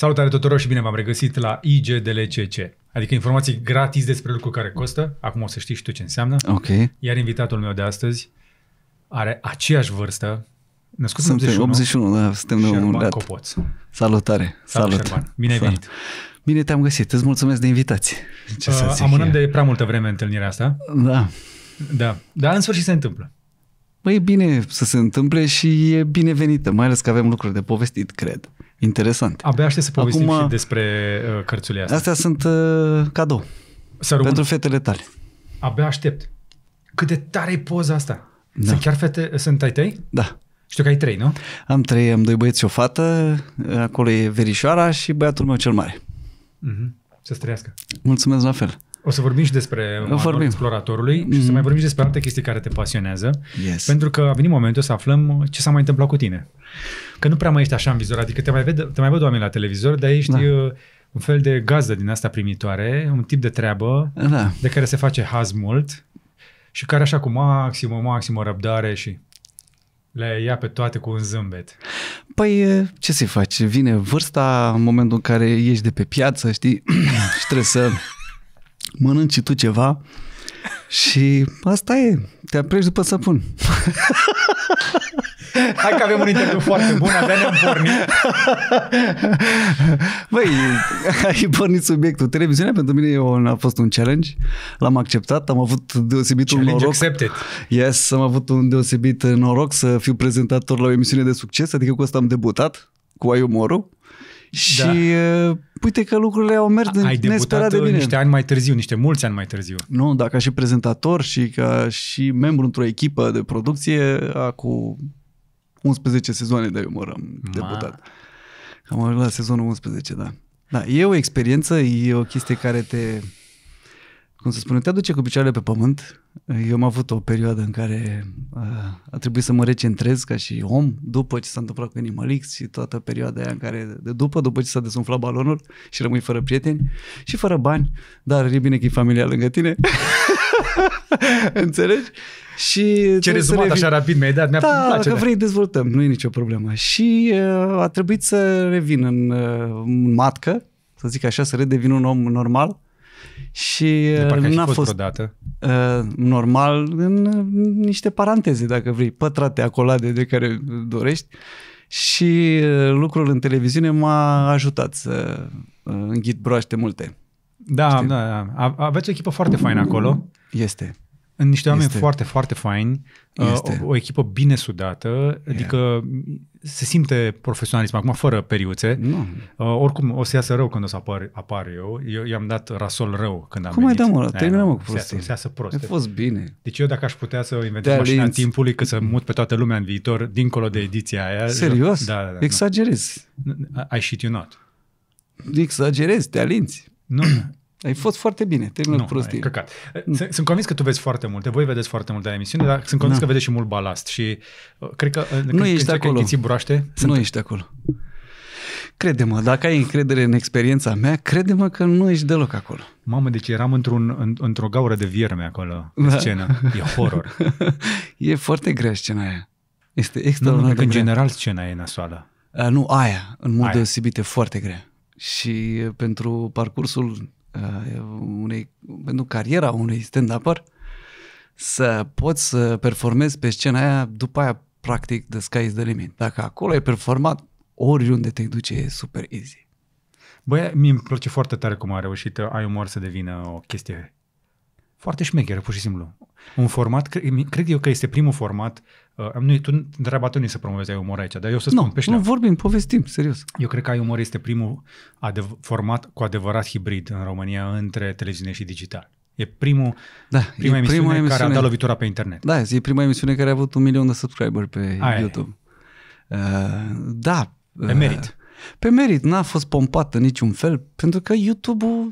Salutare tuturor și bine v-am regăsit la IGDLCC, adică informații gratis despre lucruri care costă, acum o să știi și tu ce înseamnă. Ok. Iar invitatul meu de astăzi are aceeași vârstă, născut în 81, 81 da, suntem de Copoț. Salutare! Salut, Salut. Șerban. Bine ai venit! Bine te-am găsit, îți mulțumesc de invitație. Ce uh, amânăm de prea multă vreme întâlnirea asta. Da. Da, dar în sfârșit se întâmplă. Păi e bine să se întâmple și e binevenită, mai ales că avem lucruri de povestit, cred interesante. Abia aștept să povestim Acum, și despre uh, cărțile astea. Astea sunt uh, cadou. Să Pentru fetele tale. Abia aștept. Cât de tare e poza asta. Da. Sunt chiar fete, sunt ai tăi? Da. Știu că ai trei, nu? Am trei, am doi băieți și o fată, acolo e verișoara și băiatul meu cel mare. Mm-hmm. Să trăiască. Mulțumesc la fel. O să vorbim și despre vorbim. exploratorului mm. și să mai vorbim și despre alte chestii care te pasionează. Yes. Pentru că a venit momentul să aflăm ce s-a mai întâmplat cu tine. Că nu prea mai ești așa în vizor, adică te mai, ved, te mai văd oameni la televizor, dar ești... Da uh, un fel de gazdă din asta primitoare, un tip de treabă da. de care se face haz mult și care așa cu maximă, maximă răbdare și le ia pe toate cu un zâmbet. Păi, uh, ce se face Vine vârsta, în momentul în care ieși de pe piață, știi, și trebuie să mănânci și tu ceva și asta e, te aprești după săpun. Hai că avem un interviu foarte bun, abia ne-am pornit. Băi, ai pornit subiectul. Televiziunea pentru mine a fost un challenge. L-am acceptat, am avut deosebit challenge un noroc. accepted. Yes, am avut un deosebit noroc să fiu prezentator la o emisiune de succes, adică cu asta am debutat, cu Ai Umorul. Da. Și da. uite că lucrurile au mers Ai nesperat de bine. niște ani mai târziu, niște mulți ani mai târziu. Nu, dacă ca și prezentator și ca și membru într-o echipă de producție cu 11 sezoane de umor am Ma. debutat. Am ajuns la sezonul 11, da. Da, e o experiență, e o chestie care te cum să spune, te aduce cu picioarele pe pământ. Eu am avut o perioadă în care uh, a trebuit să mă recentrez ca și om după ce s-a întâmplat cu Animalix și toată perioada aia în care, de după, după ce s-a desumflat balonul și rămâi fără prieteni și fără bani, dar e bine că e familia lângă tine. Înțelegi? Și Ce rezumat revin... așa rapid mi-ai dat, mi-a da, place. Da, vrei dezvoltăm, nu e nicio problemă. Și uh, a trebuit să revin în, uh, în matcă, să zic așa, să redevin un om normal Uh, și n-a fost, fost Uh, normal în uh, niște paranteze, dacă vrei, pătrate acolade de care dorești. Și uh, lucrul în televiziune m-a ajutat să înghit broaște multe. Da, Știi? da, da. Aveți o echipă foarte faină acolo. Este în niște oameni este. foarte, foarte faini, uh, este. O, o echipă bine sudată, adică se simte profesionalism acum, fără periuțe. Nu. Uh, oricum, o să iasă rău când o să apar, apar eu. Eu i-am dat rasol rău când am Cum venit. Cum ai dat, mă? Terminăm cu prostul. Se iasă prost. A fost bine. Deci eu dacă aș putea să inventez mașina timpul timpului, că să mut pe toată lumea în viitor, dincolo de ediția aia... Serios? Da, da, da. Exagerezi. I shit you not. Exagerezi, te alinți. Nu, ai fost foarte bine, termină nu, prostii. Nu, căcat. Mm. Sunt, sunt convins că tu vezi foarte multe, voi vedeți foarte multe la emisiune, dar sunt convins da. că vedeți și mult balast și uh, cred că uh, nu când, ești când acolo. Când broaște, nu ești acolo. Crede-mă, dacă ai încredere în experiența mea, crede-mă că nu ești deloc acolo. Mamă, deci eram într-un, într-o gaură de vierme acolo, da. scenă. E horror. e foarte grea scena aia. Este extraordinar nu, nu, de În general scena e nasoală. A, nu, aia, în mod aia. deosebit, e foarte grea. Și uh, pentru parcursul Uh, unei, pentru cariera unui stand-upper, să poți să performezi pe scena aia, după aia, practic, the sky is the limit. Dacă acolo ai performat, oriunde te duce e super easy. Băi, mi îmi place foarte tare cum a reușit ai umor să devină o chestie foarte șmecheră, pur și simplu. Un format, cred, cred eu că este primul format Uh, nu, tu, întreaba tu nu să promovezi ai umor aici, dar eu să spun no, pe Nu, vorbim, povestim, serios. Eu cred că ai umor este primul adev- format cu adevărat hibrid în România între televiziune și digital. E primul, da, prima, e emisiune prima emisiune care a dat lovitura pe internet. Da, e prima emisiune care a avut un milion de subscriber pe Aia YouTube. Uh, da. Pe merit. Uh, pe merit, n-a fost pompată niciun fel, pentru că YouTube-ul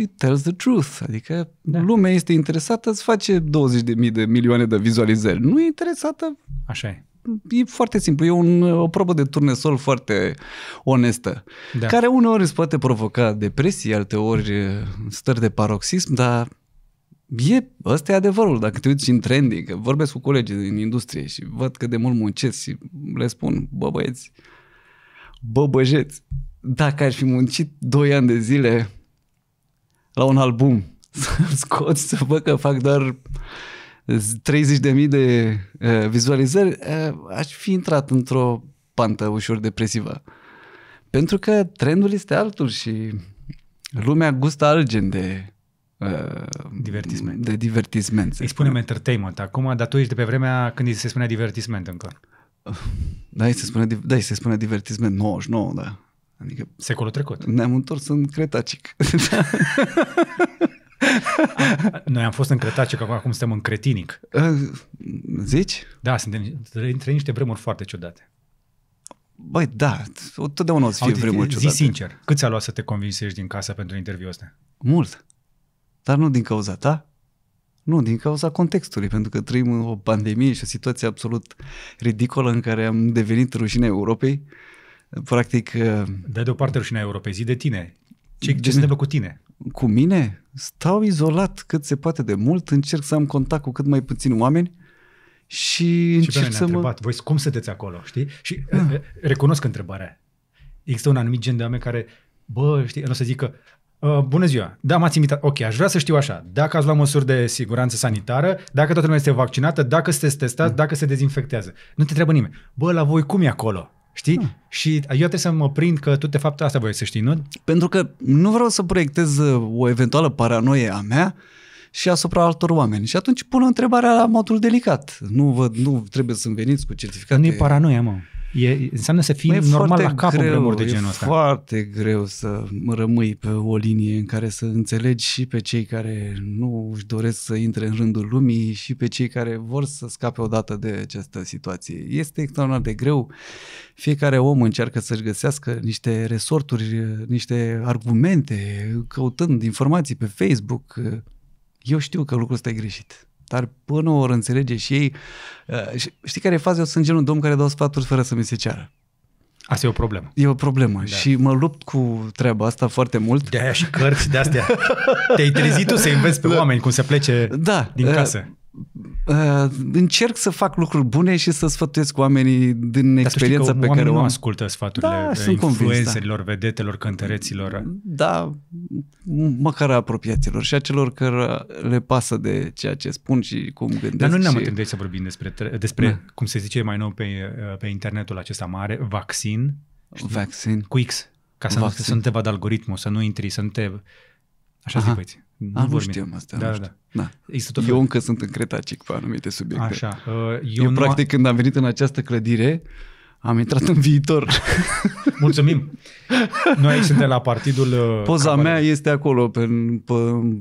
it tells the truth. Adică da. lumea este interesată, îți face 20 de mii de milioane de vizualizări. Nu e interesată? Așa e. E foarte simplu, e un, o probă de turnesol foarte onestă, da. care uneori îți poate provoca depresii, alteori eh, stări de paroxism, dar E, ăsta e adevărul. Dacă te uiți în trending, că vorbesc cu colegii din industrie și văd că de mult muncesc și le spun, bă băieți, bă băjeți, dacă aș fi muncit 2 ani de zile la un album. Să-l scoți să văd că fac doar 30.000 eh, de uh, vizualizări, uh, aș fi intrat într-o pantă ușor depresivă. Pentru că trendul este altul și lumea gustă algen de divertisment. De divertisment. Îi spunem entertainment acum, dar tu ești de pe vremea când se spunea divertisment încă. Da, se spune, da, se spune divertisment 99, da. Adică... Secolul trecut. Ne-am întors în Cretacic. noi am fost în Cretacic, acum suntem în Cretinic. Zici? Da, suntem între niște vremuri foarte ciudate. Băi, da, totdeauna o să fie vremuri ciudate. Zi sincer, cât ți-a luat să te convinsești din casa pentru interviul ăsta? Mult. Dar nu din cauza ta, nu, din cauza contextului, pentru că trăim o pandemie și o situație absolut ridicolă în care am devenit rușine Europei. Uh, practic... Uh, Dai deoparte rușinea Europei, zi de tine. Ce, ce se întâmplă cu tine? Cu mine? Stau izolat cât se poate de mult, încerc să am contact cu cât mai puțini oameni și, și încerc să mă... întrebat, voi cum sunteți acolo, știi? Și da. Uh, uh, recunosc întrebarea. Există un anumit gen de oameni care, bă, știi, nu o să zică, bună ziua! Da, m-ați invitat. Ok, aș vrea să știu așa. Dacă ați luat măsuri de siguranță sanitară, dacă toată lumea este vaccinată, dacă sunteți testează. mm. dacă se dezinfectează. Nu te întreabă nimeni. Bă, la voi cum e acolo? Știi? Ah. Și eu trebuie să mă prind că tu, de fapt, asta voi să știi, nu? Pentru că nu vreau să proiectez uh, o eventuală paranoie a mea și asupra altor oameni. Și atunci pun o întrebare la modul delicat. Nu, vă, nu trebuie să-mi veniți cu certificate. Nu e paranoia, mă. E, înseamnă să fii normal la cap greu, în de genul ăsta. E foarte greu să rămâi pe o linie în care să înțelegi și pe cei care nu își doresc să intre în rândul lumii și pe cei care vor să scape odată de această situație. Este extraordinar de greu. Fiecare om încearcă să-și găsească niște resorturi, niște argumente, căutând informații pe Facebook. Eu știu că lucrul ăsta e greșit. Dar până o înțelege și ei, uh, știi care e faza? Eu sunt genul domn care dau sfaturi fără să mi se ceară. Asta e o problemă. E o problemă da. și mă lupt cu treaba asta foarte mult. De aia și cărți de astea. Te-ai trezit tu să înveți pe da. oameni cum se plece da. din uh, casă uh, încerc să fac lucruri bune și să sfătuiesc oamenii din Dar experiența că pe care o am. ascultă sfaturile da, sunt influențelor, convins, da. vedetelor, cântăreților. Da, măcar a apropiaților și a celor care le pasă de ceea ce spun și cum gândesc. Dar nu ne-am și... să vorbim despre, despre da. cum se zice mai nou pe, uh, pe internetul acesta mare, vaccin. Știi? Vaccin. Cu X. Ca să vaccin. nu, să nu te vadă algoritmul, să nu intri, să nu te... Așa Aha. zic, băieți. Nu, nu știam asta. Da, nu știu. da. da. da. tot eu fel... încă sunt încretacic pe anumite subiecte. Așa. Uh, eu, eu practic, a... când am venit în această clădire, am intrat în viitor. Mulțumim! Noi aici suntem la partidul... Uh, Poza Cavaler. mea este acolo, pe, pe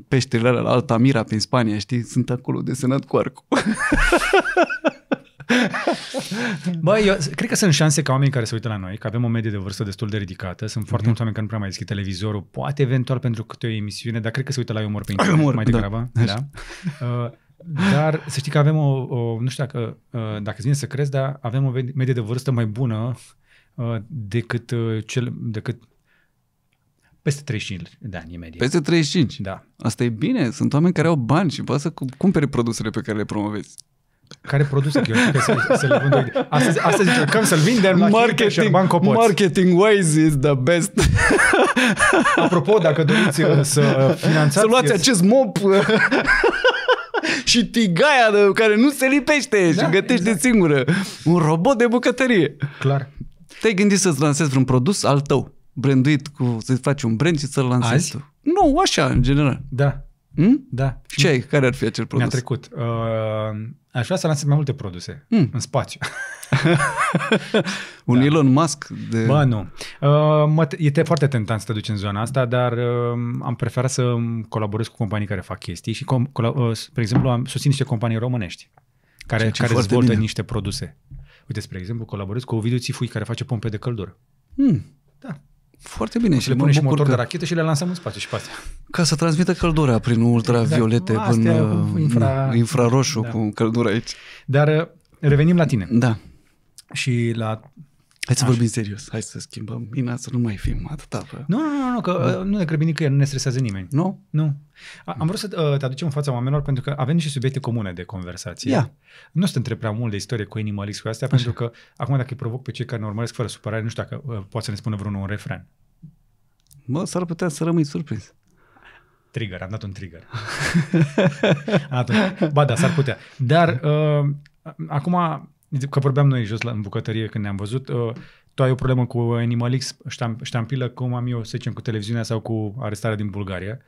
peșterile alea, la Altamira, prin Spania, știi? Sunt acolo desenat cu arcul. Bă, eu cred că sunt șanse ca oamenii care se uită la noi, că avem o medie de vârstă destul de ridicată, sunt foarte mm-hmm. mulți oameni care nu prea mai deschid televizorul, poate eventual pentru câte o emisiune, dar cred că se uită la umor pe internet umor, mai da. degrabă. Da. da. Uh, dar să știi că avem o, o nu știu dacă, uh, dacă vine să crezi, dar avem o medie de vârstă mai bună uh, decât, uh, cel, decât peste 35 de ani, imediat. Peste 35? Da. Asta e bine. Sunt oameni care au bani și poate să cumpere produsele pe care le promovezi. Care produse? Eu că să, să le vând. Astăzi, astăzi încercăm să-l vindem la marketing, Banco Marketing Ways is the best. Apropo, dacă doriți uh, să uh, finanțați... Să luați acest mop uh, și tigaia de, care nu se lipește da, și gătește exact. singură. Un robot de bucătărie. Clar. Te-ai gândit să-ți lansezi un produs al tău, branduit, cu, să-ți faci un brand și să-l lansezi Azi? tu. Nu, așa, în general. Da. Mm? Da. Ce? Care ar fi acel produs? Mi-a trecut. Uh, aș vrea să lansez mai multe produse mm. în spațiu. un da. Elon Musk de... Bă, nu. Uh, mă, e foarte tentant să te duci în zona asta, dar uh, am preferat să colaborez cu companii care fac chestii și, com, col- uh, spre exemplu, am susțin niște companii românești care, ce, ce care dezvoltă bine. niște produse. Uite, spre exemplu, colaborez cu Ovidiu Țifui care face pompe de căldură. Mm. Da. Foarte bine. Și le punem și motor că... de rachetă și le lansăm în spațiu și pe Ca să transmită căldura prin ultraviolete, exact. până uh, infra... infraroșu da. cu căldura aici. Dar uh, revenim la tine. Da. Și la Hai să Așa. vorbim serios, hai să schimbăm mina, să nu mai fim atâta. Bă. Nu, nu, nu, nu că da. nu ne grăbim nicăieri, nu ne stresează nimeni. Nu? Nu. A, am vrut să uh, te aducem în fața oamenilor pentru că avem niște subiecte comune de conversație. Yeah. Nu sunt întreb prea mult de istorie cu animalist cu astea, Așa. pentru că acum dacă îi provoc pe cei care ne urmăresc fără supărare, nu știu dacă uh, poate să ne spună vreunul un refren. Mă, s-ar putea să rămâi surprins. Trigger, am dat un trigger. Atunci, ba da, s-ar putea. Dar uh, acum că vorbeam noi jos la, în bucătărie când ne-am văzut, uh, tu ai o problemă cu Animal X, ștamp, ștampilă, cum am eu, să zicem, cu televiziunea sau cu arestarea din Bulgaria,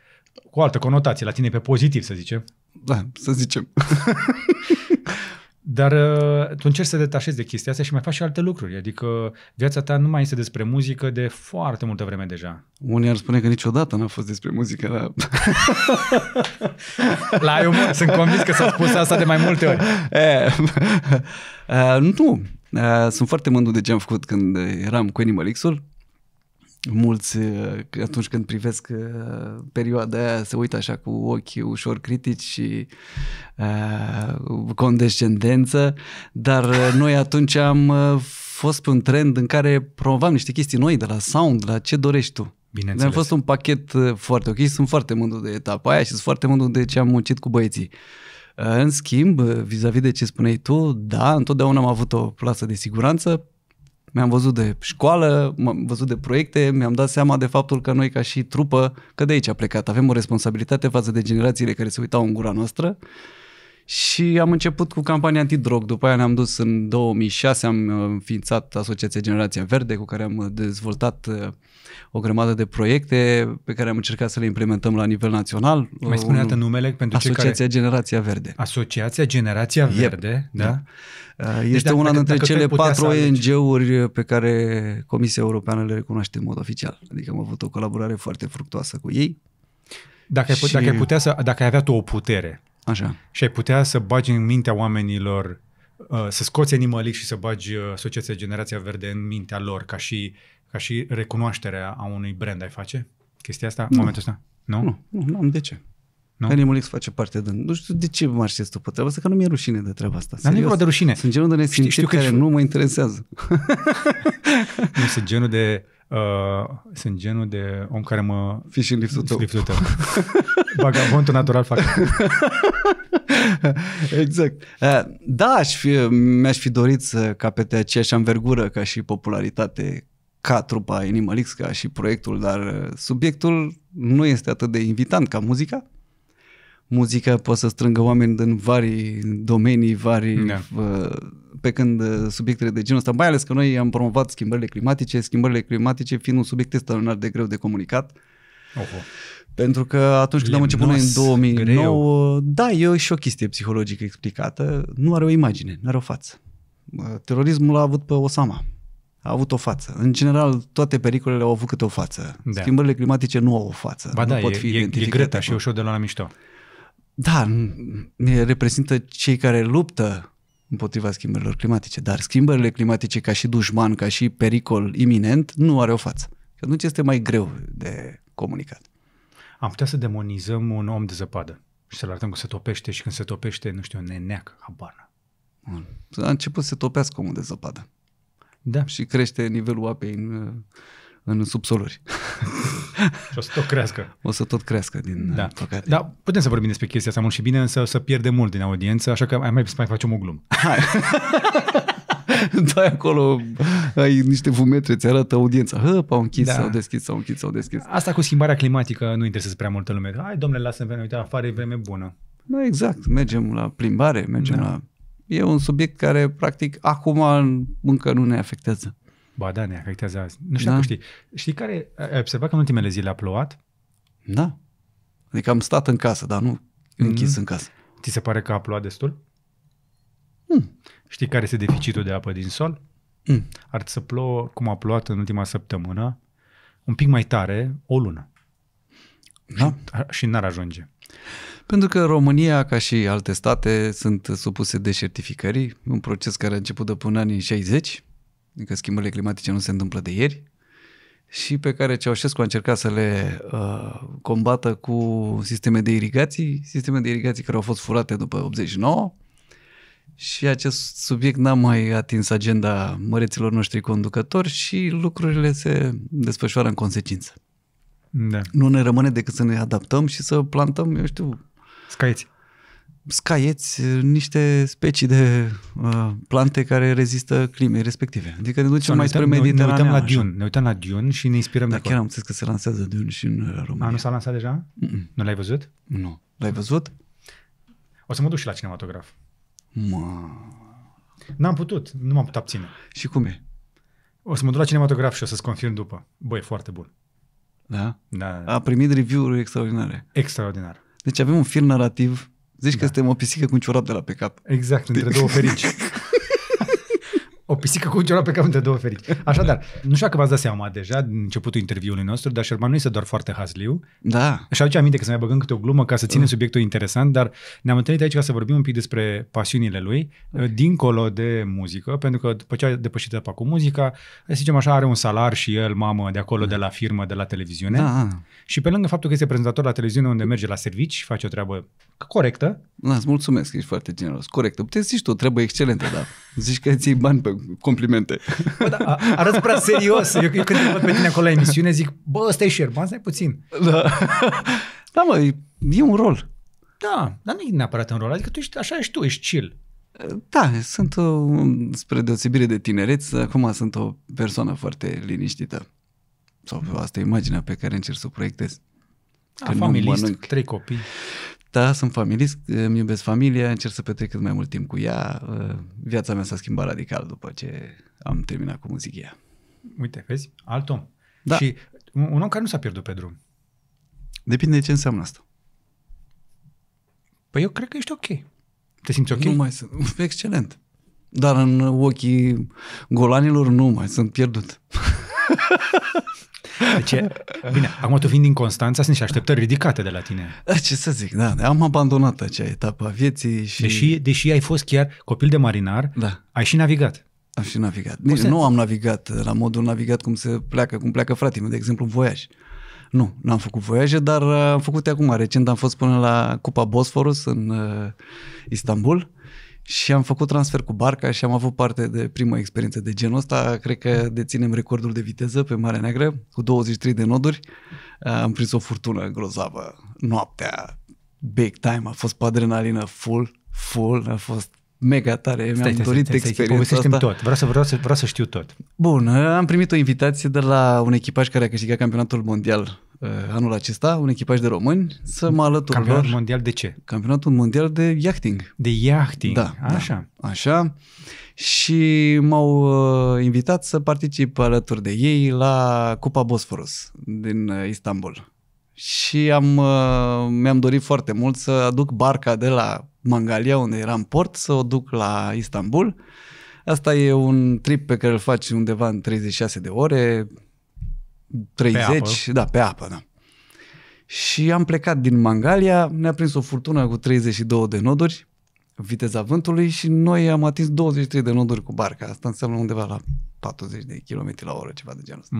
cu altă conotație, la tine pe pozitiv, să zicem. Da, să zicem. Dar uh, tu încerci să detașezi de chestia asta și mai faci și alte lucruri. Adică viața ta nu mai este despre muzică de foarte multă vreme deja. Unii ar spune că niciodată n-a fost despre muzică, dar... La eu sunt convins că s-a spus asta de mai multe ori. E, uh, nu. Uh, sunt foarte mândru de ce am făcut când eram cu Animal X-ul mulți uh, atunci când privesc uh, perioada aia se uită așa cu ochi ușor critici și uh, condescendență, dar uh, noi atunci am fost pe un trend în care promovam niște chestii noi de la sound, la ce dorești tu. Bineînțeles. Am fost un pachet foarte ok, sunt foarte mândru de etapa aia și sunt foarte mândru de ce am muncit cu băieții. În schimb, vis-a-vis de ce spuneai tu, da, întotdeauna am avut o plasă de siguranță mi-am văzut de școală, m-am văzut de proiecte, mi-am dat seama de faptul că noi ca și trupă, că de aici a plecat, avem o responsabilitate față de generațiile care se uitau în gura noastră și am început cu campania antidrog, după aia ne-am dus în 2006, am uh, înființat Asociația Generația Verde, cu care am uh, dezvoltat uh, o grămadă de proiecte pe care am încercat să le implementăm la nivel național. Mai spune dată numele pentru cei Asociația care... Generația Verde. Asociația Generația Verde, yep. da? da? Deci este deci, una dintre cele patru ONG-uri pe care Comisia Europeană le recunoaște în mod oficial. Adică am avut o colaborare foarte fructoasă cu ei. Dacă, și... ai, dacă, ai putea să, dacă ai avea tu o putere Așa. Și ai putea să bagi în mintea oamenilor, uh, să scoți animalic și să bagi uh, societatea Generația Verde în mintea lor, ca și, ca și recunoașterea a unui brand ai face? Chestia asta, nu. momentul ăsta? Nu? Nu, nu, nu am de ce. Nu? Animal X face parte din... Nu știu de ce mă așez tu pe treaba asta, că nu mi-e rușine de treaba asta. Dar nu e de rușine. Sunt genul de nesimțit știu, știu care că... nu mă interesează. nu, sunt genul de Uh, sunt genul de om care mă... Fii și în liftul tău. Liftul tău. Vagabondul natural fac. exact. Uh, da, aș fi, mi-aș fi dorit să capete aceeași anvergură ca și popularitate ca trupa Animal X, ca și proiectul, dar uh, subiectul nu este atât de invitant ca muzica muzica poate să strângă oameni din vari domenii, vari... Da. Uh, pe când uh, subiectele de genul ăsta, mai ales că noi am promovat schimbările climatice, schimbările climatice fiind un subiect extraordinar de greu de comunicat. Oho. Pentru că atunci când Limnos, am început noi în 2009, greu. da, e și o chestie psihologică explicată, nu are o imagine, nu are o față. Uh, terorismul a avut pe Osama, a avut o față. În general, toate pericolele au avut câte o față. Da. Schimbările climatice nu au o față. Ba nu da, pot fi e, identificate. E, e Greta și ușor de la, la mișto da, ne reprezintă cei care luptă împotriva schimbărilor climatice, dar schimbările climatice ca și dușman, ca și pericol iminent, nu are o față. Și atunci este mai greu de comunicat. Am putea să demonizăm un om de zăpadă și să-l arătăm că se topește și când se topește, nu știu, ne habana. A început să se topească omul de zăpadă. Da. Și crește nivelul apei în în subsoluri. Și o să tot crească. O să tot crească din uh, da. păcate. Da, putem să vorbim despre chestia asta mult și bine, însă o să pierdem mult din audiență, așa că mai, mai, facem o glumă. Hai. dai acolo, ai niște fumetre, ți arată audiența. Hă, au închis, da. s-au deschis, s-au închis, s-au deschis. Asta cu schimbarea climatică nu interesează prea multă lume. Hai, domnule, lasă-mi vreme, uite, afară e vreme bună. Da, exact. Mergem la plimbare, mergem da. la... E un subiect care, practic, acum încă nu ne afectează. Ba da, ne afectează azi. Nu știu da. dacă știi. Știi care, ai observat că în ultimele zile a plouat? Da. Adică am stat în casă, dar nu închis mm. în casă. Ti se pare că a plouat destul? Mm. Știi care este deficitul de apă din sol? Mm. Ar să plouă cum a plouat în ultima săptămână, un pic mai tare, o lună. Da. Și, și n-ar ajunge. Pentru că România, ca și alte state, sunt supuse de un proces care a început de până în anii 60, adică schimbările climatice nu se întâmplă de ieri, și pe care Ceaușescu a încercat să le uh, combată cu sisteme de irigații, sisteme de irigații care au fost furate după 89 și acest subiect n-a mai atins agenda măreților noștri conducători și lucrurile se desfășoară în consecință. Da. Nu ne rămâne decât să ne adaptăm și să plantăm, eu știu... Scaiți scaieți uh, niște specii de uh, plante care rezistă climei respective. Adică ne ducem mai spre Mediterana. Ne uităm la Dune, ne uităm la Dune și ne inspirăm Dar de chiar am înțeles că se lansează Dune și în uh, România. A, nu s-a lansat deja? Mm-mm. Nu l-ai văzut? Nu. L-ai văzut? O să mă duc și la cinematograf. Mă... N-am putut, nu m-am putut abține. Și cum e? O să mă duc la cinematograf și o să-ți confirm după. Băi, e foarte bun. Da? Da. A primit review-uri extraordinare. Extraordinar. Deci avem un film narrativ Zici da. că suntem o pisică cu un ciorap de la pe cap. Exact, între două ferici. O pisică cu un ciorap pe cap între două ferici. Așadar, nu știu că v-ați dat seama deja din începutul interviului nostru, dar Șerban nu este doar foarte hazliu. Da. Și aduce aminte că să mai băgăm câte o glumă ca să ținem da. subiectul interesant, dar ne-am întâlnit aici ca să vorbim un pic despre pasiunile lui, okay. dincolo de muzică, pentru că după ce a depășit etapa cu muzica, să zicem așa, are un salar și el, mamă, de acolo, da. de la firmă, de la televiziune. Da. Și pe lângă faptul că este prezentator la televiziune unde merge la servici, face o treabă corectă. Da, îți mulțumesc, ești foarte generos. Corect. Puteți zici tu o treabă excelentă, da. Zici că ții bani pe complimente. Bă, da, arăți prea serios. Eu, eu când te văd pe tine acolo la emisiune zic, bă, ăsta e Șerban, stai puțin. Da, da mă, e, e un rol. Da, dar nu e neapărat un rol. Adică tu ești, așa ești tu, ești chill. Da, sunt o, uh, spre deosebire de tinereți, acum sunt o persoană foarte liniștită. Sau asta e imaginea pe care încerc să o proiectez. A, familist, trei copii. Da, sunt familist, îmi iubesc familia, încerc să petrec cât mai mult timp cu ea. Uh, viața mea s-a schimbat radical după ce am terminat cu muzica. Uite, vezi, alt om. Da. Și un om care nu s-a pierdut pe drum. Depinde de ce înseamnă asta. Păi eu cred că ești ok. Te simți ok? Nu mai sunt. Excelent. Dar în ochii golanilor nu mai sunt pierdut. Deci, bine, acum tu fiind din Constanța, sunt și așteptări ridicate de la tine. Da, ce să zic, da, am abandonat acea etapă a vieții și... Deși, deși ai fost chiar copil de marinar, da. ai și navigat. Am și navigat. Nici nu am navigat la modul navigat cum se pleacă, cum pleacă fratele meu, de exemplu, în voiaj. Nu, n-am făcut voiaje, dar uh, am făcut acum. Recent am fost până la Cupa Bosforus în uh, Istanbul și am făcut transfer cu barca și am avut parte de prima experiență de genul ăsta. Cred că deținem recordul de viteză pe Marea Neagră cu 23 de noduri. Uh, am prins o furtună grozavă noaptea. Big time, a fost adrenalină full, full, a fost mega tare, stai, mi-am stai, dorit stai, stai, experiența stai, asta. tot, vreau să, vreau, să, vreau să știu tot. Bun, eh, am primit o invitație de la un echipaj care a câștigat campionatul mondial uh, anul acesta, un echipaj de români, să mă alătur Campionatul lor. mondial de ce? Campionatul mondial de yachting. De yachting, da, așa. Da, așa. Și m-au uh, invitat să particip alături de ei la Cupa Bosforus din uh, Istanbul și am, uh, mi-am dorit foarte mult să aduc barca de la Mangalia, unde era în port, să o duc la Istanbul. Asta e un trip pe care îl faci undeva în 36 de ore, 30, pe apă. da, pe apă, da. Și am plecat din Mangalia, ne-a prins o furtună cu 32 de noduri, viteza vântului și noi am atins 23 de noduri cu barca. Asta înseamnă undeva la 40 de km la oră, ceva de genul ăsta.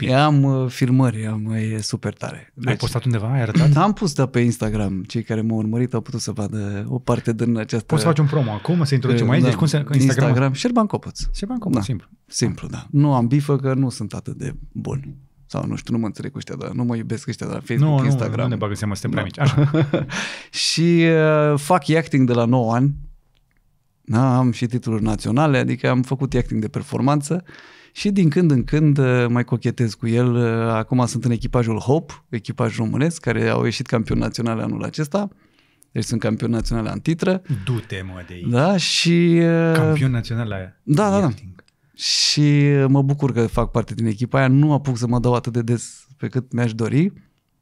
Mm. Am uh, filmări, am, e super tare. Deci, Ai postat undeva? Ai arătat? Am pus, da, pe Instagram. Cei care m-au urmărit au putut să vadă o parte din această... Poți să faci un promo acum, să introducem uh, aici? Da, deci cum se... Instagram? Instagram, Șerban Copăț. Șerban Copăț, da. simplu. Simplu, da. Nu am bifă că nu sunt atât de bun. Sau nu știu, nu mă înțeleg cu ăștia, dar nu mă iubesc ăștia de la Facebook, nu, Instagram. Nu, ne bagă seama, suntem prea da. mici. și uh, fac acting de la 9 ani. Da, am și titluri naționale, adică am făcut acting de performanță și din când în când uh, mai cochetez cu el. Uh, acum sunt în echipajul Hope, echipaj românesc, care au ieșit campion național anul acesta. Deci sunt campion național în titră. Du-te, mă, de aici. Da, și... Uh, campion național la da, da, da și mă bucur că fac parte din echipa aia. Nu apuc să mă dau atât de des pe cât mi-aș dori,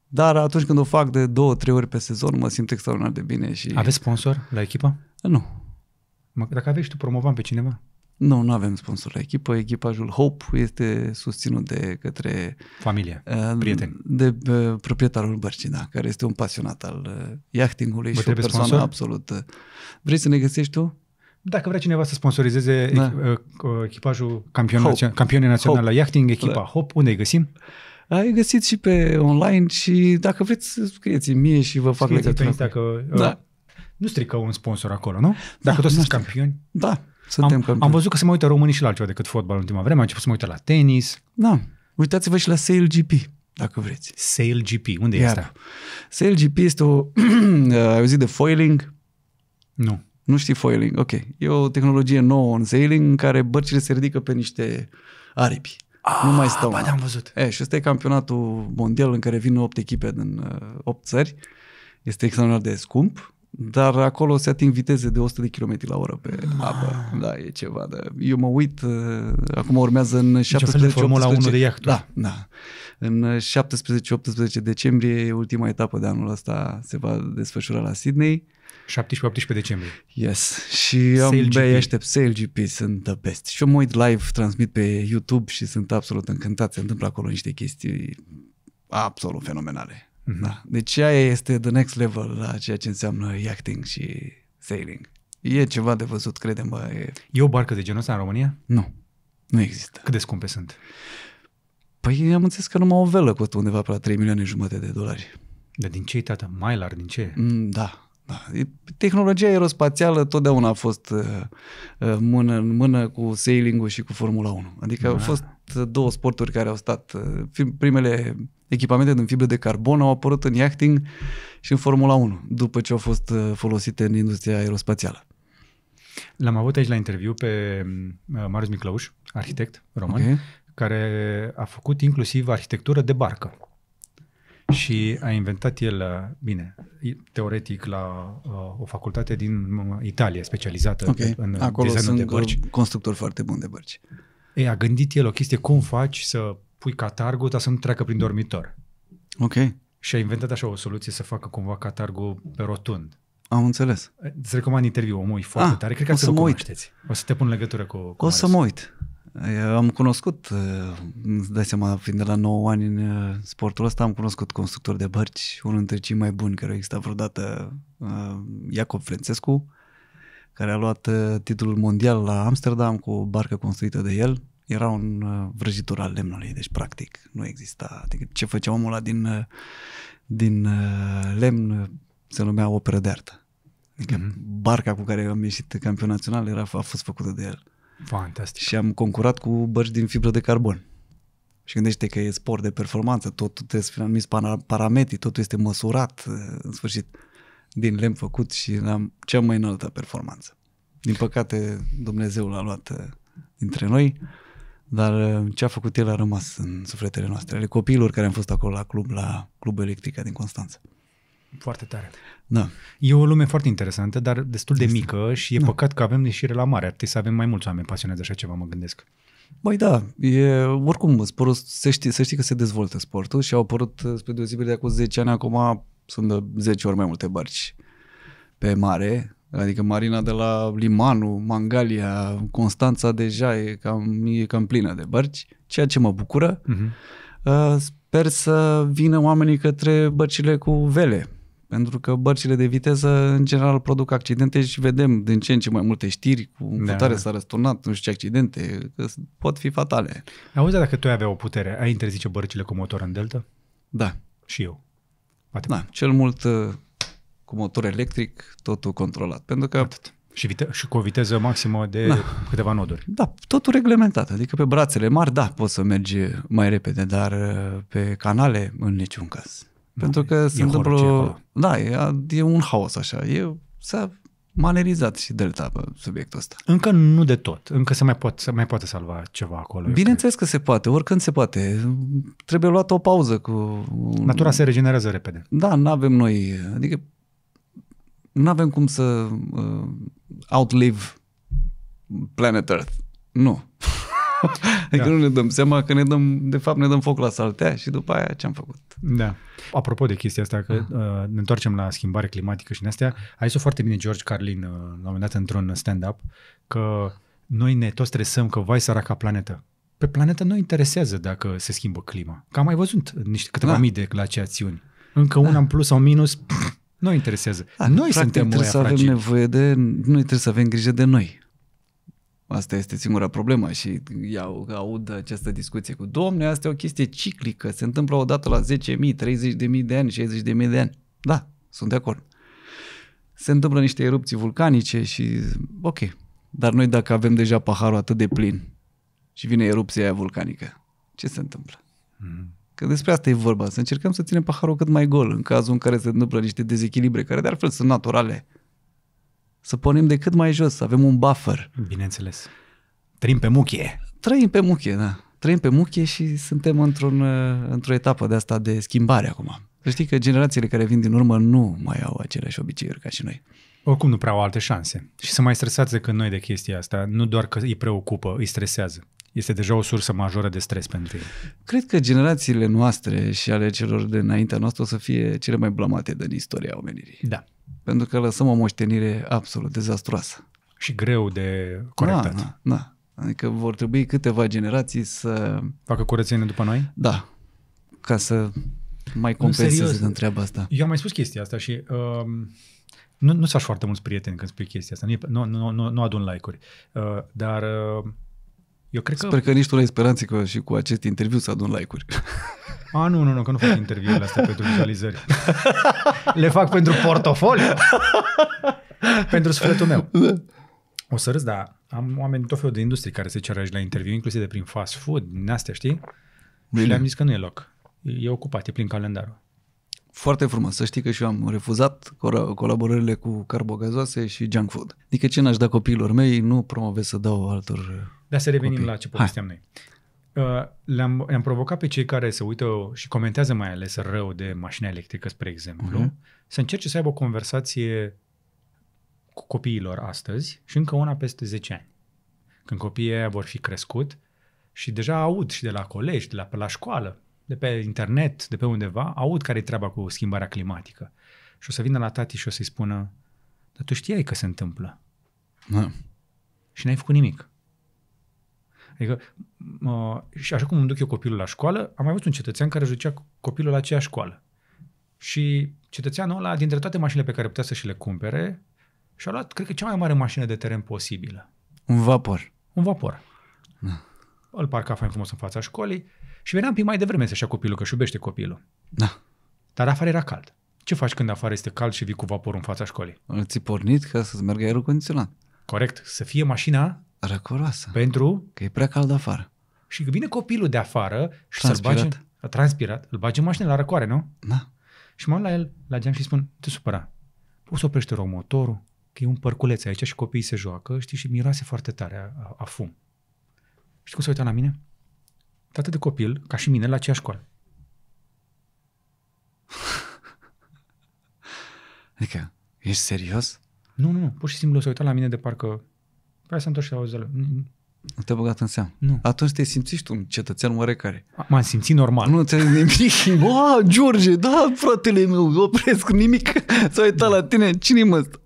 dar atunci când o fac de două, trei ori pe sezon, mă simt extraordinar de bine. Și... Aveți sponsor la echipă? Nu. Dacă aveți, tu promovam pe cineva? Nu, nu avem sponsor la echipă. Echipajul Hope este susținut de către... Familia. uh, prieteni. De uh, proprietarul Bărcina, care este un pasionat al uh, yachtingului Vă și o persoană sponsor? absolut. Uh, Vrei să ne găsești tu? dacă vrea cineva să sponsorizeze da. Ă, echipajul campionului, național Hope. la yachting, echipa da. Hop, unde îi găsim? Ai găsit și pe online și dacă vreți, scrieți mie și vă fac legătura. dacă ă, da. nu strică un sponsor acolo, nu? Dacă da, toți sunt campioni. Da, suntem am, campioni. Am văzut că se mai uită românii și la altceva decât fotbal în ultima vreme, am început să mă uită la tenis. Da, uitați-vă și la Sail GP dacă vreți. Sail GP, unde Iar. este asta? GP este o... ai auzit de foiling? Nu. Nu știi foiling, ok. E o tehnologie nouă în sailing în care bărcile se ridică pe niște aripi. Ah, nu mai stau. Ah, am văzut. E, și ăsta e campionatul mondial în care vin 8 echipe din 8 uh, țări. Este extraordinar de scump, dar acolo se ating viteze de 100 de km la oră pe ah. apă. Da, e ceva. Da. Eu mă uit, uh, acum urmează în 17 deci Formula 1 de iahturi. Da, da. În 17-18 decembrie, ultima etapă de anul ăsta se va desfășura la Sydney 17-18 decembrie. Yes. Și am bei aștept. Sale GP sunt the best. Și eu mă uit live, transmit pe YouTube și sunt absolut încântat. Se întâmplă acolo niște chestii absolut fenomenale. Mm-hmm. Da. Deci aia este the next level la ceea ce înseamnă yachting și sailing. E ceva de văzut, credem. Bă, e... e o barcă de genul ăsta în România? Nu. Nu există. Cât de scumpe sunt? Păi am înțeles că numai o velă costă undeva pe la 3 milioane jumate de dolari. Dar din ce e tata? Mylar, din ce? Mm, da, da. Tehnologia aerospațială totdeauna a fost uh, uh, mână în mână cu sailing-ul și cu Formula 1. Adică da. au fost uh, două sporturi care au stat. Uh, primele echipamente din fibre de carbon au apărut în yachting și în Formula 1, după ce au fost folosite în industria aerospațială. L-am avut aici la interviu pe Marius Miclăuș, arhitect român, okay. care a făcut inclusiv arhitectură de barcă și a inventat el, bine, teoretic la uh, o facultate din uh, Italia specializată okay. în Acolo designul de bărci. constructor foarte bun de bărci. Ei, a gândit el o chestie, cum faci să pui catargul, dar să nu treacă prin dormitor. Ok. Și a inventat așa o soluție să facă cumva catargul pe rotund. Am înțeles. Îți recomand interviu, omul e foarte ah, tare. Cred că o să mă uit. O să te pun legătură cu, cu O Marius. să mă uit. Eh, am cunoscut, eh, îți dai seama, fiind de la 9 ani în eh, sportul ăsta, am cunoscut constructori de bărci, unul dintre cei mai buni care existat vreodată, Iacob Frențescu, care a luat titlul mondial la Amsterdam cu o barcă construită de el. Era un vrăjitor al lemnului, deci practic nu exista. Adică ce făcea omul ăla din, din lemn se numea operă de artă. Adică mm-hmm. barca cu care am ieșit campion național era, a fost făcută de el. Fantastic. Și am concurat cu bărci din fibră de carbon. Și gândește că e sport de performanță, totul trebuie să fie anumit parametri, totul este măsurat, uh, în sfârșit, din lemn făcut și am cea mai înaltă performanță. Din păcate, Dumnezeu l-a luat uh, dintre noi, dar uh, ce a făcut el a rămas în sufletele noastre, ale copiilor care am fost acolo la club, la Clubul Electrica din Constanța. Foarte tare. Da. E o lume foarte interesantă, dar destul de este... mică și e da. păcat că avem ieșire la mare. Ar trebui să avem mai mulți oameni pasionați de așa ceva, mă gândesc. Băi da, e, oricum sportul, se știe, se știe că se dezvoltă sportul și au apărut uh, spre deosebire de acum 10 ani, acum sunt de 10 ori mai multe barci pe mare, adică marina de la Limanu, Mangalia, Constanța deja e cam, e cam plină de barci, ceea ce mă bucură. Uh-huh. Sper să vină oamenii către bărcile cu vele, pentru că bărcile de viteză, în general, produc accidente și vedem din ce în ce mai multe știri cu un da. s-a răsturnat, nu știu ce accidente, că pot fi fatale. Auzi, dacă tu ai avea o putere, ai interzice bărcile cu motor în delta? Da. Și eu. Poate. Da, cel mult uh, cu motor electric, totul controlat. Pentru că Atât. Și, vite- și cu o viteză maximă de da. câteva noduri. Da, totul reglementat. Adică pe brațele mari, da, poți să mergi mai repede, dar uh, pe canale, în niciun caz. Pentru că e se întâmplă... Da, e, e un haos așa. E, s-a manerizat și Delta pe subiectul ăsta. Încă nu de tot. Încă se mai, pot se mai poate salva ceva acolo. Bineînțeles că se poate, oricând se poate. Trebuie luată o pauză cu... Natura se regenerează repede. Da, nu avem noi... Adică nu avem cum să uh, outlive planet Earth. Nu. adică da. nu ne dăm seama că ne dăm, de fapt ne dăm foc la saltea și după aia ce am făcut. Da. Apropo de chestia asta, că mm. uh, ne întoarcem la schimbare climatică și în astea, ai zis foarte bine George Carlin uh, la un moment dat într-un stand-up, că noi ne tot stresăm că vai săraca planetă. Pe planetă nu interesează dacă se schimbă clima. Că am mai văzut niște câteva da. mii de glaciațiuni. Încă da. una în plus sau minus, nu interesează. Da, noi suntem trebuie să avem nevoie de, noi trebuie să avem grijă de noi. Asta este singura problemă și iau, aud această discuție cu domne, asta e o chestie ciclică, se întâmplă odată la 10.000, 30.000 de ani, 60.000 de ani. Da, sunt de acord. Se întâmplă niște erupții vulcanice și ok, dar noi dacă avem deja paharul atât de plin și vine erupția aia vulcanică, ce se întâmplă? Mm. Că despre asta e vorba, să încercăm să ținem paharul cât mai gol în cazul în care se întâmplă niște dezechilibre, care de altfel sunt naturale să pornim de cât mai jos, să avem un buffer. Bineînțeles. Trăim pe muchie. Trăim pe muchie, da. Trăim pe muchie și suntem într-un, uh, într-o etapă de asta de schimbare acum. Să știi că generațiile care vin din urmă nu mai au aceleași obiceiuri ca și noi. Oricum nu prea au alte șanse. Și să mai stresați decât noi de chestia asta. Nu doar că îi preocupă, îi stresează. Este deja o sursă majoră de stres pentru ei. Cred că generațiile noastre și ale celor de înaintea noastră o să fie cele mai blamate din istoria omenirii. Da pentru că lăsăm o moștenire absolut dezastruoasă. Și greu de corectat. Da, da, da. Adică vor trebui câteva generații să... Facă curățenie după noi? Da. Ca să mai compenseze din treaba asta. Eu am mai spus chestia asta și Um... nu, nu s-aș foarte mulți prieteni când spui chestia asta. Nu, nu, nu, nu adun like-uri. Uh, dar uh, eu cred Sper că... Sper că nici tu ai speranțe că și cu acest interviu să adun like-uri. A, nu, nu, nu, că nu fac interviurile astea pentru vizualizări. Le fac pentru portofoliu. pentru sufletul meu. O să râs, dar am oameni din tot felul de industrie care se cer la interviu, inclusiv de prin fast food, din astea, știi? Bine. Și le-am zis că nu e loc. E ocupat, e plin calendarul. Foarte frumos. Să știi că și eu am refuzat colaborările cu carbogazoase și junk food. Adică ce n-aș da copiilor mei, nu promovez să dau altor Dar să revenim copii. la ce povesteam noi. Uh, le-am, le-am provocat pe cei care se uită și comentează mai ales rău de mașina electrică, spre exemplu, uh-huh. să încerce să aibă o conversație cu copiilor astăzi și încă una peste 10 ani. Când copiii aia vor fi crescut și deja aud și de la colegi, de la, la școală, de pe internet, de pe undeva, aud care e treaba cu schimbarea climatică. Și o să vină la tati și o să-i spună, dar tu știai că se întâmplă. Da. Și n-ai făcut nimic. Adică și așa cum îmi duc eu copilul la școală, am mai văzut un cetățean care ducea copilul la aceeași școală. Și cetățeanul ăla, dintre toate mașinile pe care putea să și le cumpere, și-a luat, cred că, cea mai mare mașină de teren posibilă. Un vapor. Un vapor. Da. Îl parca fain frumos în fața școlii și venea un pic mai devreme să-și ia copilul, că și iubește copilul. Da. Dar afară era cald. Ce faci când afară este cald și vii cu vaporul în fața școlii? Ți pornit ca să-ți meargă aerul condiționat. Corect. Să fie mașina... Răcoroasă. Pentru? Că e prea cald afară. Și că vine copilul de afară și transpirat. să-l bage, a transpirat, îl bage în mașină la răcoare, nu? Da. Și mă la el, la geam și spun, te supăra, poți să oprești rog motorul, că e un părculeț aici și copiii se joacă, știi, și miroase foarte tare a, a, a fum. Știi cum s-a uitat la mine? Tată de copil, ca și mine, la aceeași școală. adică, ești serios? Nu, nu, nu, pur și simplu s-a uitat la mine de parcă... Păi să mi și la nu te-a băgat în seamă. Nu. Atunci te simți tu un cetățean oarecare. M-am simțit normal. Nu ți-ai nimic. Bă, George, da, fratele meu, opresc nimic. S-a uitat da. la tine, cine mă stă?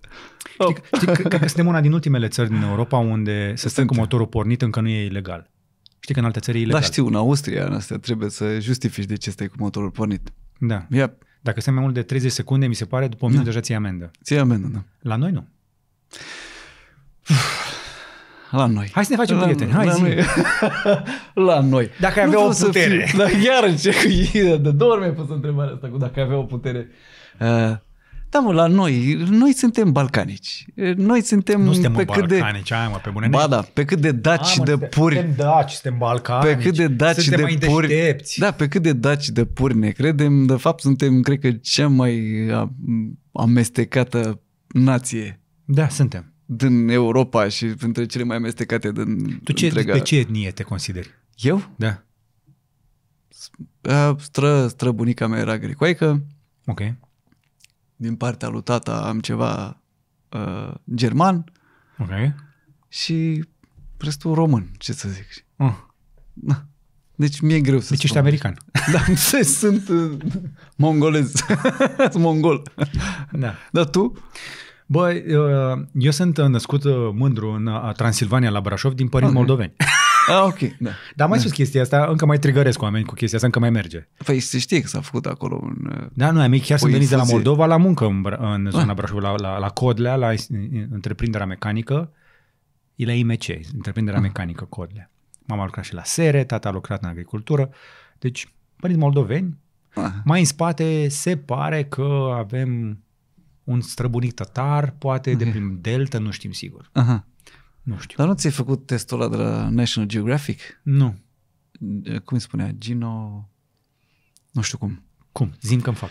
Știi, știi, că, că suntem una din ultimele țări din Europa unde să stai cu motorul pornit încă nu e ilegal. Știi că în alte țări e ilegal. Da, știu, în Austria în astea trebuie să justifici de ce stai cu motorul pornit. Da. Ia. Dacă stai mai mult de 30 secunde, mi se pare, după o minut da. deja ți amendă. ți amendă, da. La noi nu la noi. Hai să ne facem la, prieteni, hai la zi. Noi. la noi. Dacă ai avea nu o putere. Da, iar ce de două ori mi-ai pus întrebarea asta cu dacă avea o putere. Uh, da, mă, la noi, noi suntem balcanici. Uh, noi suntem, nu suntem pe cât balcanici, de... ai mă, pe bune. Ba da, pe cât de daci a, mă, de puri. Suntem daci, suntem balcanici. Pe cât de daci suntem de puri. Deștepți. Da, pe cât de daci de puri ne credem, de fapt suntem, cred că, cea mai amestecată nație. Da, suntem din Europa și printre cele mai amestecate din Tu ce, întreaga... pe ce etnie te consideri? Eu? Da. Ă, stră, stră bunica mea era grecoaică. Ok. Din partea lui tata am ceva uh, german. Ok. Și restul român, ce să zic. Uh. Deci mi-e greu să Deci ești american. Da, sunt uh, mongolez. sunt mongol. Da. Dar tu? Bă, uh, eu sunt uh, născut uh, mândru în Transilvania, la Brașov, din părinți okay. moldoveni. Ah, ok. Da. Dar mai da. sus chestia asta, încă mai trigăresc oameni cu chestia asta, încă mai merge. Păi se știi că s-a făcut acolo un... Da, nu, am chiar sunt venit de la Moldova la muncă în, în ah. zona ah. Brașov, la, la, la Codlea, la întreprinderea mecanică, e la IMC, întreprinderea ah. mecanică Codlea. Mama a lucrat și la sere, tata a lucrat în agricultură. Deci, părinți moldoveni, ah. mai în spate se pare că avem un străbunic tătar, poate okay. de mhm. prin delta, nu știm sigur. Aha. Nu știu. Dar nu ți-ai făcut testul ăla de la National Geographic? Nu. Eh, cum îi spunea? Gino... Nu știu cum. Cum? Zim că-mi fac.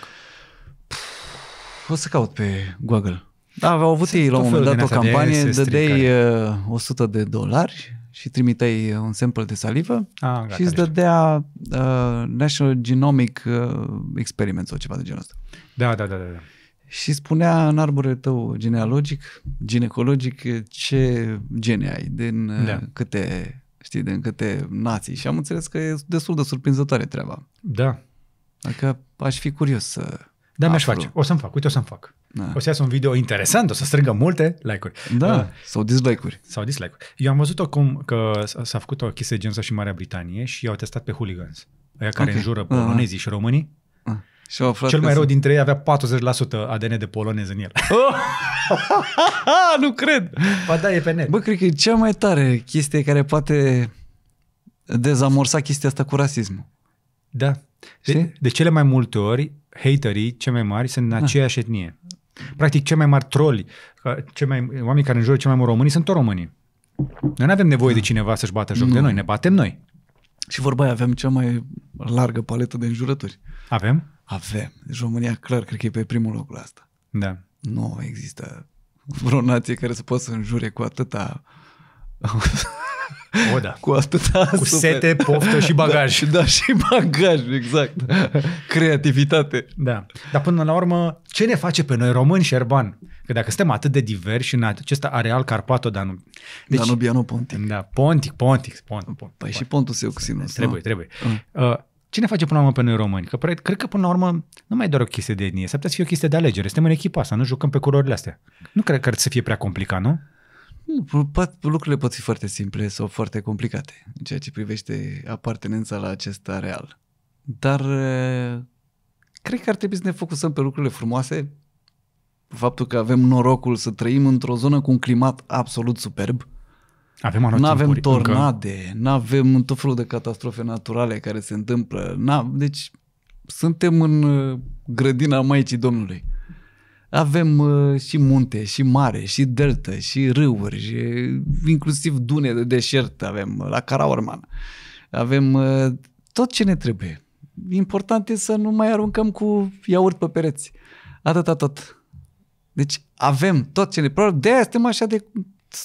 Pff, o să caut pe Google. Da, au avut ei la un moment dat o campanie, de dădeai uh, eh, 100 de dolari și trimiteai eh, un sample de salivă ah, și îți dădea uh, National Genomic uh, Experiment sau ceva de genul ăsta. Da, da, da, da. da și spunea în arborele tău genealogic, ginecologic, ce gene ai, din uh, da. câte, știi, din câte nații. Și am înțeles că e destul de surprinzătoare treaba. Da. Dacă aș fi curios să da, mi-aș face. O să-mi fac. Uite, o să-mi fac. Da. O să iasă un video interesant, o să strângă multe like-uri. Da, uh, sau dislike-uri. Sau dislike-uri. Eu am văzut-o cum că s-a făcut o chestie genul și în Marea Britanie și i-au testat pe hooligans. Aia care okay. înjură da, da. polonezii uh-huh. și românii. Și aflat Cel mai rău sunt... dintre ei avea 40% ADN de polonez în el. Oh! nu cred! Ba da, e pe net. Bă, cred că e cea mai tare chestie care poate dezamorsa chestia asta cu rasismul. Da. De, de cele mai multe ori, haterii cei mai mari sunt în da. aceeași etnie. Practic, cei mai mari troli, cei mai, oamenii care înjură cei mai mulți românii sunt tot românii. Noi nu avem nevoie de da. cineva să-și bată joc nu. de noi, ne batem noi. Și vorba aia, avem cea mai largă paletă de înjurături. Avem? Avem. Deci România, clar, cred că e pe primul loc la asta. Da. Nu există vreo nație care să poată să înjure cu atâta... O, da. cu atâta... Cu super... sete, poftă și da, bagaj. Da, da, și bagaj, exact. Creativitate. Da. Dar până la urmă, ce ne face pe noi români și erban? Că dacă suntem atât de diversi în acest areal carpato danu deci, Danubiano Pontic. Da, Pontic, Pontic, Pontic. pontic păi pontic. și Pontul e Trebuie, nu? trebuie. Mm. Uh, Cine face până la urmă pe noi români? Că cred că până la urmă nu mai e doar o chestie de etnie, s-ar putea să fie o chestie de alegere. Suntem în echipa asta, nu jucăm pe culorile astea. Nu cred că ar să fie prea complicat, nu? nu pot, lucrurile pot fi foarte simple sau foarte complicate în ceea ce privește apartenența la acesta real. Dar cred că ar trebui să ne focusăm pe lucrurile frumoase, faptul că avem norocul să trăim într-o zonă cu un climat absolut superb, avem nu avem tornade, nu avem tot felul de catastrofe naturale care se întâmplă. N-a... Deci suntem în uh, grădina Maicii Domnului. Avem uh, și munte, și mare, și delta, și râuri, și uh, inclusiv dune de deșert avem la Caraorman. Avem tot ce ne trebuie. Important e să nu mai aruncăm cu iaurt pe pereți. Atâta tot. Deci avem tot ce ne... Probabil de-aia suntem așa de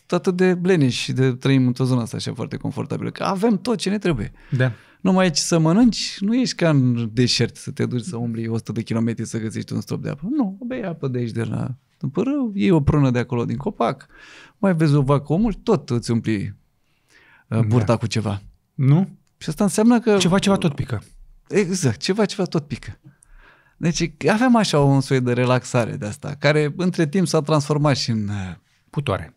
atât de bleniși și de trăim într-o zonă asta așa foarte confortabilă, că avem tot ce ne trebuie. Da. Nu mai ce să mănânci, nu ești ca în deșert să te duci să umbli 100 de kilometri să găsești un strop de apă. Nu, bei apă de aici de la tâmpără, iei o prună de acolo din copac, mai vezi o vacă omul tot îți umpli uh, da. burta da. cu ceva. Nu? Și asta înseamnă că... Ceva, ceva tot pică. Exact, ceva, ceva tot pică. Deci avem așa un soi de relaxare de asta, care între timp s-a transformat și în... Uh, Putoare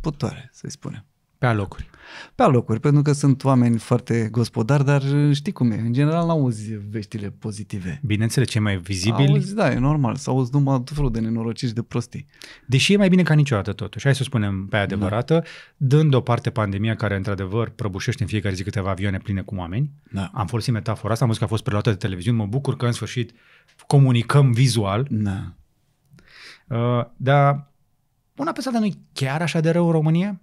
putoare, să-i spunem. Pe alocuri. Pe alocuri, pentru că sunt oameni foarte gospodari, dar știi cum e, în general nu auzi veștile pozitive. Bineînțeles, cei mai vizibili. Auzi, da, e normal, să auzi numai tot felul de nenorociți de prostii. Deși e mai bine ca niciodată totuși, hai să spunem pe da. adevărată, da. dând o parte pandemia care într-adevăr prăbușește în fiecare zi câteva avioane pline cu oameni, da. am folosit metafora asta, am văzut că a fost preluată de televiziune, mă bucur că în sfârșit comunicăm vizual. Da. Uh, dar una pe dar nu chiar așa de rău în România?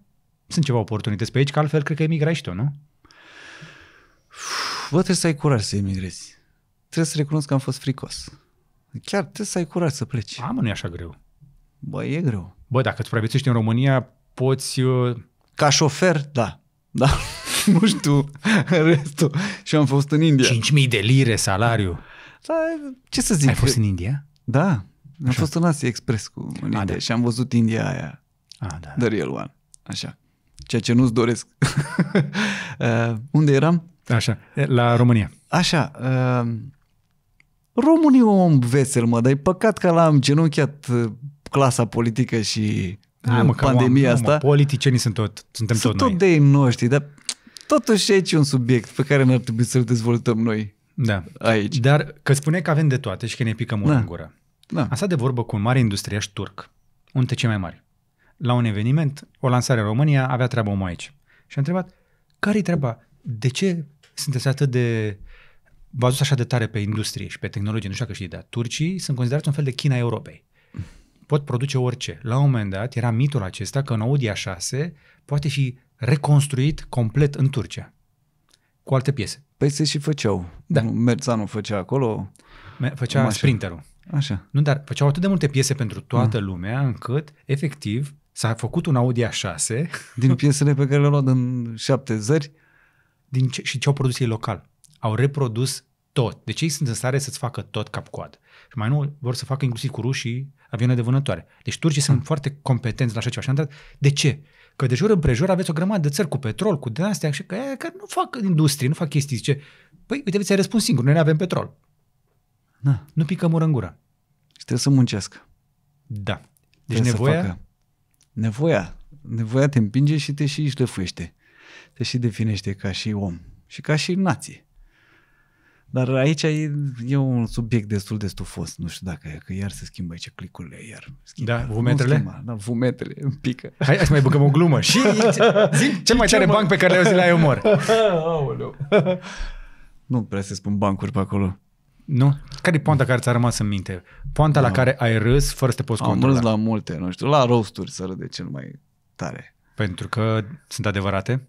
Sunt ceva oportunități pe aici, că altfel cred că emigrai și tu, nu? Bă, trebuie să ai curaj să emigrezi. Trebuie să recunosc că am fost fricos. Chiar trebuie să ai curaj să pleci. Mamă, nu e așa greu. Bă, e greu. Bă, dacă îți supraviețuiești în România, poți... Uh... Ca șofer, da. Da. nu știu restul. Și am fost în India. 5.000 de lire salariu. Da, ce să zic? Ai fost în India? Da. Am Așa. fost în Asia Express cu în da. și am văzut India aia. A, da, The real one. Așa. Ceea ce nu-ți doresc. uh, unde eram? Așa, la România. Așa. Uh, Românii om vesel, mă, dar e păcat că l-am genunchiat uh, clasa politică și Hai, da, mă, uh, pandemia asta. Mă, politicienii sunt tot, suntem sunt tot, tot noi. de ei noștri, dar totuși aici e un subiect pe care n-ar trebui să-l dezvoltăm noi. Da. Aici. Dar că spune că avem de toate și că ne picăm da. în gură. Da. Asta de vorbă cu un mare industriaș turc, unul dintre cei mai mari. La un eveniment, o lansare în România avea treabă omul aici. Și am întrebat, care-i treaba? De ce sunteți atât de bazut așa de tare pe industrie și pe tehnologie? Nu știu dacă știi, dar turcii sunt considerați un fel de China Europei. Pot produce orice. La un moment dat era mitul acesta că un Audi A6 poate fi reconstruit complet în Turcia, cu alte piese. Păi se și făceau. Da. Merțanul făcea acolo. Făcea sprinterul. Așa. Nu, dar făceau atât de multe piese pentru toată da. lumea, încât, efectiv, s-a făcut un Audi A6. Din piesele pe care le-au luat în șapte zări? Din ce, și ce au produs ei local. Au reprodus tot. Deci ei sunt în stare să-ți facă tot cap-coadă. Și mai nu vor să facă inclusiv cu rușii avioane de vânătoare. Deci turcii da. sunt mm. foarte competenți la așa ceva. Și am dat, de ce? Că de jur împrejur aveți o grămadă de țări cu petrol, cu de astea, și că, că nu fac industrie, nu fac chestii. Zice, păi uite, ți-ai răspuns singur, noi nu avem petrol. Na. Da. Nu pică mură în gură. Și trebuie să muncesc? Da. Deci trebuie nevoia... Nevoia. Nevoia te împinge și te și șlefuiește. Te și definește ca și om și ca și nație. Dar aici e, e un subiect destul de stufos. Nu știu dacă că iar se schimbă aici clicurile, iar schimbă. Da, vumetrele? Schimba, da, vumetrele, îmi pică. Hai, hai să mai băgăm o glumă. și zi cel mai tare banc pe care le auzit la umor. Aoleu. nu prea se spun bancuri pe acolo. Nu? Care e poanta care ți-a rămas în minte? Poanta da. la care ai râs fără să te poți controla? Am râs la multe, nu știu, la roasturi să râde cel mai tare. Pentru că sunt adevărate?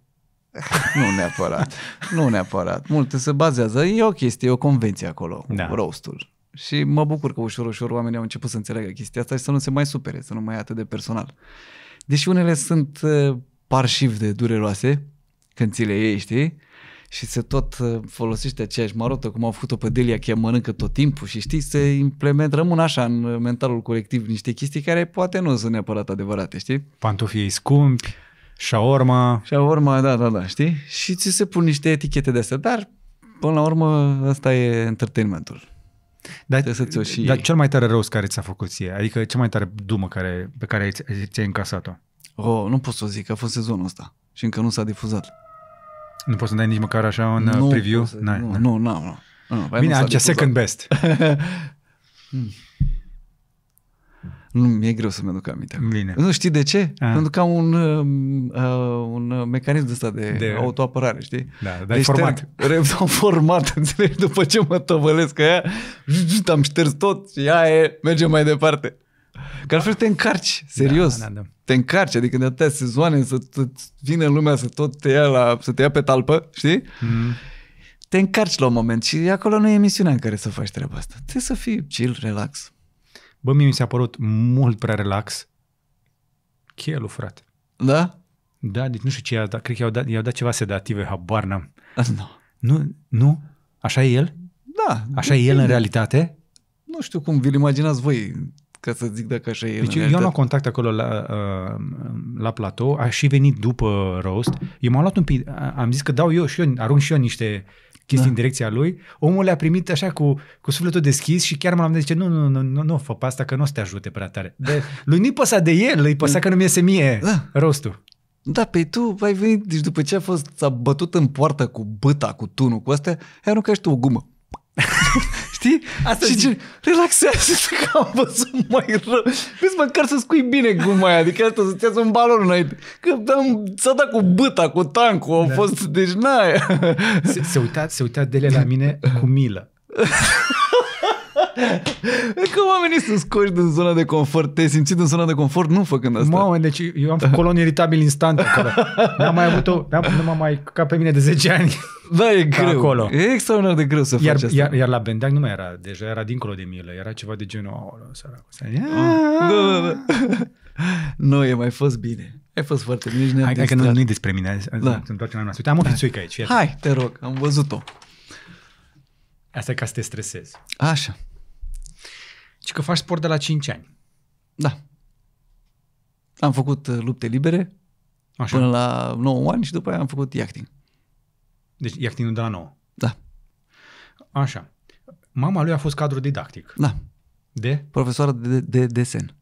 nu neapărat, nu neapărat. Multe se bazează, e o chestie, e o convenție acolo, da. roastul. Și mă bucur că ușor, ușor oamenii au început să înțeleagă chestia asta și să nu se mai supere, să nu mai e atât de personal. Deși unele sunt eh, parșiv de dureroase, când ți le iei, știi? și se tot uh, folosește aceeași marotă, cum au făcut-o pe Delia, că mănâncă tot timpul și știi, se implement, rămân așa în mentalul colectiv niște chestii care poate nu sunt neapărat adevărate, știi? Pantofii scumpi, șaorma... Șaorma, da, da, da, știi? Și ți se pun niște etichete de astea, dar până la urmă asta e entertainmentul. Dar, să și dar cel mai tare rău care ți-a făcut ție, adică cea mai tare dumă care, pe care ți-ai încasat-o? Oh, nu pot să o zic, a fost sezonul ăsta și încă nu s-a difuzat. Nu poți să dai nici măcar așa un uh, nu preview? Să, n nu, nu, nu, nu. nu Bine, adică second best. Hmm. Nu, mi-e greu să-mi aduc aminte. Bine. Nu știi de ce? A. Ah. Pentru că am un, um, uh, un uh, mecanism ăsta de, de autoapărare, știi? Da, deci dar deci format. Șterg, am format, înțelegi? După ce mă tăvălesc că aia, am șters tot și aia e, mergem mai departe. Că altfel te încarci, serios. Da, da, da. Te încarci, adică de atâtea sezoane să vină lumea să tot te ia, la, să te ia pe talpă, știi? Mm. Te încarci la un moment și acolo nu e emisiunea în care să faci treaba asta. Trebuie să fii chill, relax. Bă, mie mi s-a părut mult prea relax chelul, frate. Da? Da, deci nu știu ce i-a dat, cred că i-au dat, i-au dat ceva sedative, habar n-am. Ah, nu. Nu? Nu? Așa e el? Da. Așa e el în realitate? Nu știu cum vi-l imaginați voi ca să zic dacă așa e. Deci eu am contact acolo la, uh, la platou, a și venit după roast. Eu m-am luat un pic, am zis că dau eu și eu, arunc și eu niște chestii da. în direcția lui. Omul le-a primit așa cu, cu sufletul deschis și chiar m-am zis, nu, nu, nu, nu, nu, fă pe asta că nu o să te ajute prea tare. De, lui nu-i păsa de el, îi păsa da. că nu-mi iese mie da. rostul. Da, pe tu ai venit, deci după ce a fost a bătut în poartă cu băta, cu tunul, cu astea, ai aruncat și tu o gumă. Știi? Asta și ce? relaxează-te că am văzut mai rău. Vezi măcar să scui bine guma aia, adică asta să-ți iasă un balon înainte. Că dăm, s-a dat cu băta, cu tancul, da. a fost, deci n-aia. Se, se, uita, se uita Dele la mine cu milă. Că oamenii sunt scoși din zona de confort. Te-ai simțit în zona de confort nu făcând asta. Mamă, deci eu am făcut colon iritabil instant acolo. N-am mai avut o... Nu m-am mai ca pe mine de 10 ani. Da, e greu. Acolo. E extraordinar de greu să iar, faci asta. Iar, iar la Bendeac nu mai era, deja era dincolo de milă. Era ceva de genul, aoleu, săracu. Ah, da, da, da. Nu, e mai fost bine. E fost foarte bine. hai, hai că nu, nu e despre mine. Da. Sunt întoarcem la noastră. Uite, am o fițuică aici. Hai, te rog, am văzut-o. Asta e ca să te stresezi. Așa. Și că faci sport de la 5 ani. Da. Am făcut uh, lupte libere Așa. până la 9 ani și după aia am făcut yachting. Deci yachtingul de la 9. Da. Așa. Mama lui a fost cadru didactic. Da. De? Profesoară de, de desen.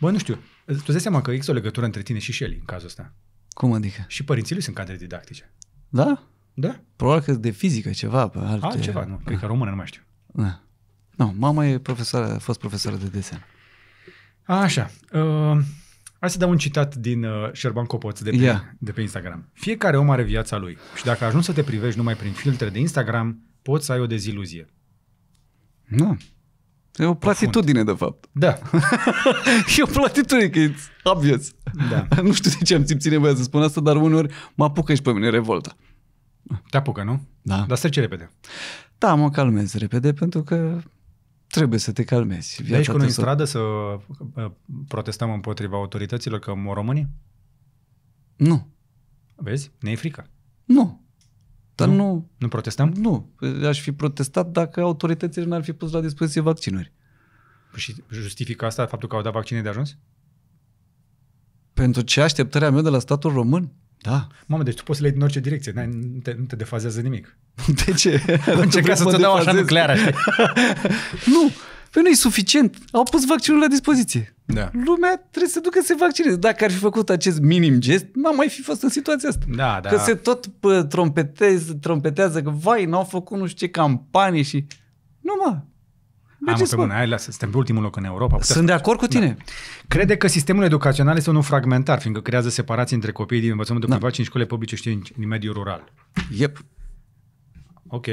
Bă, nu știu. Tu dai seama că există o legătură între tine și Shelly în cazul ăsta. Cum adică? Și părinții lui sunt cadre didactice. Da? Da. Probabil că de fizică ceva. Pe alte... Altceva, nu. Cred că română, nu mai știu. Da. Nu, mama e profesor, a fost profesoră de desen. Așa. Uh, hai să dau un citat din uh, Șerban Copoț de pe, yeah. de pe Instagram. Fiecare om are viața lui și dacă ajungi să te privești numai prin filtre de Instagram, poți să ai o deziluzie. Nu. E o platitudine, de fapt. Da. e o platitudine, că it's obvious. Da. nu știu de ce am simțit nevoia să spun asta, dar uneori mă apucă și pe mine revolta. Te apucă, nu? Da. Dar ce repede. Da, mă calmez repede pentru că trebuie să te calmezi. Viața Aici cu noi în stradă să uh, protestăm împotriva autorităților că mor românii? Nu. Vezi? Ne e frică. Nu. Dar nu, nu... Nu protestăm? Nu. Aș fi protestat dacă autoritățile n-ar fi pus la dispoziție vaccinuri. Păi și justifică asta faptul că au dat vaccine de ajuns? Pentru ce așteptarea mea de la statul român? Da. Mamă, deci tu poți să le iei din orice direcție, nu, te, nu te defazează nimic. De ce? Încerca să te dau așa nucleară. nu, Păi nu e suficient. Au pus vaccinul la dispoziție. Da. Lumea trebuie să ducă să se vaccineze. Dacă ar fi făcut acest minim gest, n-am mai fi fost în situația asta. Da, da. Că se tot trompetează, trompetează că vai, n-au făcut nu știu ce campanii și... Nu mă, am să mă, aia, suntem pe ultimul loc în Europa. Puteți Sunt de acord cu da. tine. Da. Crede că sistemul educațional este unul fragmentar, fiindcă creează separații între copiii din învățământul da. privat și în școlile publice și în în mediul rural. Yep. Ok.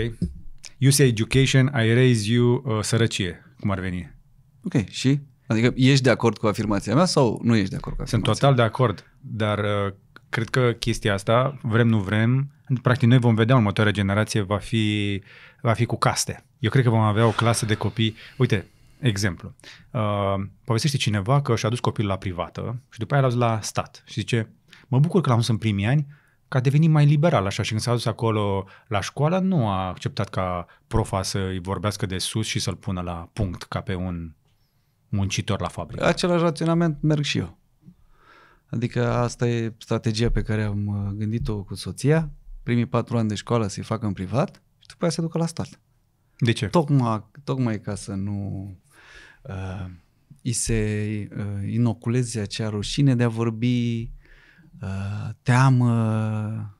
You say education, I raise you uh, sărăcie, cum ar veni. Ok, și? Adică ești de acord cu afirmația mea sau nu ești de acord cu afirmația Sunt total de acord, dar uh, cred că chestia asta, vrem nu vrem, practic noi vom vedea următoarea generație va fi, va fi cu caste. Eu cred că vom avea o clasă de copii. Uite, exemplu. Uh, povestește cineva că și-a dus copilul la privată și după aia l-a dus la stat și zice, mă bucur că l-am dus în primii ani, că a devenit mai liberal așa și când s-a dus acolo la școală nu a acceptat ca profa să i vorbească de sus și să-l pună la punct ca pe un muncitor la fabrică. Același raționament merg și eu. Adică asta e strategia pe care am uh, gândit-o cu soția, primii patru ani de școală să-i facă în privat și după aceea se ducă la stat. De ce? Tocmai, tocmai ca să nu uh, îi se uh, inoculeze acea rușine de a vorbi, uh, teamă,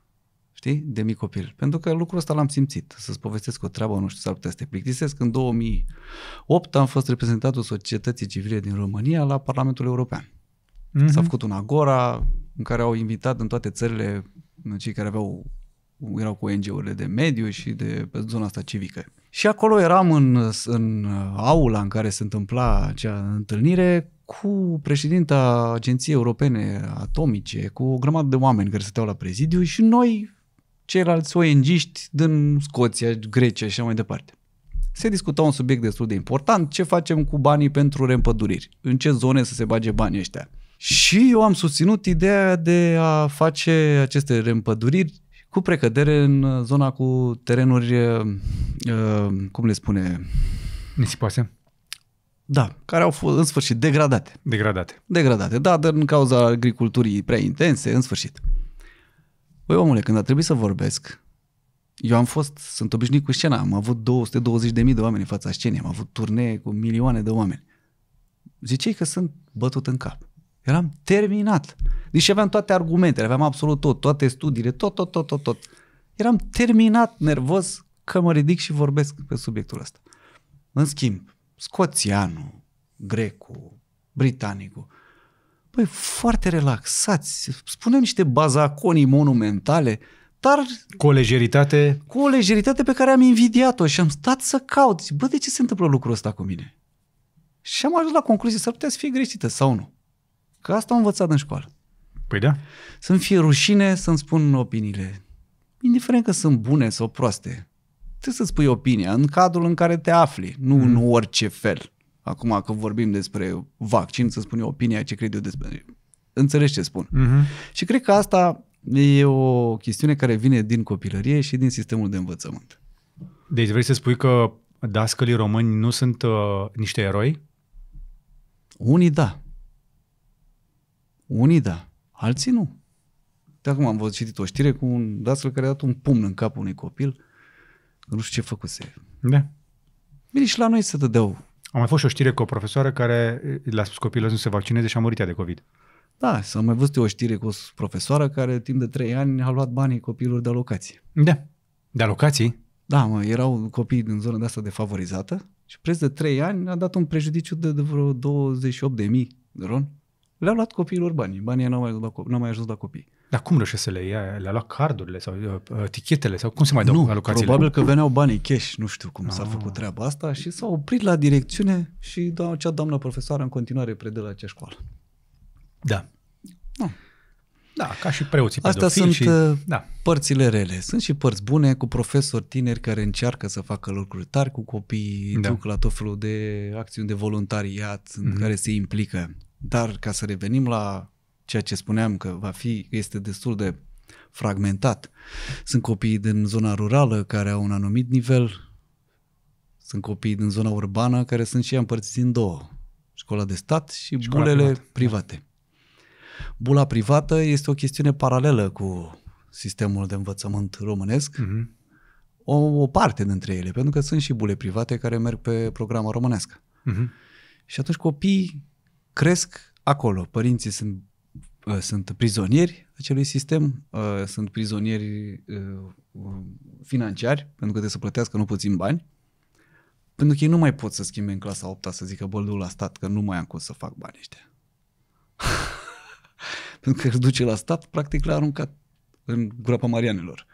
știi, de mic copil. Pentru că lucrul ăsta l-am simțit. Să-ți povestesc o treabă, nu știu, s-ar putea să te plictisesc. În 2008 am fost reprezentatul societății civile din România la Parlamentul European. Mm-hmm. S-a făcut un agora în care au invitat în toate țările cei care aveau erau cu ONG-urile de mediu și de pe zona asta civică. Și acolo eram în, în aula în care se întâmpla acea întâlnire cu președinta Agenției Europene Atomice, cu o grămadă de oameni care stăteau la prezidiu și noi, ceilalți ong din Scoția, Grecia și așa mai departe. Se discuta un subiect destul de important, ce facem cu banii pentru reîmpăduriri, în ce zone să se bage banii ăștia. Și eu am susținut ideea de a face aceste reîmpăduriri cu precădere în uh, zona cu terenuri, uh, uh, cum le spune... Nisipoase. Da, care au fost în sfârșit degradate. Degradate. Degradate, da, dar în cauza agriculturii prea intense, în sfârșit. Băi, omule, când a trebuit să vorbesc, eu am fost, sunt obișnuit cu scena, am avut 220.000 de oameni în fața scenei, am avut turnee cu milioane de oameni. Zicei că sunt bătut în cap. Eram terminat. Deci aveam toate argumentele, aveam absolut tot, toate studiile, tot, tot, tot, tot, tot. Eram terminat, nervos, că mă ridic și vorbesc pe subiectul ăsta. În schimb, scoțianul, grecul, britanicul, băi, foarte relaxați, spuneam niște bazaconii monumentale, dar... Cu o lejeritate... Cu o lejeritate pe care am invidiat-o și am stat să caut. Bă, de ce se întâmplă lucrul ăsta cu mine? Și am ajuns la concluzie, s-ar putea să fie greșită sau nu. Că asta am învățat în școală. Păi da. Să-mi fie rușine să-mi spun opiniile. Indiferent că sunt bune sau proaste. Trebuie să-ți spui opinia în cadrul în care te afli, nu mm. în orice fel. Acum că vorbim despre vaccin, să spun eu opinia ce cred eu despre... Înțelegi ce spun. Mm-hmm. Și cred că asta e o chestiune care vine din copilărie și din sistemul de învățământ. Deci vrei să spui că dascălii români nu sunt uh, niște eroi? Unii da, unii da, alții nu. De acum am văzut citit o știre cu un dascăl care a dat un pumn în capul unui copil, nu știu ce făcuse. Da. Bine, și la noi se dădeau. Am mai fost și o știre cu o profesoară care l-a spus copilul să se vaccineze și a murit de COVID. Da, s-a mai văzut o știre cu o profesoară care timp de trei ani a luat banii copiilor de alocație. Da. De alocații? Da, mă, erau copii din zona de asta defavorizată și preț de trei ani a dat un prejudiciu de, de vreo 28.000 de ron le-au luat copiilor banii. Banii n-au mai, ajuns la, n-au mai ajuns la copii. Dar cum reușesc să le ia? Le-a luat cardurile sau uh, uh tichetele sau cum se mai dau nu, alocațiile? probabil că veneau banii cash, nu știu cum ah. s-a făcut treaba asta și s-au oprit la direcțiune și do- cea doamnă profesoară în continuare predă la acea școală. Da. Da. Da, ca și preoții Asta sunt și, uh, da. părțile rele. Sunt și părți bune cu profesori tineri care încearcă să facă lucruri tari cu copii, da. duc la tot felul de acțiuni de voluntariat mm-hmm. în mhm. care se implică. Dar ca să revenim la ceea ce spuneam că va fi, este destul de fragmentat. Sunt copiii din zona rurală care au un anumit nivel, sunt copiii din zona urbană care sunt și împărțiți în două. Școala de stat și Școala bulele private. Da. private. Bula privată este o chestiune paralelă cu sistemul de învățământ românesc, uh-huh. o, o parte dintre ele, pentru că sunt și bule private care merg pe programa românească. Uh-huh. Și atunci copiii cresc acolo. Părinții sunt, uh, sunt prizonieri acelui sistem, uh, sunt prizonieri uh, financiari, pentru că trebuie să plătească nu puțin bani, pentru că ei nu mai pot să schimbe în clasa 8 să zică, bă, la stat, că nu mai am cum să fac bani ăștia. pentru că își duce la stat, practic l-a aruncat în groapa Marianelor.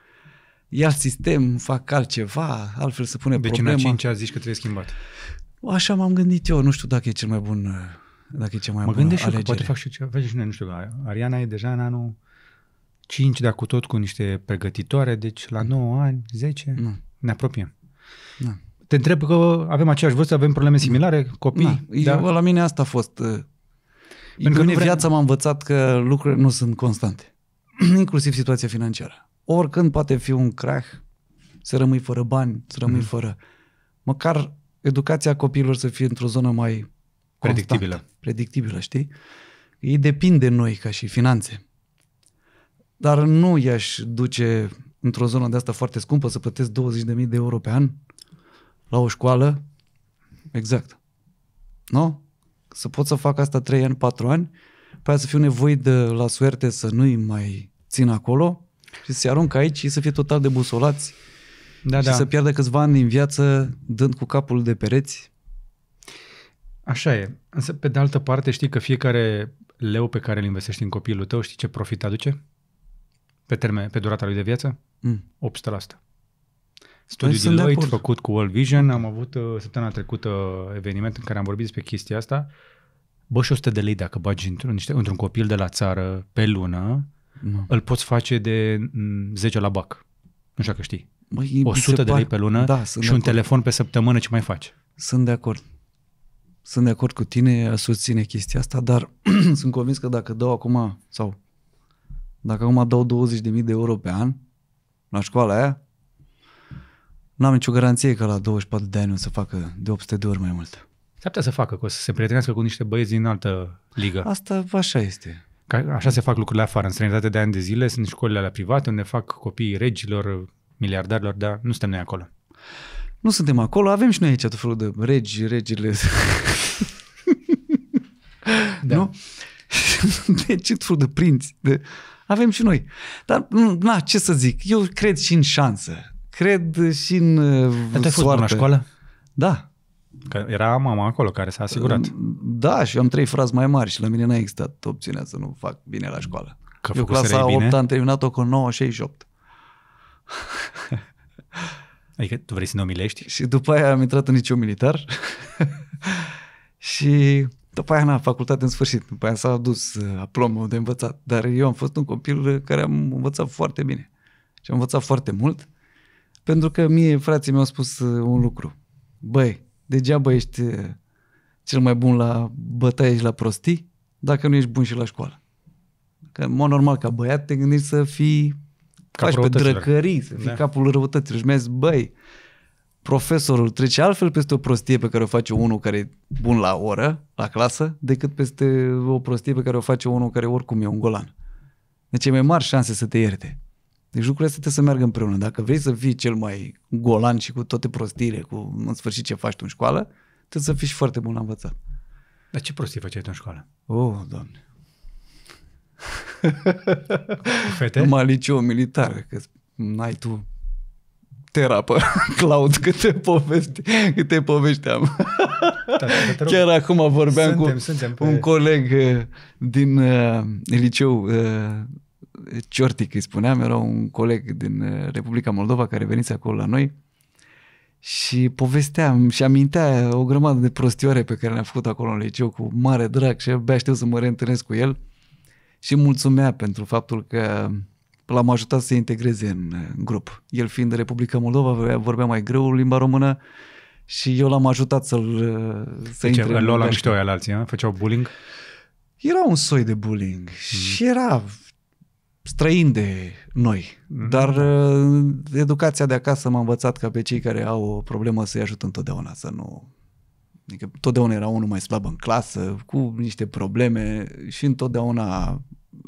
Iar sistem, fac altceva, altfel se pune deci problema. Deci în a cincea zici că trebuie schimbat. Așa m-am gândit eu, nu știu dacă e cel mai bun dacă e cea mai mă bună gândesc alegere. și poate fac și ceva. Vezi și noi, nu știu, Ariana e deja în anul 5, dar cu tot cu niște pregătitoare, deci la 9 ani, 10, nu. ne apropiem. Nu. Da. Te întreb că avem aceeași vârstă, avem probleme similare, copii. Da. Eu, da? la mine asta a fost. Uh, Pentru că în vrem... viața m-a învățat că lucrurile nu sunt constante. inclusiv situația financiară. Oricând poate fi un crach, să rămâi fără bani, să rămâi mm. fără... Măcar educația copiilor să fie într-o zonă mai Predictibilă. Constant, predictibilă, știi? Ei depind de noi ca și finanțe. Dar nu i-aș duce într-o zonă de asta foarte scumpă să plătesc 20.000 de euro pe an la o școală. Exact. Nu? Să pot să fac asta 3 ani, 4 ani, pe aia să fiu nevoit de la suerte să nu-i mai țin acolo și să i arunc aici și să fie total debusolați da, și da. să pierdă câțiva ani din viață dând cu capul de pereți Așa e. Însă, pe de altă parte, știi că fiecare leu pe care îl investești în copilul tău, știi ce profit aduce? Pe termen, pe durata lui de viață? Mm. 800%. Păi Studiul păi Deloitte de făcut cu World Vision, am avut uh, săptămâna trecută eveniment în care am vorbit despre chestia asta. Bă, și 100 de lei dacă bagi într-un, într-un copil de la țară pe lună, no. îl poți face de 10 mm, la bac. Nu știu că știi. Bă, 100 de lei pe lună da, și un acord. telefon pe săptămână, ce mai faci? Sunt de acord sunt de acord cu tine, susține chestia asta, dar sunt convins că dacă dau acum, sau dacă acum dau 20.000 de euro pe an la școala aia, n-am nicio garanție că la 24 de ani o să facă de 800 de ori mai mult. S-ar putea să facă, că o să se prietenească cu niște băieți din altă ligă. Asta așa este. Ca, așa se fac lucrurile afară. În străinătate de ani de zile sunt școlile alea private unde fac copiii regilor, miliardarilor, dar nu suntem noi acolo. Nu suntem acolo, avem și noi aici tot felul de regi, regile Da. Nu? De ce de prinți? De... Avem și noi. Dar, na, ce să zic, eu cred și în șansă. Cred și în uh, ai fost la școală? Da. Că era mama acolo care s-a asigurat. Da, și eu am trei frați mai mari și la mine n-a existat opțiunea să nu fac bine la școală. Că eu clasa 8 am terminat-o cu 68. Adică tu vrei să ne omilești? Și după aia am intrat în liceu militar și după aia, na, facultate în sfârșit, după aia s-a adus uh, aplomul de învățat, dar eu am fost un copil uh, care am învățat foarte bine și am învățat foarte mult, pentru că mie frații mi-au spus uh, un lucru. Băi, degeaba ești cel mai bun la bătaie și la prostii, dacă nu ești bun și la școală. Că, în mod normal, ca băiat, te gândești să fii ca, ca și pe drăcării, să fii da. capul răutăților. Și mi băi, profesorul trece altfel peste o prostie pe care o face unul care e bun la oră, la clasă, decât peste o prostie pe care o face unul care oricum e un golan. Deci e mai mari șanse să te ierte. Deci lucrurile astea trebuie să meargă împreună. Dacă vrei să fii cel mai golan și cu toate prostiile, cu în sfârșit ce faci tu în școală, trebuie să fii și foarte bun la învățat. Dar ce prostii făceai tu în școală? Oh, doamne. Fete? Numai liceu militar, că n-ai tu terapă, Cloud, câte povești, câte povești am. Tata, da, da, da, Chiar acum vorbeam suntem, cu suntem pe... un coleg uh, din uh, liceu, uh, Ciortic îi spuneam, era un coleg din uh, Republica Moldova care venise acolo la noi și povesteam și amintea o grămadă de prostioare pe care le-am făcut acolo în liceu cu mare drag și abia știu să mă reîntâlnesc cu el și mulțumea pentru faptul că l-am ajutat să se integreze în, în grup. El fiind de Republica Moldova, vorbea mai greu limba română și eu l-am ajutat să-l să deci, intre. Lua la mișto la alții, făceau bullying? Era un soi de bullying mm. și era străin de noi, mm. dar uh, educația de acasă m-a învățat ca pe cei care au o problemă să-i ajut întotdeauna, să nu... Adică totdeauna era unul mai slab în clasă, cu niște probleme și întotdeauna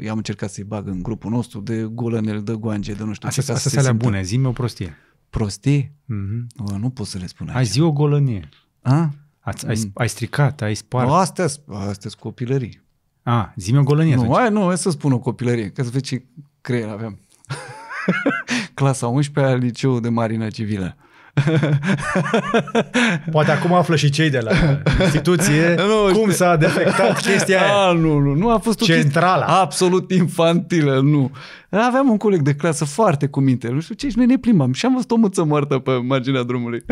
am încercat să-i bag în grupul nostru de golănele, de goange, de nu știu astea, sunt alea bune, zi o prostie. Prostie? Mm-hmm. O, nu pot să le spun Ai zi o golănie. A? Ați, ai, mm. ai stricat, ai spart. Nu, astea sunt copilării. A, zi o golănie Nu, aia nu, e să spun o copilărie, Că să vezi ce creier aveam. Clasa 11-a, liceu de marină civilă. Poate acum află și cei de la instituție nu, cum s-a defectat chestia aia. A, nu, nu, nu a fost o centrală. absolut infantilă, nu. Aveam un coleg de clasă foarte cu minte, nu știu ce, și noi ne plimbam și am văzut o muță moartă pe marginea drumului.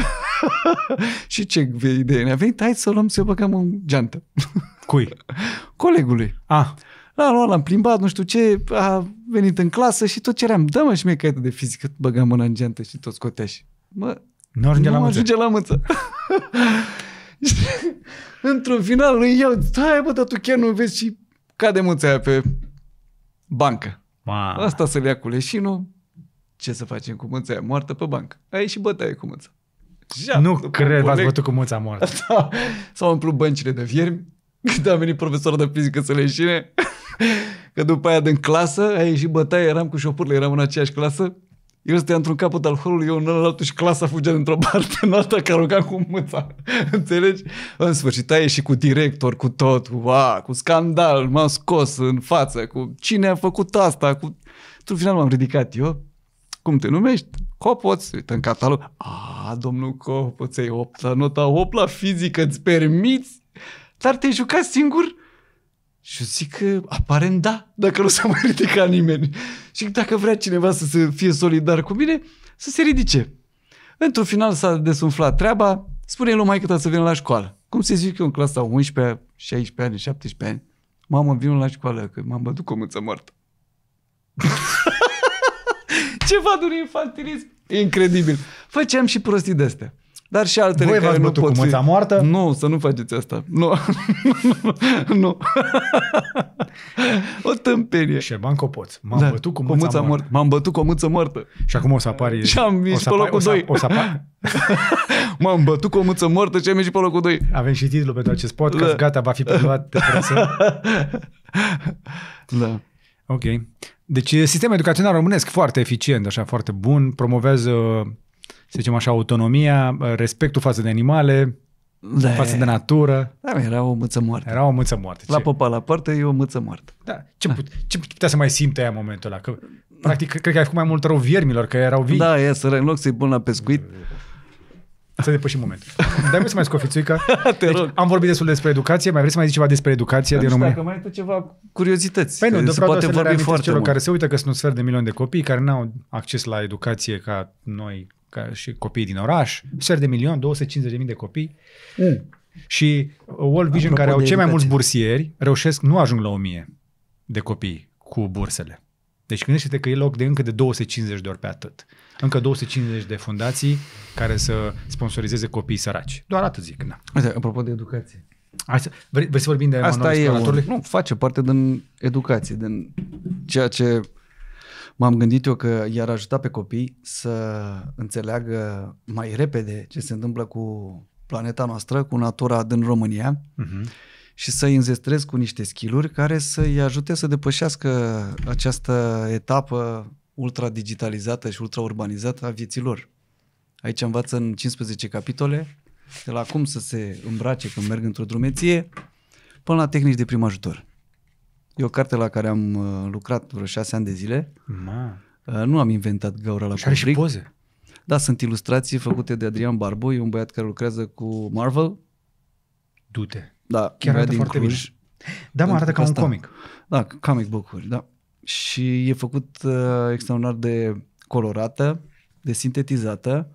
și ce idee ne-a venit, hai să o luăm să o băgăm în geantă. Cui? Colegului. Ah. L-am luat, l-am plimbat, nu știu ce, a venit în clasă și tot ceream, dă-mă și mie de fizică, băgam mâna în geantă și tot scotea și... Mă, nu ajunge nu la Nu ajunge la mânță. Într-un final îi iau, stai bă, dar tu chiar nu vezi și cade mânța aia pe bancă. Ma. Asta să-l ia cu leșinul, ce să facem cu mânța aia moartă pe bancă? Ai și bătaie cu mâța. Ja, nu cred, v-ați bătut cu mânța moartă. Da. S-au umplut băncile de viermi, când a venit profesorul de fizică să ieșine. că după aia din clasă a ieșit bătaie, eram cu șopurile, eram în aceeași clasă, el stătea într-un capăt al holului, eu în altul și clasa fugea dintr-o parte în alta că arunca cu mâța. Înțelegi? În sfârșit a ieșit cu director, cu tot, cu, a, cu scandal, m-am scos în față, cu cine a făcut asta, cu... Într-un final m-am ridicat eu, cum te numești? Copoț, uite în catalog. A, domnul Copoț, ai 8 la nota 8 la fizică, îți permiți? Dar te-ai jucat singur? Și eu zic că aparent da, dacă nu s-a mai ridicat nimeni. Și dacă vrea cineva să se fie solidar cu mine, să se ridice. Într-un final s-a desumflat treaba, spune lui maică să vină la școală. Cum se zic eu în clasa 11, 16 ani, 17 ani? Mamă, vin la școală, că m-am bătut cu o mânță moartă. Ceva de un infantilism incredibil. Făceam și prostii de astea. Dar și altele Voi care nu pot cu fi. moartă? Nu, să nu faceți asta. Nu. nu. o tâmpenie. Șerban Copoț. M-am da, bătut cu muța, moartă. moartă. M-am bătut cu o mâță moartă. Și acum o să apare... Și am ieșit pe locul 2. O să, apare... M-am bătut cu o muță moartă și am ieșit pe locul 2. Avem și titlul pentru acest podcast. Da. Gata, va fi preluat de presă. da. Ok. Deci sistemul educațional românesc foarte eficient, așa, foarte bun, promovează să zicem așa, autonomia, respectul față de animale, da. față de natură. Da, era o mâță moartă. Era o mâță moartă. La popa la parte e o mâță moartă. Da. Ce, da. Put, ce putea să mai simte aia în momentul ăla? Că, practic, cred că ai făcut mai mult rău viermilor, că erau vii. Da, e să în loc să-i pun la pescuit. Să depășim momentul. Dar mi să mai scofițuica. Te deci, rog. Am vorbit destul despre educație, mai vrei să mai zici ceva despre educație din România? Dacă mai ai ceva curiozități. Păi nu, de se poate vorbi foarte celor mult. care se uită că sunt un sfert de milion de copii care nu au acces la educație ca noi ca și copiii din oraș, ser de milion, 250.000 de copii. Mm. Și uh, World Vision, Apropo care au cei mai mulți bursieri, reușesc, nu ajung la 1000 de copii cu bursele. Deci gândește-te că e loc de încă de 250 de ori pe atât. Încă 250 de fundații care să sponsorizeze copiii săraci. Doar atât zic. Da. Asta, apropo de educație. Asta, vrei, vrei să vorbim de Asta e un, Nu, face parte din educație, din ceea ce m-am gândit eu că i-ar ajuta pe copii să înțeleagă mai repede ce se întâmplă cu planeta noastră, cu natura din România uh-huh. și să-i înzestrez cu niște skill care să-i ajute să depășească această etapă ultra-digitalizată și ultra-urbanizată a vieților. Aici învață în 15 capitole, de la cum să se îmbrace când merg într-o drumeție, până la tehnici de prim ajutor. E o carte la care am uh, lucrat vreo șase ani de zile. Ma. Uh, nu am inventat gaura la și are și poze. Da, sunt ilustrații făcute de Adrian Barbu, e un băiat care lucrează cu Marvel. Dute. Da, Chiar arată din foarte Cluj. bine. Da, mă arată ca asta. un comic. Da, comic book da. Și e făcut uh, extraordinar de colorată, de sintetizată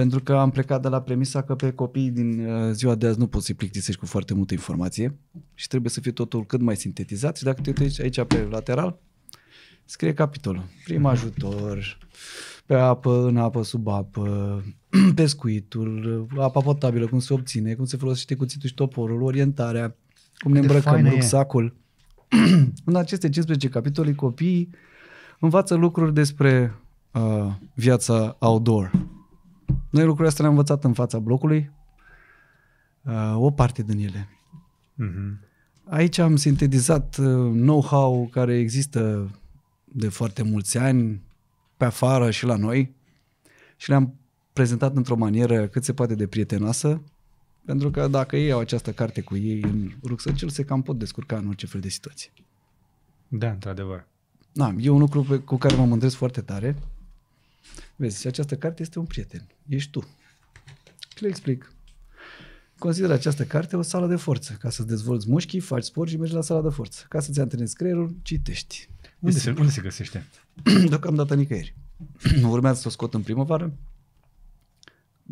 pentru că am plecat de la premisa că pe copiii din uh, ziua de azi nu poți să-i plictisești cu foarte multă informație și trebuie să fie totul cât mai sintetizat și dacă te uiți aici pe lateral, scrie capitolul. Prim ajutor, pe apă, în apă, sub apă, pescuitul, apa potabilă, cum se obține, cum se folosește cuțitul și toporul, orientarea, cum ne îmbrăcăm, rucsacul. în aceste 15 capitole, copiii învață lucruri despre uh, viața outdoor, noi lucrurile astea le-am învățat în fața blocului, uh, o parte din ele. Uh-huh. Aici am sintetizat uh, know-how care există de foarte mulți ani, pe afară și la noi, și le-am prezentat într-o manieră cât se poate de prietenoasă, pentru că dacă ei au această carte cu ei în rucsăcel, se cam pot descurca în orice fel de situație. Da, într-adevăr. Da, e un lucru pe, cu care mă mândresc foarte tare. Vezi, și această carte este un prieten. Ești tu. Și le explic. Consideră această carte o sală de forță. Ca să-ți dezvolți mușchii, faci sport și mergi la sala de forță. Ca să-ți antrenezi creierul, citești. Unde, se, unde se găsește? Deocamdată nicăieri. Urmează să o scot în primăvară.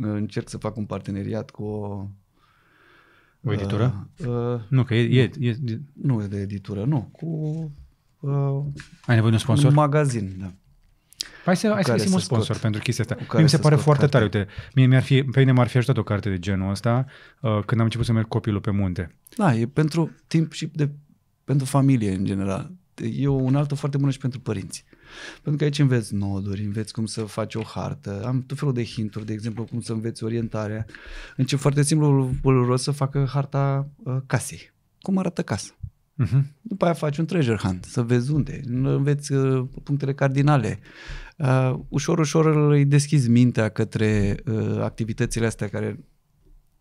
Încerc să fac un parteneriat cu o o editură? Uh, uh, nu, că e, e, e... Nu e de editură, nu. Cu... Uh, Ai nevoie de un sponsor? Un magazin, da. Hai să, hai să găsim un sponsor scot. pentru chestia asta. Mie mi se pare foarte carte. tare. Uite, mie mi-ar fi, pe mine m-ar fi ajutat o carte de genul ăsta uh, când am început să merg copilul pe munte. Da, e pentru timp și de, pentru familie în general. E o altă foarte bună și pentru părinți. Pentru că aici înveți noduri, înveți cum să faci o hartă, am tot felul de hinturi, de exemplu, cum să înveți orientarea. Încep deci foarte simplu îl să facă harta uh, casei. Cum arată casa? Uh-huh. După aia faci un treasure hunt, să vezi unde, înveți uh, punctele cardinale. Uh, ușor, ușor îi deschizi mintea către uh, activitățile astea care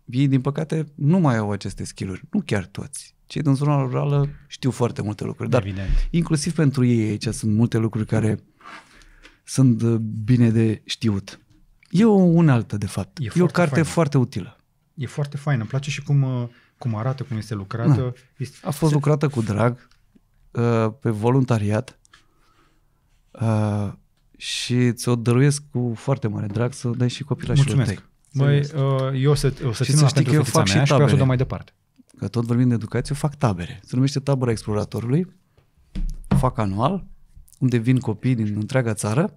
ei, din păcate, nu mai au aceste skill Nu chiar toți. Cei din zona rurală știu foarte multe lucruri, dar Evident. inclusiv pentru ei aici sunt multe lucruri care sunt uh, bine de știut. E o unealtă, de fapt. E, e o carte faină. foarte utilă. E foarte faină. Îmi place și cum uh cum arată, cum este lucrată. Da. Este, a fost lucrată cu drag, uh, pe voluntariat uh, și ți-o dăruiesc cu foarte mare drag să dai și copilașilor Mulțumesc. tăi. Mulțumesc. Uh, eu o să, o să și țin să la știi că eu fac și și tabere. și să o mai departe. Că tot vorbim de educație, fac tabere. Se numește Tabăra Exploratorului. fac anual, unde vin copii din întreaga țară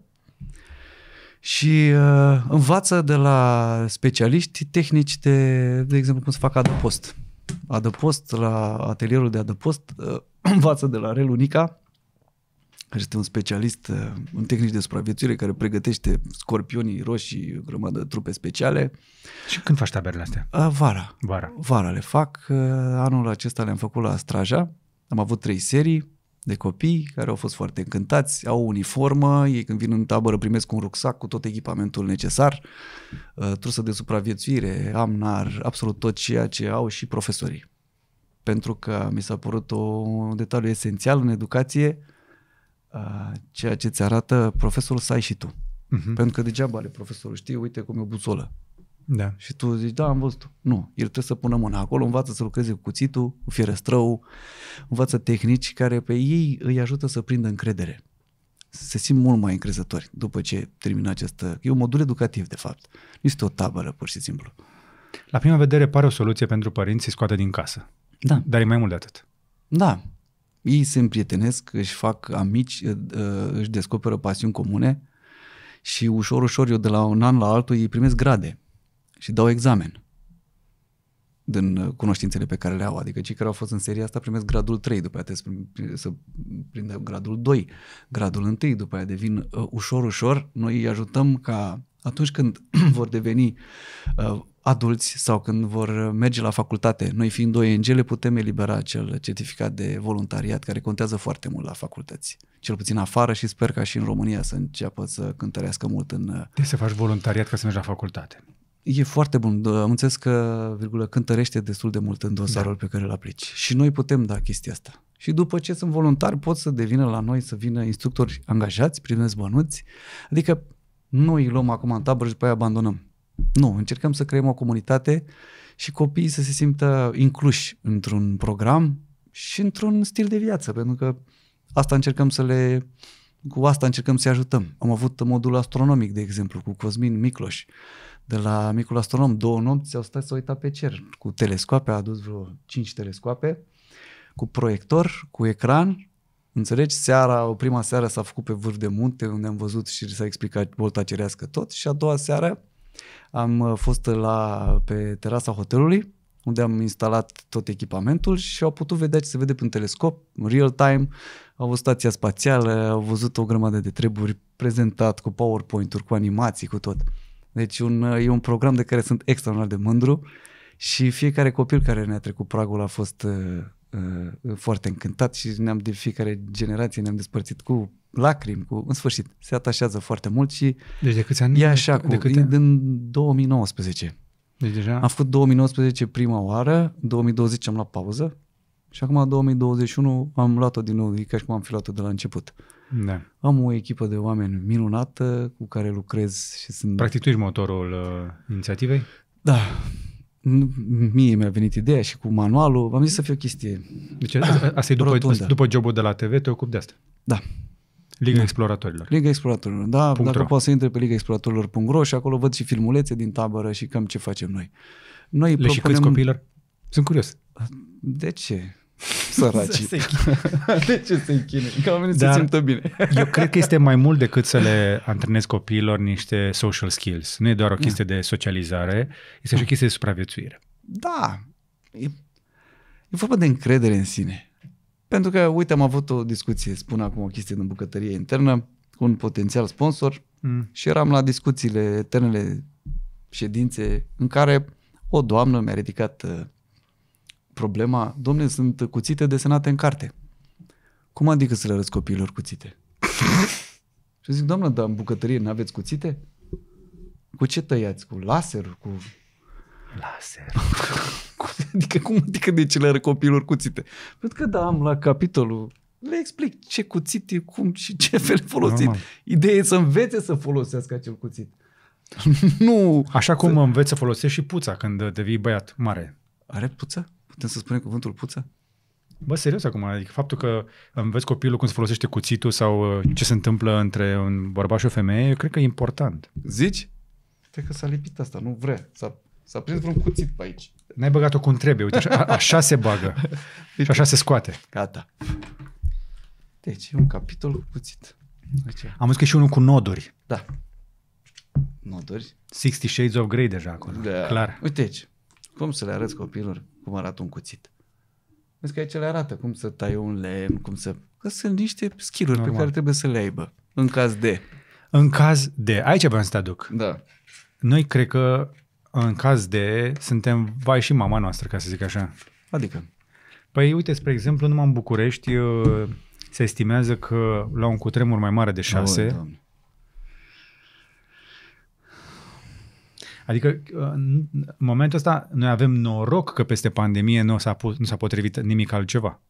și uh, învață de la specialiști tehnici de, de exemplu, cum să facă adăpost adăpost, la atelierul de adăpost, învață de la Relunica, care este un specialist, uh, un tehnic de supraviețuire care pregătește scorpionii roșii, grămadă de trupe speciale. Și când faci taberele astea? Uh, vara. Vara. Vara le fac. Uh, anul acesta le-am făcut la Straja. Am avut trei serii de copii care au fost foarte încântați, au uniformă, ei când vin în tabără primesc un rucsac cu tot echipamentul necesar, uh, trusă de supraviețuire, amnar, absolut tot ceea ce au și profesorii. Pentru că mi s-a părut un detaliu esențial în educație, uh, ceea ce ți arată profesorul să ai și tu. Uh-huh. Pentru că degeaba are profesorul, știi, uite cum e o buzolă. Da. Și tu zici, da, am văzut. Nu, el trebuie să pună mâna acolo, învață să lucreze cu cuțitul, cu fierăstrăul, învață tehnici care pe ei îi ajută să prindă încredere. Se simt mult mai încrezători după ce termină această... E un modul educativ, de fapt. Nu este o tabără, pur și simplu. La prima vedere pare o soluție pentru părinți să scoate din casă. Da. Dar e mai mult de atât. Da. Ei se împrietenesc, își fac amici, ă, ă, își descoperă pasiuni comune și ușor, ușor, eu de la un an la altul îi primesc grade și dau examen din uh, cunoștințele pe care le au. Adică cei care au fost în seria asta primesc gradul 3, după aceea trebuie să prindă gradul 2, gradul 1, după aia devin uh, ușor, ușor. Noi îi ajutăm ca atunci când vor deveni uh, adulți sau când vor uh, merge la facultate, noi fiind ONG le putem elibera acel certificat de voluntariat care contează foarte mult la facultăți. Cel puțin afară și sper ca și în România să înceapă să cântărească mult în... Trebuie uh, deci să faci voluntariat ca să mergi la facultate. E foarte bun. Am înțeles că, virgulă, cântărește destul de mult în dosarul da. pe care îl aplici. Și noi putem da chestia asta. Și după ce sunt voluntari, pot să devină la noi, să vină instructori angajați, primesc bănuți. Adică nu îi luăm acum în tabără și după aia abandonăm. Nu, încercăm să creăm o comunitate și copiii să se simtă incluși într-un program și într-un stil de viață, pentru că asta încercăm să le cu asta încercăm să-i ajutăm. Am avut modul astronomic, de exemplu, cu Cosmin Micloș, de la micul astronom, două nopți au stat să uita pe cer cu telescoape, a adus vreo cinci telescoape, cu proiector, cu ecran, Înțelegi? Seara, o prima seară s-a făcut pe vârf de munte, unde am văzut și s-a explicat volta cerească tot și a doua seară am uh, fost la, pe terasa hotelului, unde am instalat tot echipamentul și au putut vedea ce se vede prin telescop, real time, au văzut stația spațială, au văzut o grămadă de treburi prezentat cu PowerPoint-uri, cu animații, cu tot. Deci un, e un program de care sunt extraordinar de mândru și fiecare copil care ne-a trecut pragul a fost uh, uh, foarte încântat și ne-am de fiecare generație ne-am despărțit cu lacrimi, cu, în sfârșit, se atașează foarte mult și deci de câți ani? e așa, cu, de câte? din 2019. Deci deja... Am făcut 2019 prima oară, 2020 am luat pauză și acum 2021 am luat-o din nou, e ca și cum am fi luat-o de la început. Da. Am o echipă de oameni minunată cu care lucrez și sunt... Practic tu ești motorul uh, inițiativei? Da. Mie mi-a venit ideea și cu manualul. Am zis să fie o chestie Deci asta e după, după jobul de la TV, te ocupi de asta? Da. Liga da. Exploratorilor. Liga Exploratorilor, da. Punct dacă poți să intre pe ligaexploratorilor.ro și acolo văd și filmulețe din tabără și cam ce facem noi. Noi Le propunem... și câți copiilor? Sunt curios. De ce? Săraci. de ce se închine? Că oamenii Dar se simtă bine. eu cred că este mai mult decât să le antrenezi copiilor niște social skills. Nu e doar o mm. chestie da. de socializare, este și o chestie de supraviețuire. Da. E, e vorba de încredere în sine. Pentru că, uite, am avut o discuție, spun acum o chestie din bucătărie internă, cu un potențial sponsor mm. și eram la discuțiile eternele ședințe în care o doamnă mi-a ridicat uh, problema, domne, sunt cuțite desenate în carte. Cum adică să le arăți copiilor cuțite? și zic, doamnă, dar în bucătărie nu aveți cuțite? Cu ce tăiați? Cu laser? Cu... Laser. adică cum adică de ce le arăt copiilor cuțite? Pentru că da, am la capitolul le explic ce cuțit e, cum și ce fel folosit. Normal. Ideea e să învețe să folosească acel cuțit. nu. Așa cum să... înveți să folosești și puța când devii băiat mare. Are puță? Putem să spunem cuvântul puță? Bă, serios acum, adică faptul că înveți copilul cum se folosește cuțitul sau uh, ce se întâmplă între un bărbat și o femeie, eu cred că e important. Zici? Cred că s-a lipit asta, nu vrea. S-a, s-a prins vreun cuțit pe aici. N-ai băgat-o cum trebuie, uite, așa, așa se bagă și așa se scoate. Gata. Deci e un capitol cu cuțit. Am văzut că e și unul cu noduri. Da. Noduri. 60 Shades of Grey deja acolo, da. clar. Uite aici, cum să le arăți copilor cum arată un cuțit. Vezi că aici le arată cum să tai un lemn, cum să... Că sunt niște skill pe care trebuie să le aibă în caz de. În caz de. Aici vreau să te aduc. Da. Noi cred că în caz de suntem vai și mama noastră, ca să zic așa. Adică? Păi uite, spre exemplu, numai în București uh, se estimează că la un cutremur mai mare de șase, Da, Adică uh, în momentul ăsta noi avem noroc că peste pandemie nu s-a, pus, nu s-a potrivit nimic altceva.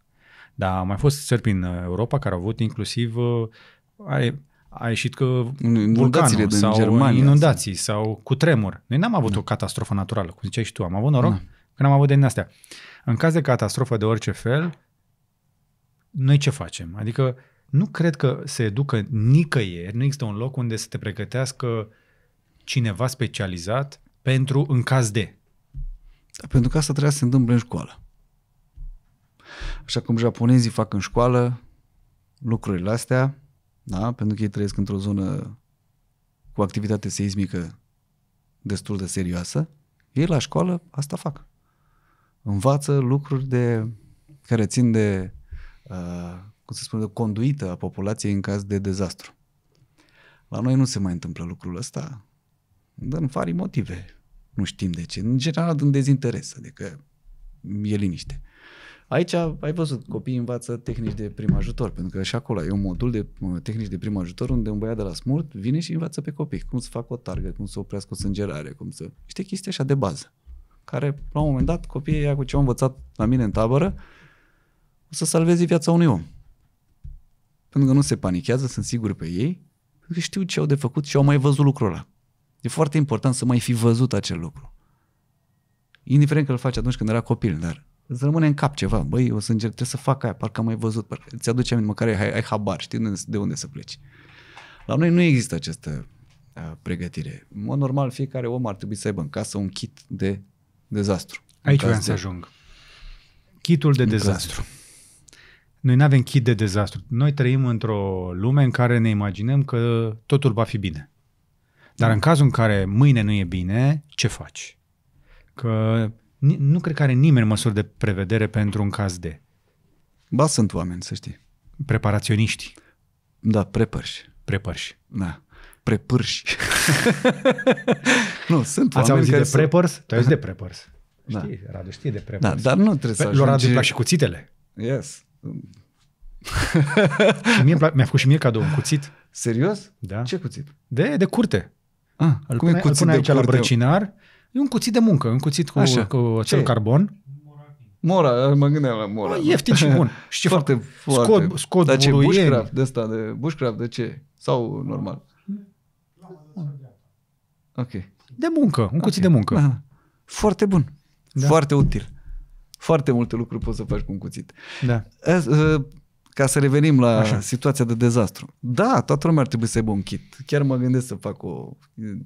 Dar au mai fost țări prin Europa care au avut inclusiv uh, a, a ieșit că vulcanul sau Germania, inundații asta. sau tremur. Noi n-am avut da. o catastrofă naturală, cum ziceai și tu, am avut noroc da. că n-am avut de din astea. În caz de catastrofă de orice fel, noi ce facem? Adică nu cred că se educă nicăieri, nu există un loc unde să te pregătească uh, cineva specializat pentru în caz de. Da, pentru că asta trebuia să se întâmple în școală. Așa cum japonezii fac în școală lucrurile astea, da? pentru că ei trăiesc într-o zonă cu activitate seismică destul de serioasă, ei la școală asta fac. Învață lucruri de, care țin de, uh, cum să spun, de conduită a populației în caz de dezastru. La noi nu se mai întâmplă lucrul ăsta. Dăm fari motive. Nu știm de ce. În general, din dezinteres, adică e liniște. Aici ai văzut, copiii învață tehnici de prim ajutor, pentru că și acolo e un modul de uh, tehnici de prim ajutor unde un băiat de la smurt vine și învață pe copii cum să facă o targă, cum să oprească o sângerare, cum să... niște chestii așa de bază, care la un moment dat copiii ia cu ce au învățat la mine în tabără o să salveze viața unui om. Pentru că nu se panichează, sunt sigur pe ei, pentru că știu ce au de făcut și au mai văzut lucrul ăla. E foarte important să mai fi văzut acel lucru. Indiferent că îl faci atunci când era copil, dar îți rămâne în cap ceva. Băi, o să încerc, trebuie să fac aia, parcă am mai văzut, parcă îți aduce aminte, măcar ai, ai habar, știi de unde, de unde să pleci. La noi nu există această a, pregătire. În mod normal, fiecare om ar trebui să aibă în casă un kit de dezastru. Aici vreau de... să ajung. Kitul de în dezastru. Noi nu avem kit de dezastru. Noi trăim într-o lume în care ne imaginăm că totul va fi bine. Dar în cazul în care mâine nu e bine, ce faci? Că nu cred că are nimeni măsuri de prevedere pentru un caz de. Ba, sunt oameni, să știi. Preparaționiști. Da, prepărși. Prepărși. Da. Prepărși. nu, sunt Ați oameni auzit care de prepărs? Sunt... Tu ai de prepărs. Da. Radu știi de da, prepărs. Da, dar nu trebuie să Pe, păi, ajungi... Lor și cuțitele. Yes. mie mi-a făcut și mie cadou un cuțit. Serios? Da. Ce cuțit? De, de curte. Ah, îl cum pune, e cuțit îl pune aici la brăcinar. E un cuțit de muncă, un cuțit cu, Așa. cu acel carbon. Mora, mă gândeam la Mora. O, ah, ieftin și bun. Și ce foarte, Foarte. Scot, scot Dar ce, bushcraft de ăsta, de bushcraft, de ce? Sau normal? Ok. De muncă, un okay. cuțit de muncă. Aha. Foarte bun. Da. Foarte util. Foarte multe lucruri poți să faci cu un cuțit. Da. Uh, ca să revenim la Așa. situația de dezastru. Da, toată lumea ar trebui să aibă un kit. Chiar mă gândesc să fac o,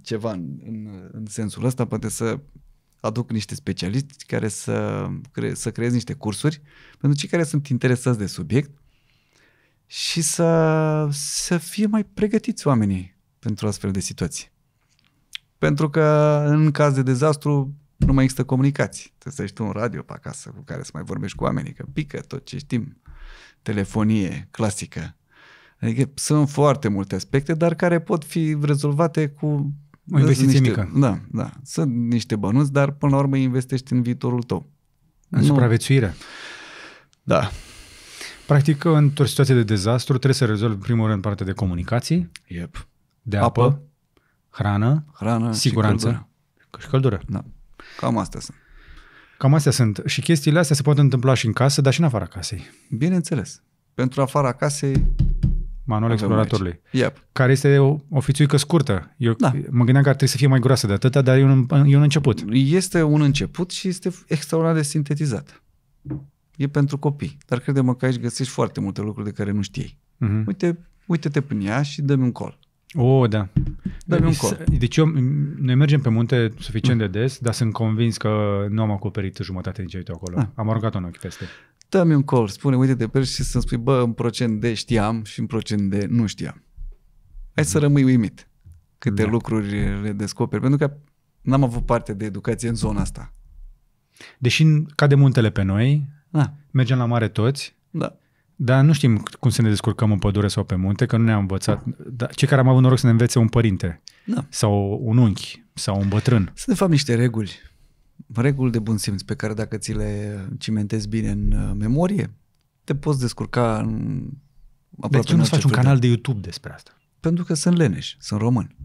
ceva în, în, în sensul ăsta, poate să aduc niște specialiști care să, cre, să creez niște cursuri pentru cei care sunt interesați de subiect și să, să fie mai pregătiți oamenii pentru astfel de situații. Pentru că în caz de dezastru nu mai există comunicații. Trebuie să ești un radio pe acasă cu care să mai vorbești cu oamenii, că pică tot ce știm telefonie clasică. Adică sunt foarte multe aspecte, dar care pot fi rezolvate cu... O investiție niște, mică. Da, da. Sunt niște bănuți, dar până la urmă investești în viitorul tău. În nu. supraviețuire. Da. Practic, într-o situație de dezastru, trebuie să rezolvi, în primul rând, partea de comunicații, yep. de apă, apă hrană, hrană siguranță și căldură. Și căldură. Da. Cam astea sunt. Cam astea sunt. Și chestiile astea se pot întâmpla și în casă, dar și în afara casei. Bineînțeles. Pentru afara casei... Manual exploratorului. Yep. Care este o, o fițuică scurtă. Eu da. mă gândeam că ar trebui să fie mai groasă de atâta, dar e un, e un început. Este un început și este extraordinar de sintetizat. E pentru copii. Dar credem că aici găsești foarte multe lucruri de care nu știi. Uh-huh. Uite, uite-te prin ea și dă-mi un col. Oh, da. da de deci eu, noi mergem pe munte suficient de des, dar sunt convins că nu am acoperit jumătate din ce uite acolo. Ah. Am aruncat un ochi peste. Dă-mi un call, spune, uite de pe și să-mi spui, bă, în procent de știam și în procent de nu știam. Hai să mhm. rămâi uimit câte da. lucruri redescoperi, pentru că n-am avut parte de educație în zona asta. Deși cade muntele pe noi, da. mergem la mare toți, da. Dar nu știm cum să ne descurcăm în pădure sau pe munte, că nu ne-am învățat. Dar cei care am avut noroc să ne învețe un părinte da. sau un unchi sau un bătrân. Sunt de fapt niște reguli, reguli de bun simț pe care dacă ți le cimentezi bine în uh, memorie, te poți descurca în deci aproape Dar ce nu faci un canal de YouTube despre asta? Pentru că sunt leneși, sunt români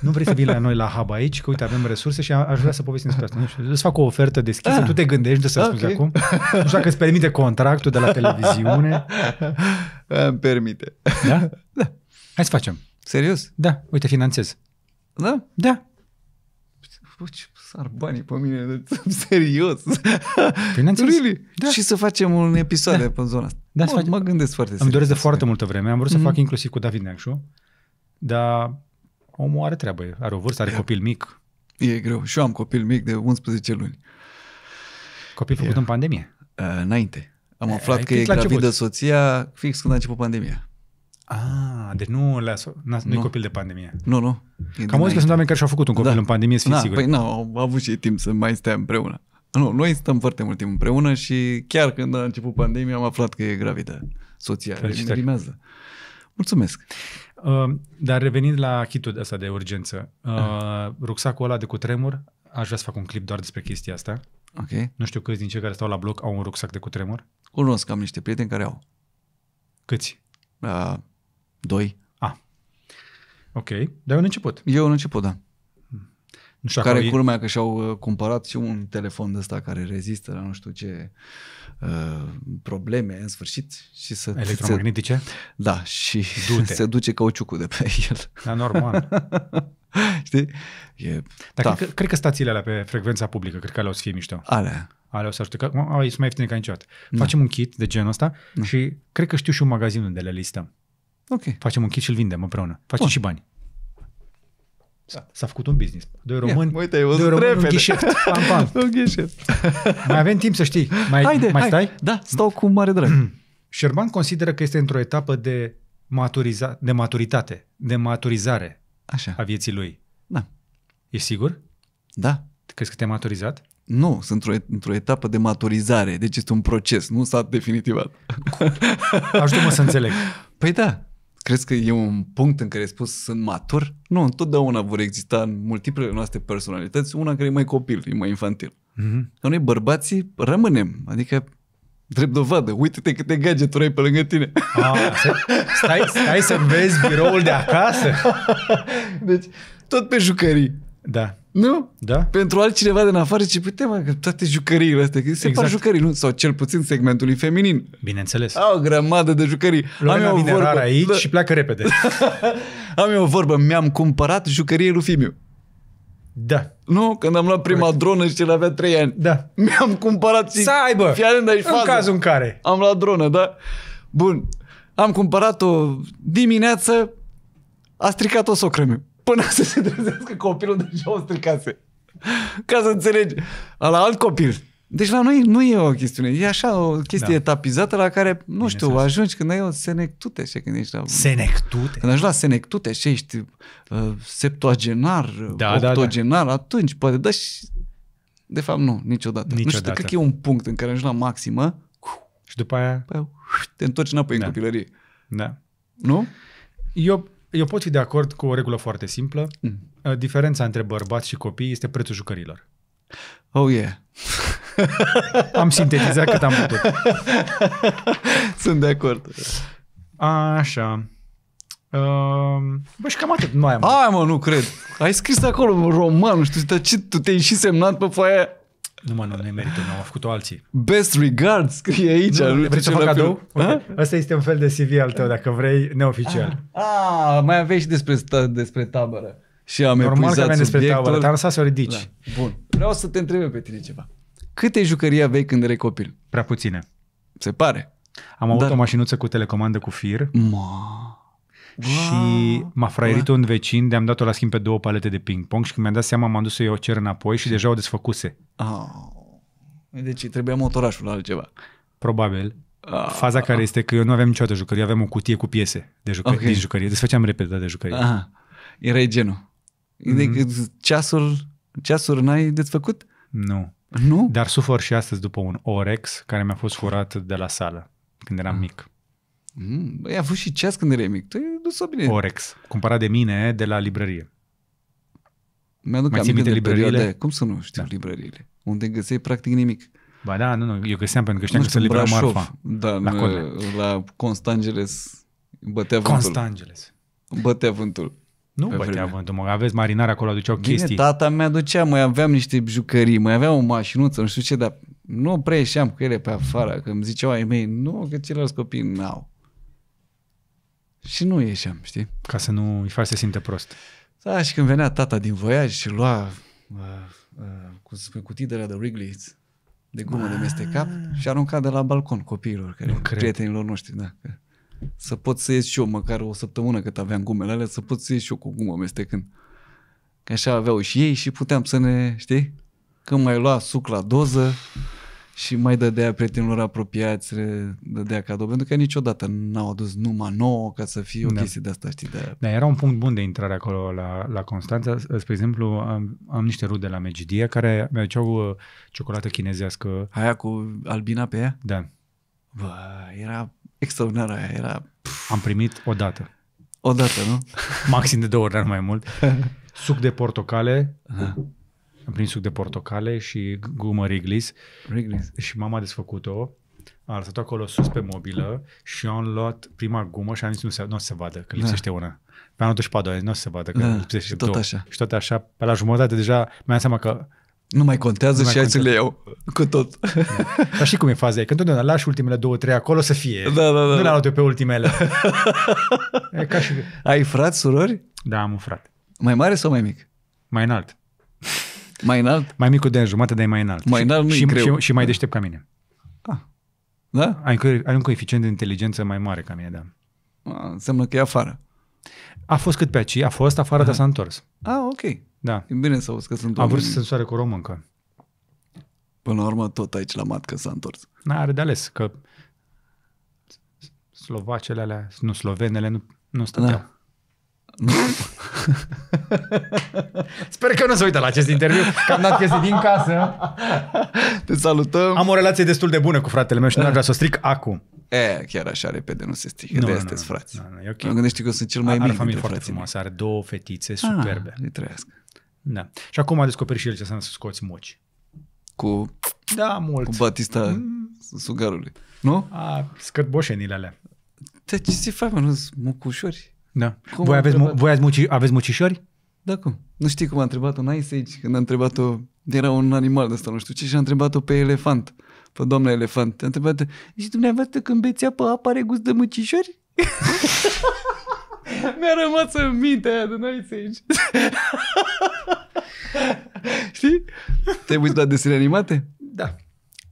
nu vrei să vii la noi la hub aici, că uite, avem resurse și aș vrea să povestim despre asta. Nu știu, îți fac o ofertă deschisă, ah, tu te gândești de să okay. spui acum. Nu știu dacă îți permite contractul de la televiziune. Îmi permite. Da? Da. Hai să facem. Serios? Da. Uite, finanțez. Da? Da. Bă, ce sar banii pe mine, serios. Finanțez? Really? Da. Și să facem un episod da. pe zona asta. Da, Bă, mă gândesc foarte Îmi doresc de foarte multă vreme. Am vrut mm-hmm. să mhm. fac inclusiv cu David Neacșu, dar omul are treabă, are o vârstă, are copil mic. E greu. Și eu am copil mic de 11 luni. Copil făcut e... în pandemie? înainte. Am e, aflat că e gravidă soția fix când a început pandemia. Ah, deci nu, la, nu, nu. e copil de pandemie. Nu, nu. E Cam auzit că sunt oameni care și-au făcut un copil da. în pandemie, să da, sigur. Păi nu, au avut și timp să mai stea împreună. Nu, noi stăm foarte mult timp împreună și chiar când a început pandemia am aflat că e gravidă soția. Felicitări. Mulțumesc. Ehm, dar revenind la kitul ăsta de urgență, ehm, ah. rucsacul ăla de cutremur, aș vrea să fac un clip doar despre chestia asta. Ok. Nu știu câți din cei care stau la bloc au un rucsac de cutremur. Cunosc, am niște prieteni care au. Câți? Uh, doi. Ah. Ok. Dar un început. Eu un început, da. Nu știu care e... că și-au uh, cumpărat și un telefon de ăsta care rezistă la nu știu ce uh, probleme în sfârșit și să electromagnetice? Se, da, și Du-te. se duce cauciucul de pe el. Da, normal. Știi? E Dar cred că, cred că stațiile alea pe frecvența publică, cred că alea o să fie mișto. Alea. Alea o să ajute. Că, sunt mai ieftine ca niciodată. Da. Facem un kit de genul ăsta da. și cred că știu și un magazin unde le listăm. Ok. Facem un kit și îl vindem împreună. Facem Bun. și bani. Da. S-a făcut un business. Doi români, Ia, uite, doi români un ghișet. Pam, pam. un ghișet. mai avem timp să știi. Mai, Haide, mai hai. stai? Da, stau cu mare drag. Șerban consideră că este într-o etapă de, maturiza- de maturitate, de maturizare Așa. a vieții lui. Da. E sigur? Da. Crezi că te-ai maturizat? Nu, sunt într-o, într-o etapă de maturizare, deci este un proces, nu s-a definitivat. Ajută-mă să înțeleg. Păi da, Crezi că e un punct în care ai spus sunt matur? Nu, întotdeauna vor exista în multiplele noastre personalități una care e mai copil, e mai infantil. Mm-hmm. noi bărbații rămânem, adică drept dovadă, uite-te câte gadgeturi ai pe lângă tine. A, ah, stai, stai să vezi biroul de acasă. Deci, tot pe jucării. Da. Nu? Da? Pentru altcineva din afară ce putem, că toate jucăriile astea, că se exact. par jucării, nu? Sau cel puțin segmentului feminin. Bineînțeles. Au o grămadă de jucării. Lumea Am eu o vorbă, aici da. și pleacă repede. am eu o vorbă, mi-am cumpărat jucărie lui Fimiu. Da. Nu? Când am luat prima Correct. dronă și el avea 3 ani. Da. Mi-am cumpărat și... Să aibă! în fază. cazul în care. Am luat dronă, da? Bun. Am cumpărat-o dimineață, a stricat-o socră meu până să se trezească copilul de o stricase. Ca să înțelegi. La alt copil. Deci la noi nu e o chestiune. E așa o chestie da. etapizată la care, nu Bine știu, ajungi când ai o senectute. Și când ești la, senectute? Când ajungi la senectute și ești uh, septuagenar, da, octogenar, da, da. atunci poate. dă și, de fapt, nu, niciodată. niciodată. Nu știu, cred că e un punct în care ajungi la maximă și după După aia păi, te întorci înapoi da. în copilărie. Da. Nu? Eu eu pot fi de acord cu o regulă foarte simplă. Mm. Uh, diferența între bărbați și copii este prețul jucărilor. Oh, yeah. am sintetizat cât am putut. Sunt de acord. Așa. Uh, bă, și cam atât. Nu ai, mă. Hai, mă, nu cred. Ai scris acolo un roman, nu știu, dar ce, tu te-ai și semnat pe foaia nu mă, nu, nu e meritul meu, am făcut-o alții. Best regards scrie aici. Nu, vrei să fac cadou? Okay. Asta este un fel de CV al tău, dacă vrei, neoficial. Ah, ah mai aveai și despre, despre tabără. Și am Normal că aveai despre tabără, te-am lăsat să o ridici. Da. Bun. Vreau să te întreb pe tine ceva. Câte jucării aveai când erai copil? Prea puține. Se pare. Am avut Dar... o mașinuță cu telecomandă cu fir. Ma. Și m-a fraierit un vecin, de-am dat-o la schimb pe două palete de ping-pong și când mi-am dat seama m-am dus să o cer înapoi și deja o desfăcuse. Oh. Deci trebuia motorașul la altceva. Probabil. Ah. Faza care este că eu nu aveam niciodată jucărie, aveam o cutie cu piese de jucă- okay. din jucărie. Deci făceam repede de jucărie. Aha. Era genul. Mm-hmm. Ceasul, ceasul n-ai desfăcut? Nu. Nu? Dar sufăr și astăzi după un Orex care mi-a fost furat de la sală când eram mm. mic. Mm, băi, a și ceas când erai mic. Tu ai păi, dus-o bine. Orex, cumpărat de mine de la librărie. Mi-aduc Mai aminte de librăriile? De, Cum să nu știu da. librăriile? Unde găseai practic nimic. Ba da, nu, nu, eu găseam pentru că știam nu știu, că se livra marfa. Da, la, Codne. la Constangeles bătea vântul. Constangeles. Bătea vântul. Nu pe bătea vântul, mă, aveți marinare acolo, aduceau Bine, chestii. tata mi aducea, mai aveam niște jucării, mai aveam o mașinuță, nu știu ce, dar nu prea ieșeam cu ele pe afară, că îmi ziceau ai mei, nu, că ceilalți copii n-au. Și nu ieșeam, știi? Ca să nu îi faci să simte prost. Da, și când venea tata din voiaj și lua, uh, uh, cum să cutii de la de Wrigley, de gumă de mestecat, ah. și arunca de la balcon copiilor, care, prietenilor noștri, da. Să pot să ies și eu, măcar o săptămână cât aveam gumele alea, să pot să ies și eu cu gumă mestecând. Că așa aveau și ei și puteam să ne, știi? Când mai lua suc la doză, și mai dădea prietenilor apropiați, dădea cadou, pentru că niciodată n-au adus numai nouă ca să fie o da. chestie de asta, știi? De... Da, era un punct bun de intrare acolo la, la Constanța. Spre exemplu, am, am niște rude la Megidia care mi-aduceau uh, ciocolată chinezească. Aia cu albina pe ea? Da. Bă, era extraordinară aia, era... Am primit o dată. O dată, nu? Maxim de două ori, dar mai mult. Suc de portocale, Aha. Da am prins suc de portocale și gumă riglis. Riglis. Și mama a desfăcut-o, a lăsat-o acolo sus pe mobilă și eu am luat prima gumă și am zis nu se, nu se vadă, că da. lipsește da. una. Pe anul 24 nu se vadă, că da. lipsește și tot două. așa. Și tot așa, pe la jumătate deja mi-am seama că nu mai contează nu și hai să le iau cu tot. Da. Dar și cum e faza e? Când întotdeauna lași ultimele două, trei acolo să fie. Da, da, da. Nu le luat da. pe ultimele. e ca și... Ai frat, surori? Da, am un frate. Mai mare sau mai mic? Mai înalt. Mai înalt? Mai mic cu de jumate, dar e mai înalt. Mai înalt nu și, greu. Și, și mai deștept ca mine. Ah. Da? Ai, ai un coeficient de inteligență mai mare ca mine, da. A, înseamnă că e afară. A fost cât pe aici, a fost afară, Aha. dar s-a întors. Ah, ok. Da. E bine să auzi că sunt A vrut să se însoare cu româncă. Până la urmă, tot aici la matcă s-a întors. Nu are de ales, că slovacele alea, nu slovenele, nu, nu stăteau. Da. Sper că nu se uită la acest interviu, că am dat chestii din casă. Te salutăm. Am o relație destul de bună cu fratele meu și nu aș vrea să o stric acum. E, chiar așa repede nu se strică, nu, de asta frați. Nu, nu, e okay. Mă gândești că sunt cel mai mic familie foarte frații frumoasă, are două fetițe ah, superbe. Ah, trăiască. Da. Și acum a descoperit și el ce înseamnă să scoți moci. Cu, da, mult. cu Batista mm. sugarului. Nu? A, scăt boșenile alea. Deci ce se fac, mă, nu mucușori? Da. Cum voi aveți, voi ați muci, aveți mucișori? Da, cum? Nu știi cum a întrebat-o în Ice Age, când a întrebat-o, era un animal de ăsta, nu știu ce, și a întrebat-o pe elefant, pe doamna elefant. A întrebat și dumneavoastră când beți apă, apare gust de mucișori? Mi-a rămas în minte aia de Nice Age. Știi? Te uitat la desene animate? Da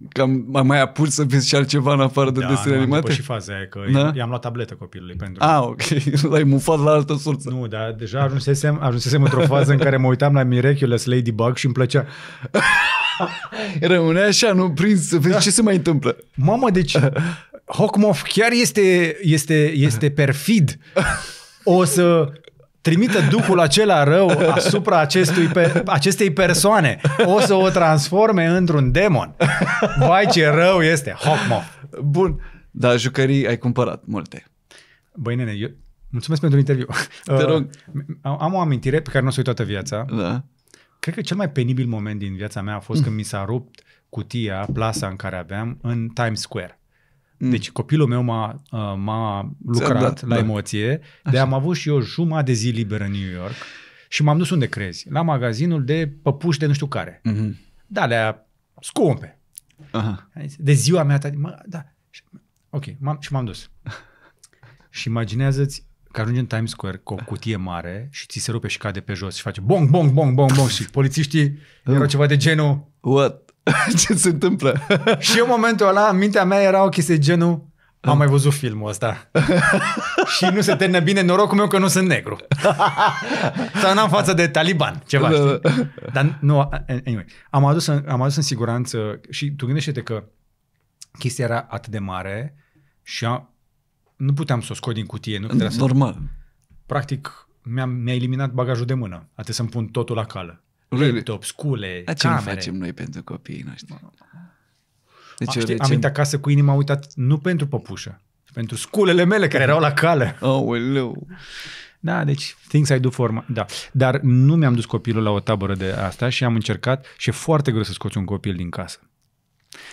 că mai mai apus să vezi și altceva în afară de da, desene da, animate? și faza aia, că da? i-am luat tabletă copilului pentru... a ah, ok. L-ai mufat la altă sursă. Nu, dar deja ajunsesem, ajunsesem într-o fază în care mă uitam la Miraculous Ladybug și îmi plăcea... Rămâne așa, nu prins, să vezi da. ce se mai întâmplă. Mamă, deci Hawkmoth chiar este, este, este perfid. O să trimite Duhul acela rău asupra acestui pe, acestei persoane. O să o transforme într-un demon. Vai ce rău este, Hawkmoth. Bun, dar jucării ai cumpărat multe. Băi nene, eu... mulțumesc pentru interviu. Te uh, rog. Uh, am o amintire pe care nu o să uit toată viața. Da. Cred că cel mai penibil moment din viața mea a fost mm. când mi s-a rupt cutia, plasa în care aveam, în Times Square. Mm. Deci copilul meu m-a, uh, m-a lucrat dat, la da. emoție, de am avut și eu jumătate de zi liberă în New York și m-am dus unde crezi, la magazinul de păpuși de nu știu care. Mm-hmm. Da, le scumpe. Aha. De ziua mea, tati, mă, da. Ok, m-am, și m-am dus. și imaginează-ți că ajungi în Times Square cu o cutie mare și ți se rupe și cade pe jos și face bong, bong, bong, bong, bong și polițiștii erau ceva de genul What? ce se întâmplă? și în momentul ăla, în mintea mea era o chestie genul am mai văzut filmul ăsta. și nu se termină bine, norocul meu că nu sunt negru. Sau n-am față de taliban, ceva, da, da, știi? Da. Dar nu, anyway. Am adus, în, am adus în siguranță și tu gândește-te că chestia era atât de mare și am, nu puteam să o scot din cutie. Nu Normal. Să, practic, mi-am, mi-a eliminat bagajul de mână. Atât să-mi pun totul la cală really? laptop, scule, Dar ce camere. facem noi pentru copiii noștri? Deci, A, știi, recent... am venit acasă cu inima uitat nu pentru păpușă, pentru sculele mele care erau la cale. Oh, well, Da, deci things I do for my... Da. Dar nu mi-am dus copilul la o tabără de asta și am încercat și e foarte greu să scoți un copil din casă.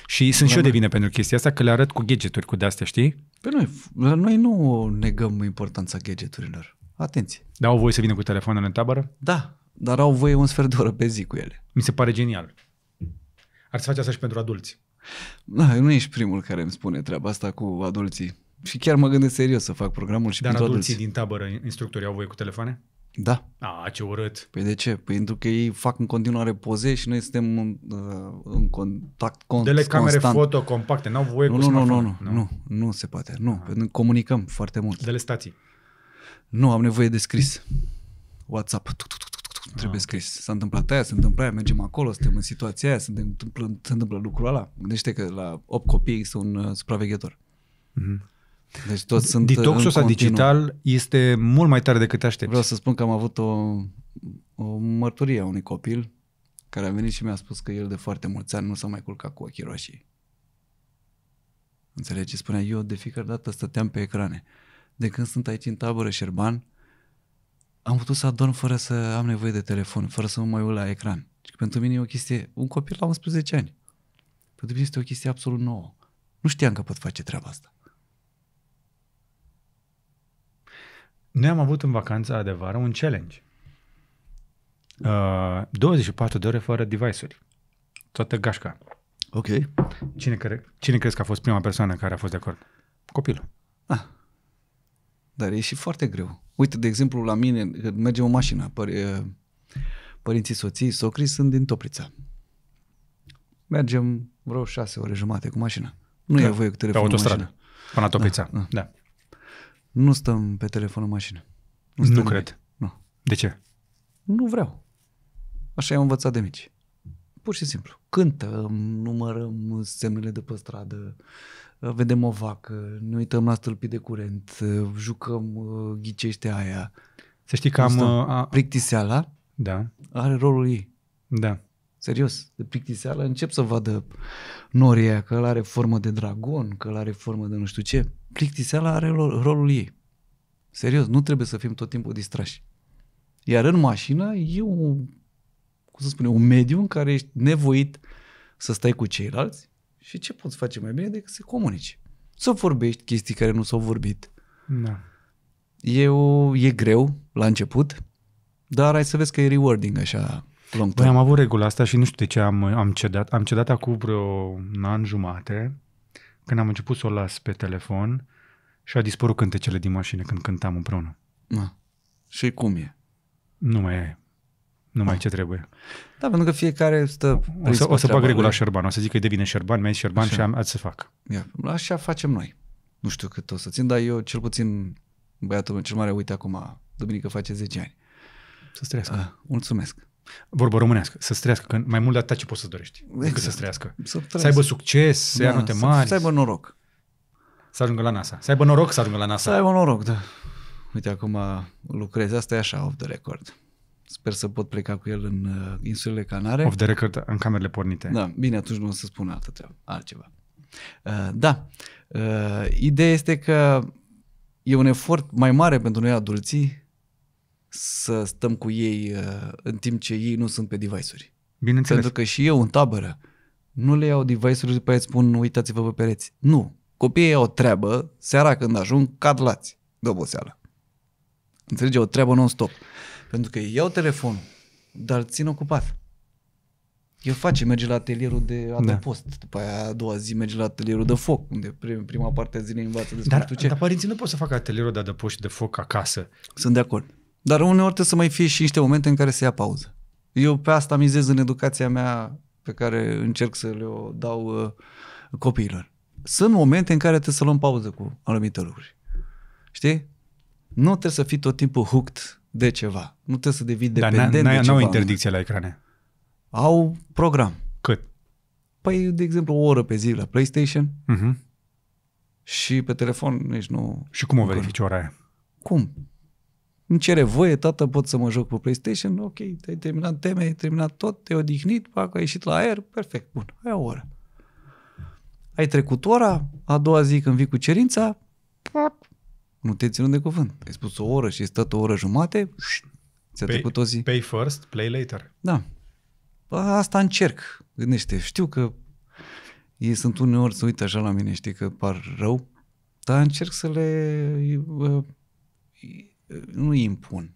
Și sunt și eu de vină pentru chestia asta, că le arăt cu gadgeturi, cu de-astea, știi? Pe păi noi, noi nu negăm importanța gadgeturilor. Atenție. au voie să vină cu telefonul în tabără? Da, dar au voie un sfert de oră pe zi cu ele. Mi se pare genial. Ar să faci asta și pentru adulți. Da, nu ești primul care îmi spune treaba asta cu adulții. Și chiar mă gândesc serios să fac programul și dar pentru adulții. adulții din tabără, instructorii au voie cu telefoane? Da. A, ce urât. Păi de ce? Păi pentru că ei fac în continuare poze și noi suntem în, uh, în contact con- Dele camere foto compacte, n-au voie nu, cu nu, nu, nu, nu, nu, nu, nu se poate. Nu, că ah. comunicăm foarte mult. Dele stații. Nu, am nevoie de scris. WhatsApp. Tu, tu, tu, trebuie ah. scris. S-a întâmplat aia, se întâmplă aia, mergem acolo, suntem în situația aia, se întâmplă, se întâmplă lucrul ăla. Gândește că la 8 copii există un uh, supraveghetor. Mm-hmm. Deci toți sunt uh, Detoxul ăsta digital este mult mai tare decât te aștepți. Vreau să spun că am avut o, o mărturie a unui copil care a venit și mi-a spus că el de foarte mulți ani nu s-a mai culcat cu ochii roșii. Înțelegi? Spunea, eu de fiecare dată stăteam pe ecrane. De când sunt aici în tabără șerban, am putut să adorm fără să am nevoie de telefon, fără să mă mai uit la ecran. Și pentru mine e o chestie, un copil la 11 ani, pentru mine este o chestie absolut nouă. Nu știam că pot face treaba asta. Noi am avut în vacanța de vară un challenge. Uh, 24 de ore fără device-uri. Toată gașca. Ok. Cine, cre- cine crezi că a fost prima persoană care a fost de acord? Copilul. Ah. Dar e și foarte greu. Uite, de exemplu, la mine, când mergem o mașină, păr- părinții soții, socrii sunt din Toprița. Mergem vreo șase ore jumate cu mașina. Nu că, e da. voie cu telefonul mașină. Pe autostradă, până la Toprița. Da, da. da. Nu stăm pe telefonul mașină. Nu, nu cred. Nimic. Nu. De ce? Nu vreau. Așa am învățat de mici. Pur și simplu. Cântăm, numărăm semnele de pe stradă, Ă, vedem o vacă, ne uităm la stâlpi de curent, ă, jucăm ă, ghicește aia. Să știi că am... A... Plictiseala da. are rolul ei. Da. Serios, de plictiseală încep să vadă noria că el are formă de dragon, că el are formă de nu știu ce. Plictiseala are rolul ei. Serios, nu trebuie să fim tot timpul distrași. Iar în mașină e un, cum să spune, un mediu în care ești nevoit să stai cu ceilalți și ce poți face mai bine decât să comunici? Să vorbești chestii care nu s-au vorbit. Da. E, o, e greu la început, dar ai să vezi că e rewarding așa long term. Păi am avut regula asta și nu știu de ce am, am cedat. Am cedat acum vreo un an jumate, când am început să o las pe telefon și a dispărut cântecele din mașină când cântam împreună. Da. Și cum e? Nu mai e numai ah. ce trebuie. Da, pentru că fiecare stă... O să, o să bag regula Șerban, o să zic că devine Șerban, Mai Șerban așa. și am, să fac. Ia, așa facem noi. Nu știu cât o să țin, dar eu cel puțin, băiatul meu cel mare, uite acum, duminică face 10 ani. Să trăiască. Uh, ah, mulțumesc. Vorbă românească, să trăiască, că mai mult de atât ce poți să dorești exact. să trăiască. Să, să aibă succes, să da, ia note mari. Să aibă noroc. Să ajungă la NASA. Să aibă noroc să ajungă la NASA. Să aibă noroc, da. Uite, acum lucrez, asta e așa, off the record. Sper să pot pleca cu el în uh, insulele Canare. Of the record, în camerele pornite. Da, bine, atunci nu o să spun altă treabă, altceva. Uh, da, uh, ideea este că e un efort mai mare pentru noi adulții să stăm cu ei uh, în timp ce ei nu sunt pe device-uri. Bineînțeles. Pentru că și eu în tabără nu le iau device-uri după aia spun uitați-vă pe pereți. Nu. Copiii au o treabă, seara când ajung, cad lați de oboseală. Înțelege? O treabă non-stop. Pentru că iau telefonul, dar țin ocupat. Eu face, merge la atelierul de da. adăpost, da. după aia a doua zi merge la atelierul de foc, unde prim, prima parte a zilei învață despre dar, ce. Dar părinții nu pot să facă atelierul de adăpost și de foc acasă. Sunt de acord. Dar uneori trebuie să mai fie și niște momente în care se ia pauză. Eu pe asta mizez în educația mea pe care încerc să le o dau uh, copiilor. Sunt momente în care trebuie să luăm pauză cu anumite lucruri. Știi? Nu trebuie să fii tot timpul hooked de ceva. Nu trebuie să devii dependent Dar n-a, de ceva. Dar n-au interdicție la ecrane. Au program. Cât? Păi, de exemplu, o oră pe zi la PlayStation uh-huh. și pe telefon nici nu... Și cum o verifici ora aia? Cum? Îmi cere voie, tată, pot să mă joc pe PlayStation? Ok, te-ai terminat teme, ai terminat tot, te-ai odihnit, pac, ai ieșit la aer, perfect, bun, ai o oră. Ai trecut ora, a doua zi când vii cu cerința, nu te ținut de cuvânt. Ai spus o oră și ai stat o oră jumate, ți-a pay, trecut o zi. Pay first, play later. Da. Asta încerc. Gândește, știu că ei sunt uneori să uită așa la mine, știi că par rău, dar încerc să le nu impun.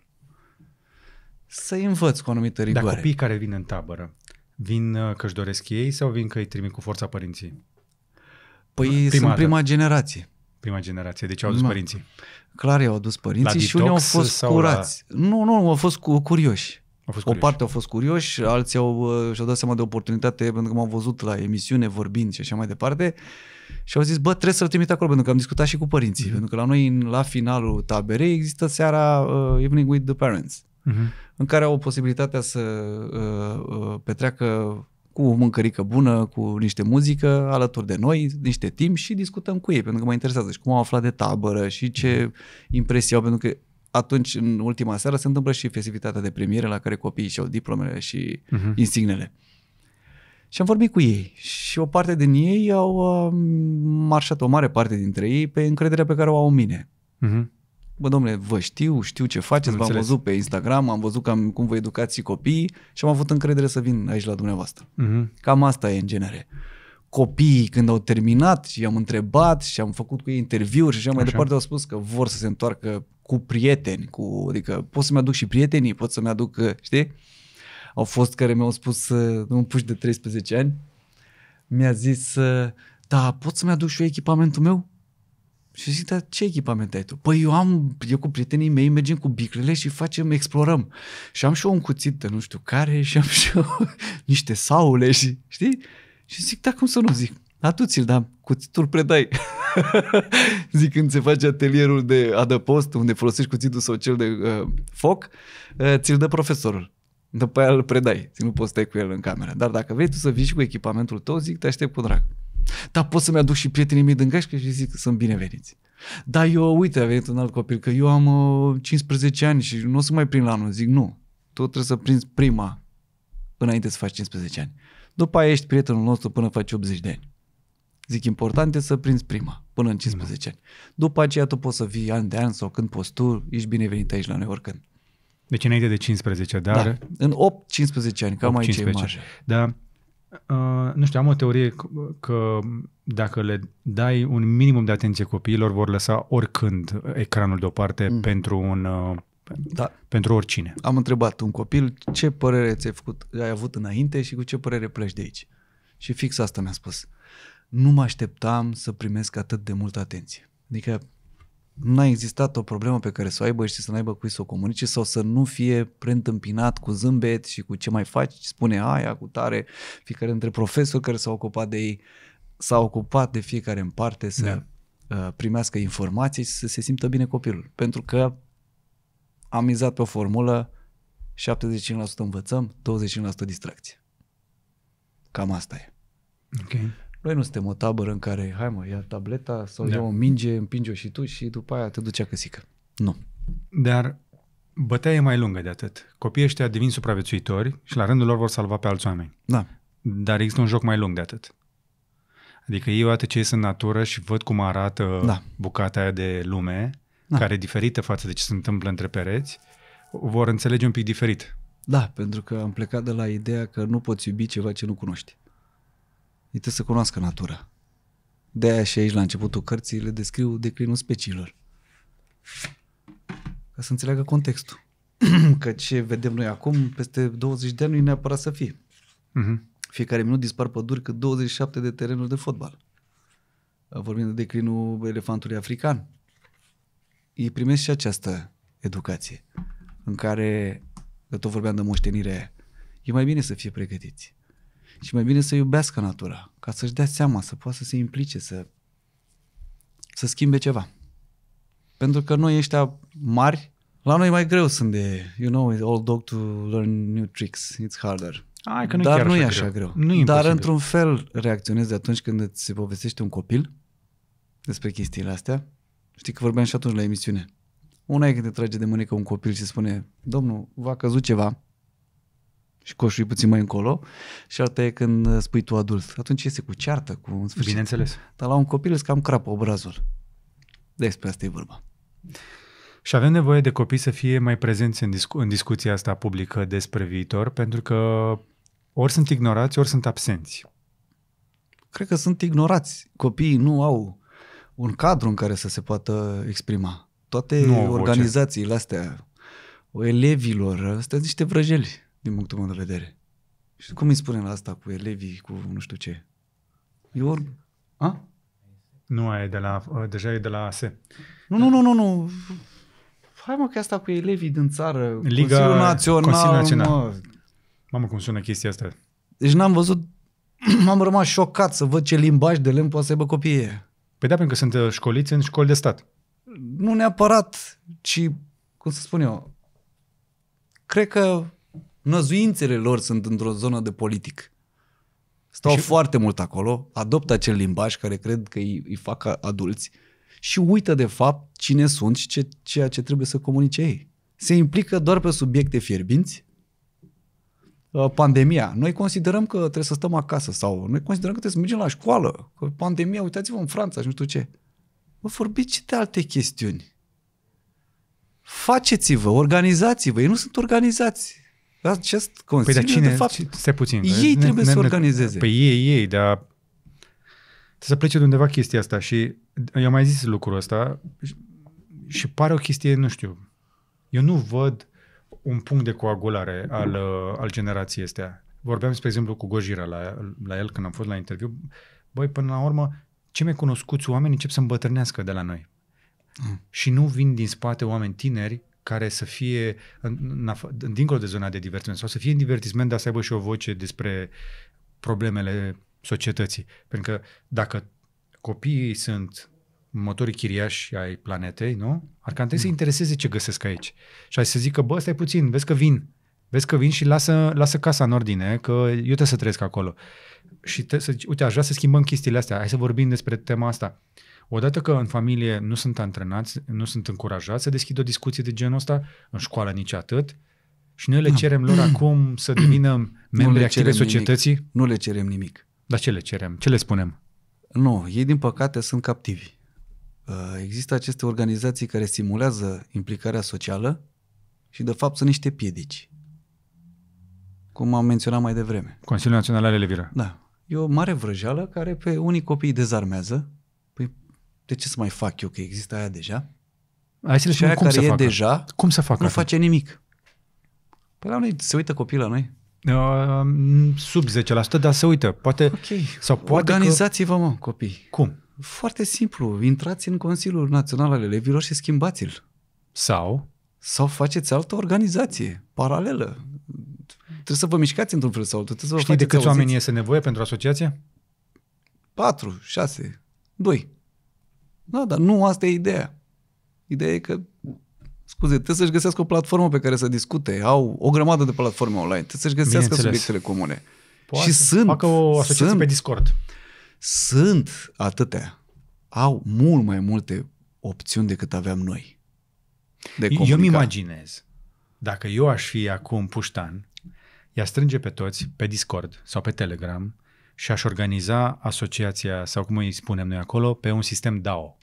Să-i învăț cu o anumită rigoare. Dar copiii care vin în tabără, vin uh, că și doresc ei sau vin că îi trimit cu forța părinții? Păi prima sunt dată. prima generație prima generație. Deci au dus părinții. Clar, i-au dus părinții la și unii au fost curați. La... Nu, nu, au fost cu, curioși. Au fost o curioși. parte au fost curioși, alții au, uh, și-au dat seama de oportunitate pentru că m-au văzut la emisiune vorbind și așa mai departe și au zis, bă, trebuie să-l trimit acolo, pentru că am discutat și cu părinții, mm-hmm. pentru că la noi, la finalul taberei, există seara uh, Evening with the Parents, mm-hmm. în care au posibilitatea să uh, uh, petreacă cu o mâncărică bună, cu niște muzică alături de noi, niște timp și discutăm cu ei, pentru că mă interesează și cum au aflat de tabără și ce mhm. impresie au, pentru că atunci, în ultima seară, se întâmplă și festivitatea de premiere la care copiii și-au diplomele și uh-huh. insignele. Și am vorbit cu ei și o parte din ei au uh, marșat, o mare parte dintre ei, pe încrederea pe care o au în mine. Uh-huh bă, domnule, vă știu, știu ce faceți, v-am văzut pe Instagram, am văzut cam cum vă educați și copiii și am avut încredere să vin aici la dumneavoastră. Uh-huh. Cam asta e în genere. Copiii, când au terminat și i-am întrebat și am făcut cu ei interviuri și așa mai departe, au spus că vor să se întoarcă cu prieteni, cu, adică pot să-mi aduc și prietenii, pot să-mi aduc, uh, știi? Au fost care mi-au spus, uh, un puș de 13 ani, mi-a zis, uh, da, pot să-mi aduc și eu echipamentul meu? Și zic, dar ce echipament ai tu? Păi eu am, eu cu prietenii mei mergem cu biclele și facem, explorăm. Și am și eu un cuțit de nu știu care și am și eu niște saule și, știi? Și zic, da, cum să nu zic? Da, tu ți-l, dar cuțitul predai. zic, când se face atelierul de adăpost, unde folosești cuțitul sau cel de uh, foc, uh, ți-l dă profesorul. După aia îl predai, nu poți stai cu el în cameră. Dar dacă vrei tu să vii și cu echipamentul tău, zic, te aștept cu drag. Dar pot să-mi aduc și prietenii mei din gașcă și zic că sunt bineveniți. Dar eu, uite, a venit un alt copil, că eu am uh, 15 ani și nu o să mai prind la anul. Zic, nu, tu trebuie să prinzi prima înainte să faci 15 ani. După aia ești prietenul nostru până faci 80 de ani. Zic, important e să prinzi prima, până în 15 ani. După aceea tu poți să vii an de an sau când poți tu, ești binevenit aici la noi oricând. Deci înainte de 15, dar... Da, în 8-15 ani, cam 8, 15 aici e marge. Da, Uh, nu știu, am o teorie că dacă le dai un minimum de atenție copiilor, vor lăsa oricând ecranul deoparte mm. pentru un uh, da. pentru oricine. Am întrebat un copil ce părere ți-ai făcut, ai avut înainte și cu ce părere pleci de aici. Și fix asta mi-a spus. Nu mă așteptam să primesc atât de multă atenție. Adică n-a existat o problemă pe care să o aibă și să n-aibă cui să o comunice sau să nu fie preîntâmpinat cu zâmbet și cu ce mai faci, spune aia cu tare, fiecare dintre profesori care s-au ocupat de ei s au ocupat de fiecare în parte să da. Uh, primească informații și să se simtă bine copilul. Pentru că am mizat pe o formulă 75% învățăm, 25% distracție. Cam asta e. Okay. Noi nu suntem o tabără în care, hai mă, ia tableta sau da. ia o minge, împinge-o și tu și după aia te duce căsică. Nu. Dar bătaia e mai lungă de atât. Copiii ăștia devin supraviețuitori și la rândul lor vor salva pe alți oameni. Da. Dar există un joc mai lung de atât. Adică ei, odată ce ies în natură și văd cum arată da. bucata aia de lume, da. care e diferită față de ce se întâmplă între pereți, vor înțelege un pic diferit. Da, pentru că am plecat de la ideea că nu poți iubi ceva ce nu cunoști. Ei trebuie să cunoască natura. De aia și aici, la începutul cărții, le descriu declinul speciilor. Ca să înțeleagă contextul. Că ce vedem noi acum, peste 20 de ani, nu e neapărat să fie. Uh-huh. Fiecare minut dispar păduri cât 27 de terenuri de fotbal. Vorbim de declinul elefantului african. Ei primesc și această educație în care, că tot vorbeam de moștenire e mai bine să fie pregătiți. Și mai bine să iubească natura, ca să-și dea seama, să poată să se implice, să, să schimbe ceva. Pentru că noi ăștia mari, la noi mai greu sunt de, you know, old dog to learn new tricks, it's harder. Ai, că nu Dar nu e așa greu. greu. Nu Dar într-un fel reacționezi de atunci când îți se povestește un copil despre chestiile astea. Știi că vorbeam și atunci la emisiune. Una e când te trage de mânecă un copil și spune, domnul, v-a căzut ceva, și coșul e puțin mai încolo și alta e când uh, spui tu adult. Atunci iese cu ceartă, cu un sfârșit. Bineînțeles. Dar la un copil îți cam crapă obrazul. Despre asta e vorba. Și avem nevoie de copii să fie mai prezenți în, discu- în discuția asta publică despre viitor, pentru că ori sunt ignorați, ori sunt absenți. Cred că sunt ignorați. Copiii nu au un cadru în care să se poată exprima. Toate nu organizațiile astea, elevilor, astea sunt niște vrăjeli din punctul meu de vedere. Și cum îi spunem la asta cu elevii, cu nu știu ce? Eu or... A? Nu, e de la, deja e de la AS. Nu, nu, nu, nu, nu. Hai mă că asta cu elevii din țară, Liga, Consiliul Național, Consiliul Național. Mă. Mamă, cum sună chestia asta. Deci n-am văzut, am rămas șocat să văd ce limbaj de lemn poate să aibă copiii Păi da, pentru că sunt uh, școliți în școli de stat. Nu neapărat, ci, cum să spun eu, cred că năzuințele lor sunt într-o zonă de politic. Stau și... foarte mult acolo, adoptă acel limbaj care cred că îi, îi fac adulți și uită de fapt cine sunt și ce, ceea ce trebuie să comunice ei. Se implică doar pe subiecte fierbinți. Uh, pandemia. Noi considerăm că trebuie să stăm acasă sau noi considerăm că trebuie să mergem la școală. Că pandemia, uitați-vă în Franța și nu știu ce. Vă vorbiți și de alte chestiuni. Faceți-vă, organizați-vă. Ei nu sunt organizați acest consiliu, păi, dar cine, de fapt, ce, se puțin, ei ne, trebuie ne, să ne, organizeze. Pe păi ei, ei, dar să plece de undeva chestia asta și eu am mai zis lucrul ăsta și, și pare o chestie, nu știu, eu nu văd un punct de coagulare al, uh, al generației astea. Vorbeam, spre exemplu, cu Gojira la, la el când am fost la interviu. Băi, până la urmă, cei mai cunoscuți oameni încep să îmbătrânească de la noi. Mm. Și nu vin din spate oameni tineri care să fie în, în, în, dincolo de zona de divertisment sau să fie în divertisment, dar să aibă și o voce despre problemele societății. Pentru că dacă copiii sunt motorii chiriași ai planetei, nu? Ar cam trebui să mm. intereseze ce găsesc aici. Și ai să zică, bă, stai puțin, vezi că vin. Vezi că vin și lasă, lasă casa în ordine, că eu trebuie să trăiesc acolo. Și te, să zici, uite, aș vrea să schimbăm chestiile astea, hai să vorbim despre tema asta. Uh, Odată că în familie nu sunt antrenați, nu sunt încurajați să deschid o discuție de genul ăsta, în școală nici atât, și noi le cerem lor acum să devină membri active societății? Nimic. Nu le cerem nimic. Dar ce le cerem? Ce le spunem? Nu, ei din păcate sunt captivi. Uh, există aceste organizații care simulează implicarea socială și de fapt sunt niște piedici. Cum am menționat mai devreme. Consiliul Național al Elevilor. Da. E o mare vrăjeală care pe unii copii dezarmează, de ce să mai fac eu, că există aia deja? Hai să le spunem cum care se e facă. deja, cum se facă nu asta? face nimic. Păi la noi se uită copii la noi. Uh, um, sub 10%, dar se uită. Poate, okay. sau poate Organizați-vă, că... mă, copii. Cum? Foarte simplu. Intrați în Consiliul Național al Elevilor și schimbați-l. Sau? Sau faceți altă organizație paralelă. Trebuie să vă mișcați într-un fel sau altul. Trebuie să vă Știi de câți auziți. oameni este nevoie pentru asociație? 4, 6, 2. Da, dar nu asta e ideea. Ideea e că, scuze, trebuie să-și găsească o platformă pe care să discute. Au o grămadă de platforme online. Trebuie să-și găsească subiectele comune. Poate și sunt. Facă o asociație sunt, pe Discord. Sunt atâtea. Au mult mai multe opțiuni decât aveam noi. De eu îmi imaginez, dacă eu aș fi acum puștan, i-a strânge pe toți pe Discord sau pe Telegram și aș organiza asociația, sau cum îi spunem noi acolo, pe un sistem DAO.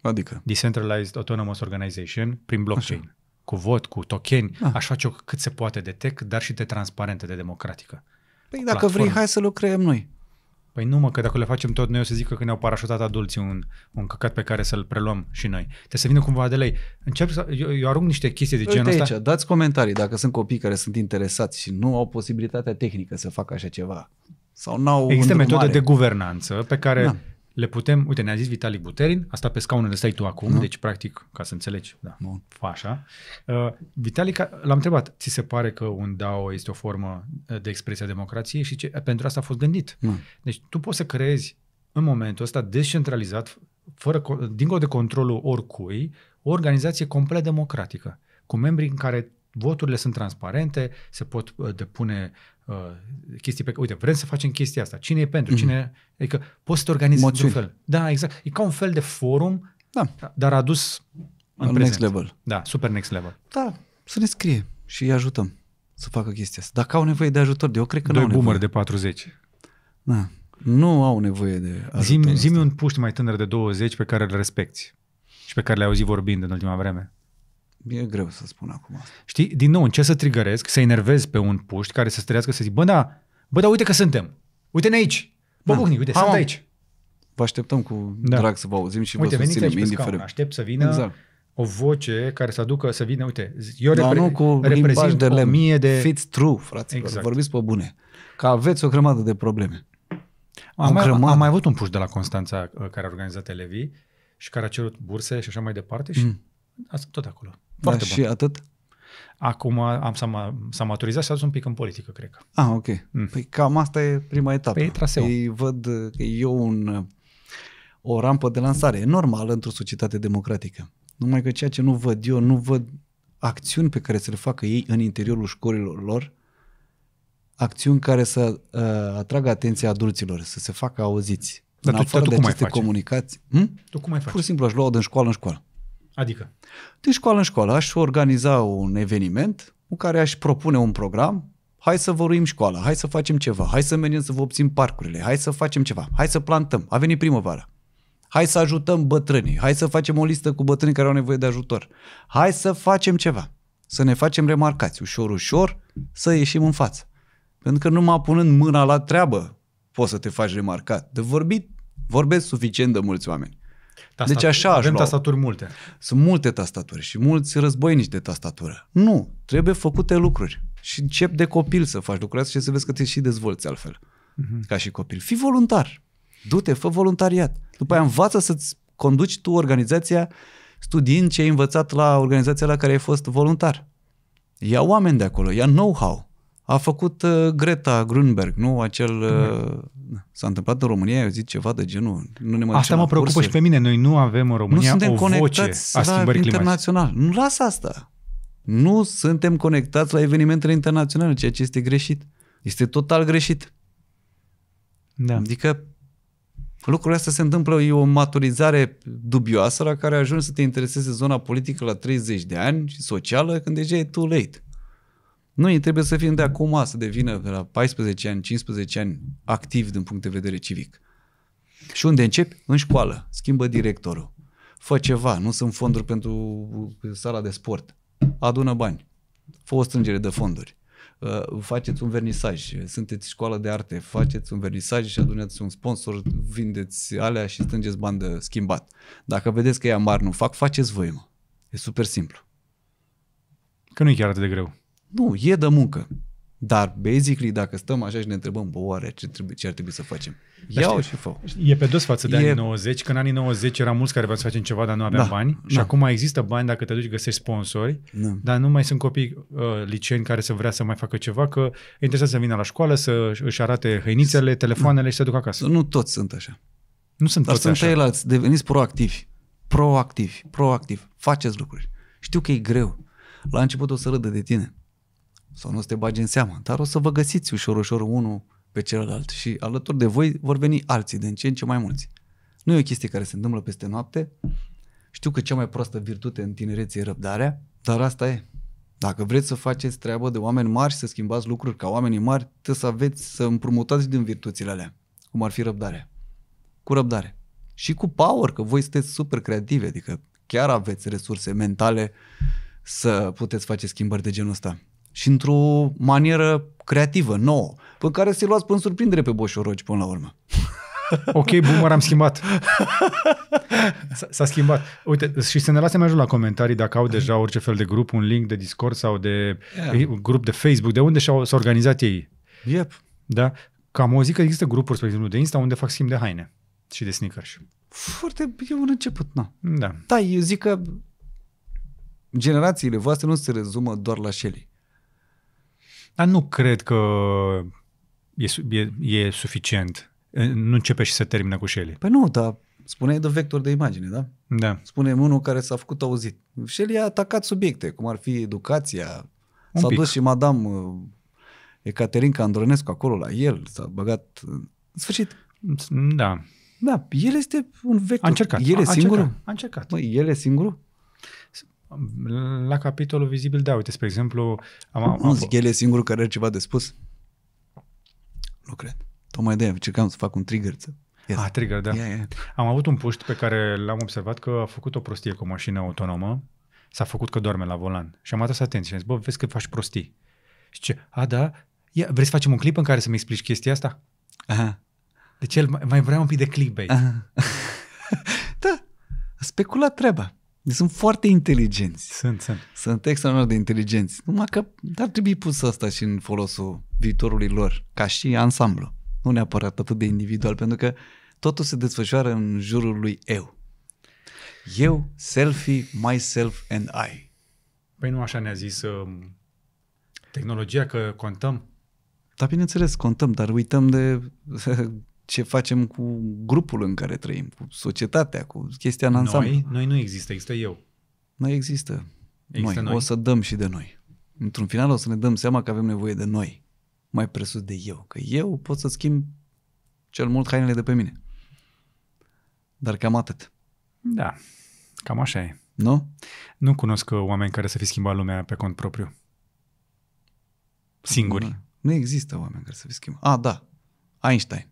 Adică? Decentralized Autonomous Organization, prin blockchain. Așa. Cu vot, cu tokeni, ah. aș face-o cât se poate de tech, dar și de transparentă, de democratică. Păi dacă platform. vrei, hai să lucrăm noi. Păi nu mă, că dacă le facem tot noi o să zic că ne-au parașutat adulții un, un căcat pe care să-l preluăm și noi. Trebuie să vină cumva de lei. Încep să, eu, eu arunc niște chestii de Uite genul ăsta. dați comentarii dacă sunt copii care sunt interesați și nu au posibilitatea tehnică să facă așa ceva. Sau n-au Există metode de guvernanță pe care da. le putem... Uite, ne-a zis Vitali Buterin, asta pe scaunul unde stai tu acum, da. deci practic, ca să înțelegi, da, Bun. așa. Uh, Vitali, l-am întrebat, ți se pare că un DAO este o formă uh, de expresie a democrației și ce, pentru asta a fost gândit. Da. Deci tu poți să creezi în momentul ăsta descentralizat, fără, dincolo de controlul oricui, o organizație complet democratică, cu membri în care voturile sunt transparente, se pot uh, depune uh, chestii pe uite, vrem să facem chestia asta. Cine e pentru? Mm-hmm. Cine adică poți să te organizezi într-un fel. Da, exact. E ca un fel de forum, da. dar adus în, prezent. next level. Da, super next level. Da, să ne scrie și îi ajutăm să facă chestia asta. Dacă au nevoie de ajutor, de eu cred că Doi nu au boomer nevoie. de 40. Da. Nu au nevoie de ajutor. Zim, zi un puști mai tânăr de 20 pe care îl respecti și pe care le-ai auzit vorbind în ultima vreme. E greu să spun acum asta. Știi, din nou, încerc să trigăresc, să enervez pe un puști care să stărească să zic, bă, da, bă, da, uite că suntem. Uite-ne aici. Bă, da. Bucni, uite, Am. sunt aici. Vă așteptăm cu da. drag să vă auzim și uite, vă susținem, aici indiferent. aștept să vină exact. o voce care să aducă, să vină, uite, eu da, repre- da, nu, cu reprezint de lemn. o mie de... Fiți true, frate, exact. vorbiți pe bune. Că aveți o grămadă de probleme. Am mai, am mai avut un puș de la Constanța uh, care a organizat elevii și care a cerut burse și așa mai departe și mm. asta tot acolo. Foarte da, bun. Și atât? Acum am, s-a, s-a maturizat și a dus un pic în politică, cred că. Ah, ok. Mm. Păi cam asta e prima etapă. Păi e traseu. Ei văd că e un, o rampă de lansare. E normal într-o societate democratică. Numai că ceea ce nu văd eu, nu văd acțiuni pe care să le facă ei în interiorul școlilor lor, acțiuni care să uh, atragă atenția adulților, să se facă auziți. Dar în tu, afară tu, tu de aceste comunicații. Hm? Tu cum ai faci? Pur și simplu aș lua din școală în școală. Adică? De școală în școală. Aș organiza un eveniment în care aș propune un program, hai să văruim școala, hai să facem ceva, hai să mergem să vopsim parcurile, hai să facem ceva, hai să plantăm, a venit primăvara. Hai să ajutăm bătrânii, hai să facem o listă cu bătrânii care au nevoie de ajutor. Hai să facem ceva, să ne facem remarcați, ușor, ușor, să ieșim în față. Pentru că numai punând mâna la treabă poți să te faci remarcat. De vorbit, vorbesc suficient de mulți oameni. Tastatur, deci așa Avem tastaturi multe. Sunt multe tastaturi și mulți războinici de tastatură. Nu, trebuie făcute lucruri. Și încep de copil să faci lucrurile astea și să vezi că te și dezvolți altfel. Uh-huh. Ca și copil. Fii voluntar. Du-te, fă voluntariat. După aia învață să-ți conduci tu organizația studiind ce ai învățat la organizația la care ai fost voluntar. Ia oameni de acolo, ia know-how a făcut uh, Greta Grunberg, nu? Acel... Uh, da. s-a întâmplat în România, eu zic ceva de genul. Nu ne mai asta mă preocupă cursuri. și pe mine. Noi nu avem în România nu suntem o conectați voce la internațional. Nu las asta. Nu suntem conectați la evenimentele internaționale, ceea ce este greșit. Este total greșit. Da. Adică lucrurile astea se întâmplă, e o maturizare dubioasă la care ajungi să te intereseze zona politică la 30 de ani și socială când deja e too late. Noi trebuie să fim de acum, să devină de la 14 ani, 15 ani activ din punct de vedere civic. Și unde începi? În școală. Schimbă directorul. Fă ceva. Nu sunt fonduri pentru sala de sport. Adună bani. Fă o strângere de fonduri. Uh, faceți un vernisaj. Sunteți școală de arte. Faceți un vernisaj și adunați un sponsor. Vindeți alea și strângeți bani de schimbat. Dacă vedeți că e amar, nu fac, faceți voi, mă. E super simplu. Că nu e chiar atât de greu. Nu, e de muncă. Dar, basically, dacă stăm așa și ne întrebăm, bă, oare ce, trebuie, ce ar trebui să facem? iau Ia-o și fă E pe dos față de e... anii 90, că în anii 90 eram mulți care vreau să facem ceva, dar nu aveam da. bani. Da. Și acum există bani dacă te duci găsești sponsori, da. dar nu mai sunt copii uh, liceni care să vrea să mai facă ceva, că e interesant să vină la școală, să își arate hăinițele, telefoanele da. și să ducă acasă. Nu toți sunt așa. Nu sunt dar toți sunt așa. sunt deveniți proactivi. Proactivi, proactivi. Faceți lucruri. Știu că e greu. La început o să râdă de tine sau nu o să te bagi în seamă, dar o să vă găsiți ușor, ușor unul pe celălalt și alături de voi vor veni alții, din ce în ce mai mulți. Nu e o chestie care se întâmplă peste noapte. Știu că cea mai proastă virtute în tinerețe e răbdarea, dar asta e. Dacă vreți să faceți treabă de oameni mari și să schimbați lucruri ca oamenii mari, trebuie să aveți, să împrumutați din virtuțile alea, cum ar fi răbdarea. Cu răbdare. Și cu power, că voi sunteți super creative, adică chiar aveți resurse mentale să puteți face schimbări de genul ăsta și într-o manieră creativă, nouă, pe care să-i luați până surprindere pe boșorogi până la urmă. Ok, boomer am schimbat. S-a, schimbat. Uite, și să ne lase mai jos la comentarii dacă au deja orice fel de grup, un link de Discord sau de yeah. grup de Facebook, de unde s-au organizat ei. Yep. Da? Cam o zi că există grupuri, spre exemplu, de Insta unde fac schimb de haine și de sneakers. Foarte, e un început, na. Da. Da, eu zic că generațiile voastre nu se rezumă doar la șelii. Dar nu cred că e, e, e suficient. Nu începe și se termină cu Shelly. Păi nu, dar spune de vector de imagine, da? Da. Spune unul care s-a făcut auzit. Shelly a atacat subiecte, cum ar fi educația. Un s-a pic. dus și madame uh, Ecaterinca Andronescu acolo la el, s-a băgat... În sfârșit. Da. Da, el este un vector. A încercat. El e singurul? A încercat. Mă, el e singurul? la capitolul vizibil, da, uite, spre exemplu... Am, am, nu zic, el e singurul care are ceva de spus? Nu cred. Tocmai de-aia încercam să fac un trigger. să? Ah, trigger, da. Yeah, yeah. Am avut un puști pe care l-am observat că a făcut o prostie cu o mașină autonomă, s-a făcut că doarme la volan. Și am atras atenție și am zis, bă, vezi că faci prostii. Și ce? A, da? Ia, vrei să facem un clip în care să-mi explici chestia asta? Aha. Deci el mai, mai vrea un pic de clickbait. Aha. da, a speculat treaba. Deci sunt foarte inteligenți. Sunt, sunt. Sunt extraordinar de inteligenți. Numai că ar trebui pus asta și în folosul viitorului lor, ca și ansamblu. Nu neapărat atât de individual, pentru că totul se desfășoară în jurul lui eu. Eu, selfie, myself and I. Păi nu așa ne-a zis um, tehnologia că contăm? Da, bineînțeles, contăm, dar uităm de ce facem cu grupul în care trăim, cu societatea, cu chestia în ansamblu. Noi, noi nu există, există eu. Noi există. există noi. noi. O să dăm și de noi. Într-un final o să ne dăm seama că avem nevoie de noi, mai presus de eu. Că eu pot să schimb cel mult hainele de pe mine. Dar cam atât. Da, cam așa e. Nu? Nu cunosc oameni care să fi schimbat lumea pe cont propriu. Singuri. Nu, nu există oameni care să fi schimbat. A, da. Einstein.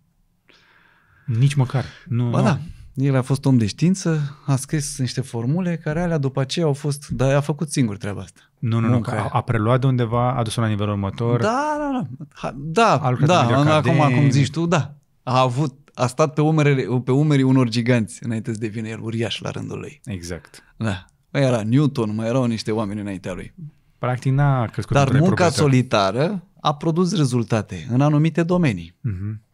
Nici măcar. Nu, ba nu. da, el a fost om de știință, a scris niște formule care alea după aceea au fost, dar a făcut singur treaba asta. Nu, nu, Munca nu, că a, a preluat de undeva, a dus la nivelul următor. Da, da, da, da da, da, da acum, acum zici tu, da. A avut, a stat pe, umerele, pe umerii unor giganți înainte să devină el uriaș la rândul lui. Exact. Da. Mai era Newton, mai erau niște oameni înaintea lui. Practic n-a crescut Dar munca solitară a produs rezultate în anumite domenii. Uh-huh.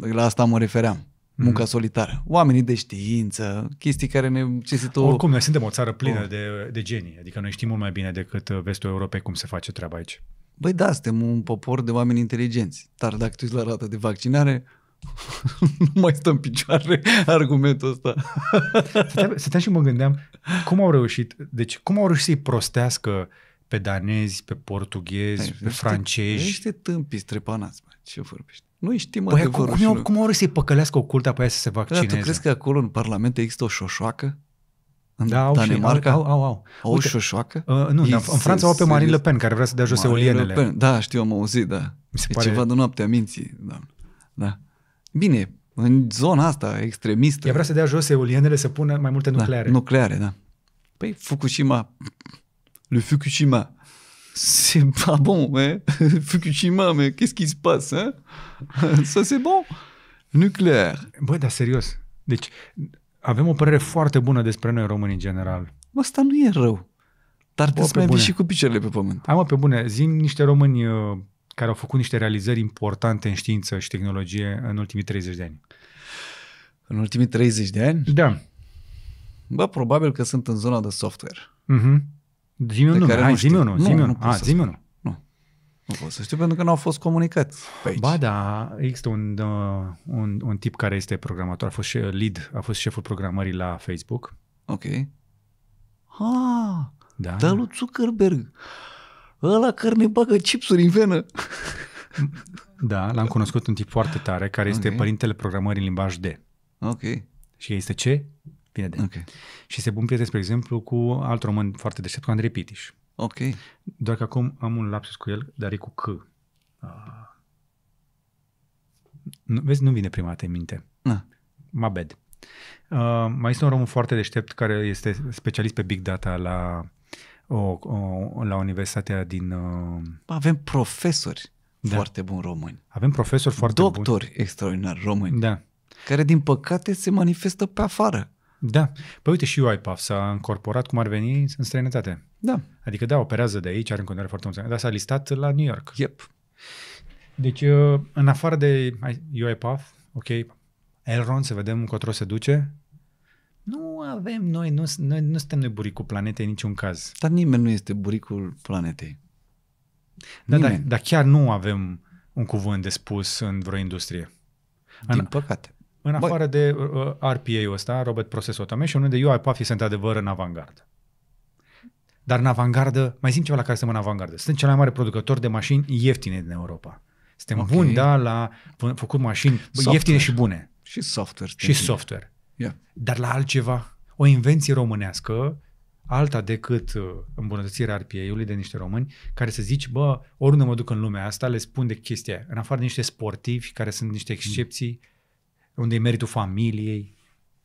La asta mă refeream. Munca mm. solitară. Oamenii de știință, chestii care ne necesită... Oricum, noi suntem o țară plină oh. de, de genii. Adică noi știm mult mai bine decât uh, vestul Europei cum se face treaba aici. Băi, da, suntem un popor de oameni inteligenți. Dar dacă tu ești la rata de vaccinare, nu mai stă în picioare argumentul ăsta. stăteam, stăteam și mă gândeam cum au reușit, deci cum au reușit să-i prostească pe danezi, pe portughezi, Hai, pe niște, francezi. Niște tâmpi strepanați, bă, ce vorbești? Nu știm păi Cum, cum, cum au să-i păcălească oculta pe aia să se vaccineze? Da, tu crezi că acolo în Parlament există o șoșoacă? În da, au Danemarca? Și, au, au, au. Au Uite, șoșoacă? Uh, nu, da, în Franța se, au pe Marine Le Pen, care vrea să dea jos eulienele. Da, știu, am auzit, da. Mi se e pare... ceva de noaptea minții, doamne. Da. Bine, în zona asta extremistă. Ea vrea să dea jos eulienele, să pună mai multe da, nucleare. Da, nucleare, da. Păi Fukushima, le Fukushima, c'est pas bon. Hein Fukushima, mais qu'est-ce qui se passe hein Ça, c'est bon. Nuclear. Băi, dar serios. Deci, avem o părere foarte bună despre noi români în general. Bă, asta nu e rău. Dar trebuie să mai vii și cu picioarele pe pământ. Hai mă, pe bune, zim niște români uh, care au făcut niște realizări importante în știință și tehnologie în ultimii 30 de ani. În ultimii 30 de ani? Da. Bă, probabil că sunt în zona de software. Uh-huh. Zi-mi un nume, hai, zi-mi unul, zi-mi unul. Nu, zi-mi unul. Nu, nu pot să știu pentru că nu au fost comunicați pe aici. Ba da, există un, uh, un, un tip care este programator, a fost uh, lead, a fost șeful programării la Facebook. Ok. Ha. Ah, da. dar lui Zuckerberg. Ăla care ne bagă chipsuri în venă. Da, l-am cunoscut un tip foarte tare care okay. este părintele programării în limbaj D. Ok. Și este ce? bine de okay. Și se bun prieten, spre exemplu, cu alt român foarte deștept, cu Andrei Pitiș. Ok. Doar că acum am un lapsus cu el, dar e cu C. Uh. Nu, vezi, nu vine prima dată în minte. Na. Mă bed. Uh, ah, mai este un român foarte deștept care este specialist pe big data la, o, o, la Universitatea din... Uh... Avem profesori da. foarte buni români. Avem profesori foarte Doctori buni. Doctori extraordinari români. Da. Care, din păcate, se manifestă pe afară. Da. Păi uite și UiPath s-a încorporat cum ar veni în străinătate. Da. Adică da, operează de aici, are în continuare foarte mult, dar s-a listat la New York. Yep. Deci, uh, în afară de UiPath, ok, Elrond, să vedem încotro se duce, nu avem noi, nu, noi nu suntem noi buricul planetei în niciun caz. Dar nimeni nu este buricul planetei. Da, dar, dar chiar nu avem un cuvânt de spus în vreo industrie. Din în, păcate în afară Bă, de uh, uh RPA-ul ăsta, Robert Process Automation, unde UiPath este sunt adevăr în avantgardă. Dar în avantgardă, mai zic ceva la care suntem în avantgardă. Sunt cel mai mare producător de mașini ieftine din Europa. Suntem okay. buni, da, la făcut mașini software. ieftine și bune. Și software. Și tine. software. Yeah. Dar la altceva, o invenție românească, alta decât uh, îmbunătățirea RPA-ului de niște români, care să zici, bă, oriunde mă duc în lumea asta, le spun de chestia În afară de niște sportivi, care sunt niște mm. excepții, mm unde e meritul familiei.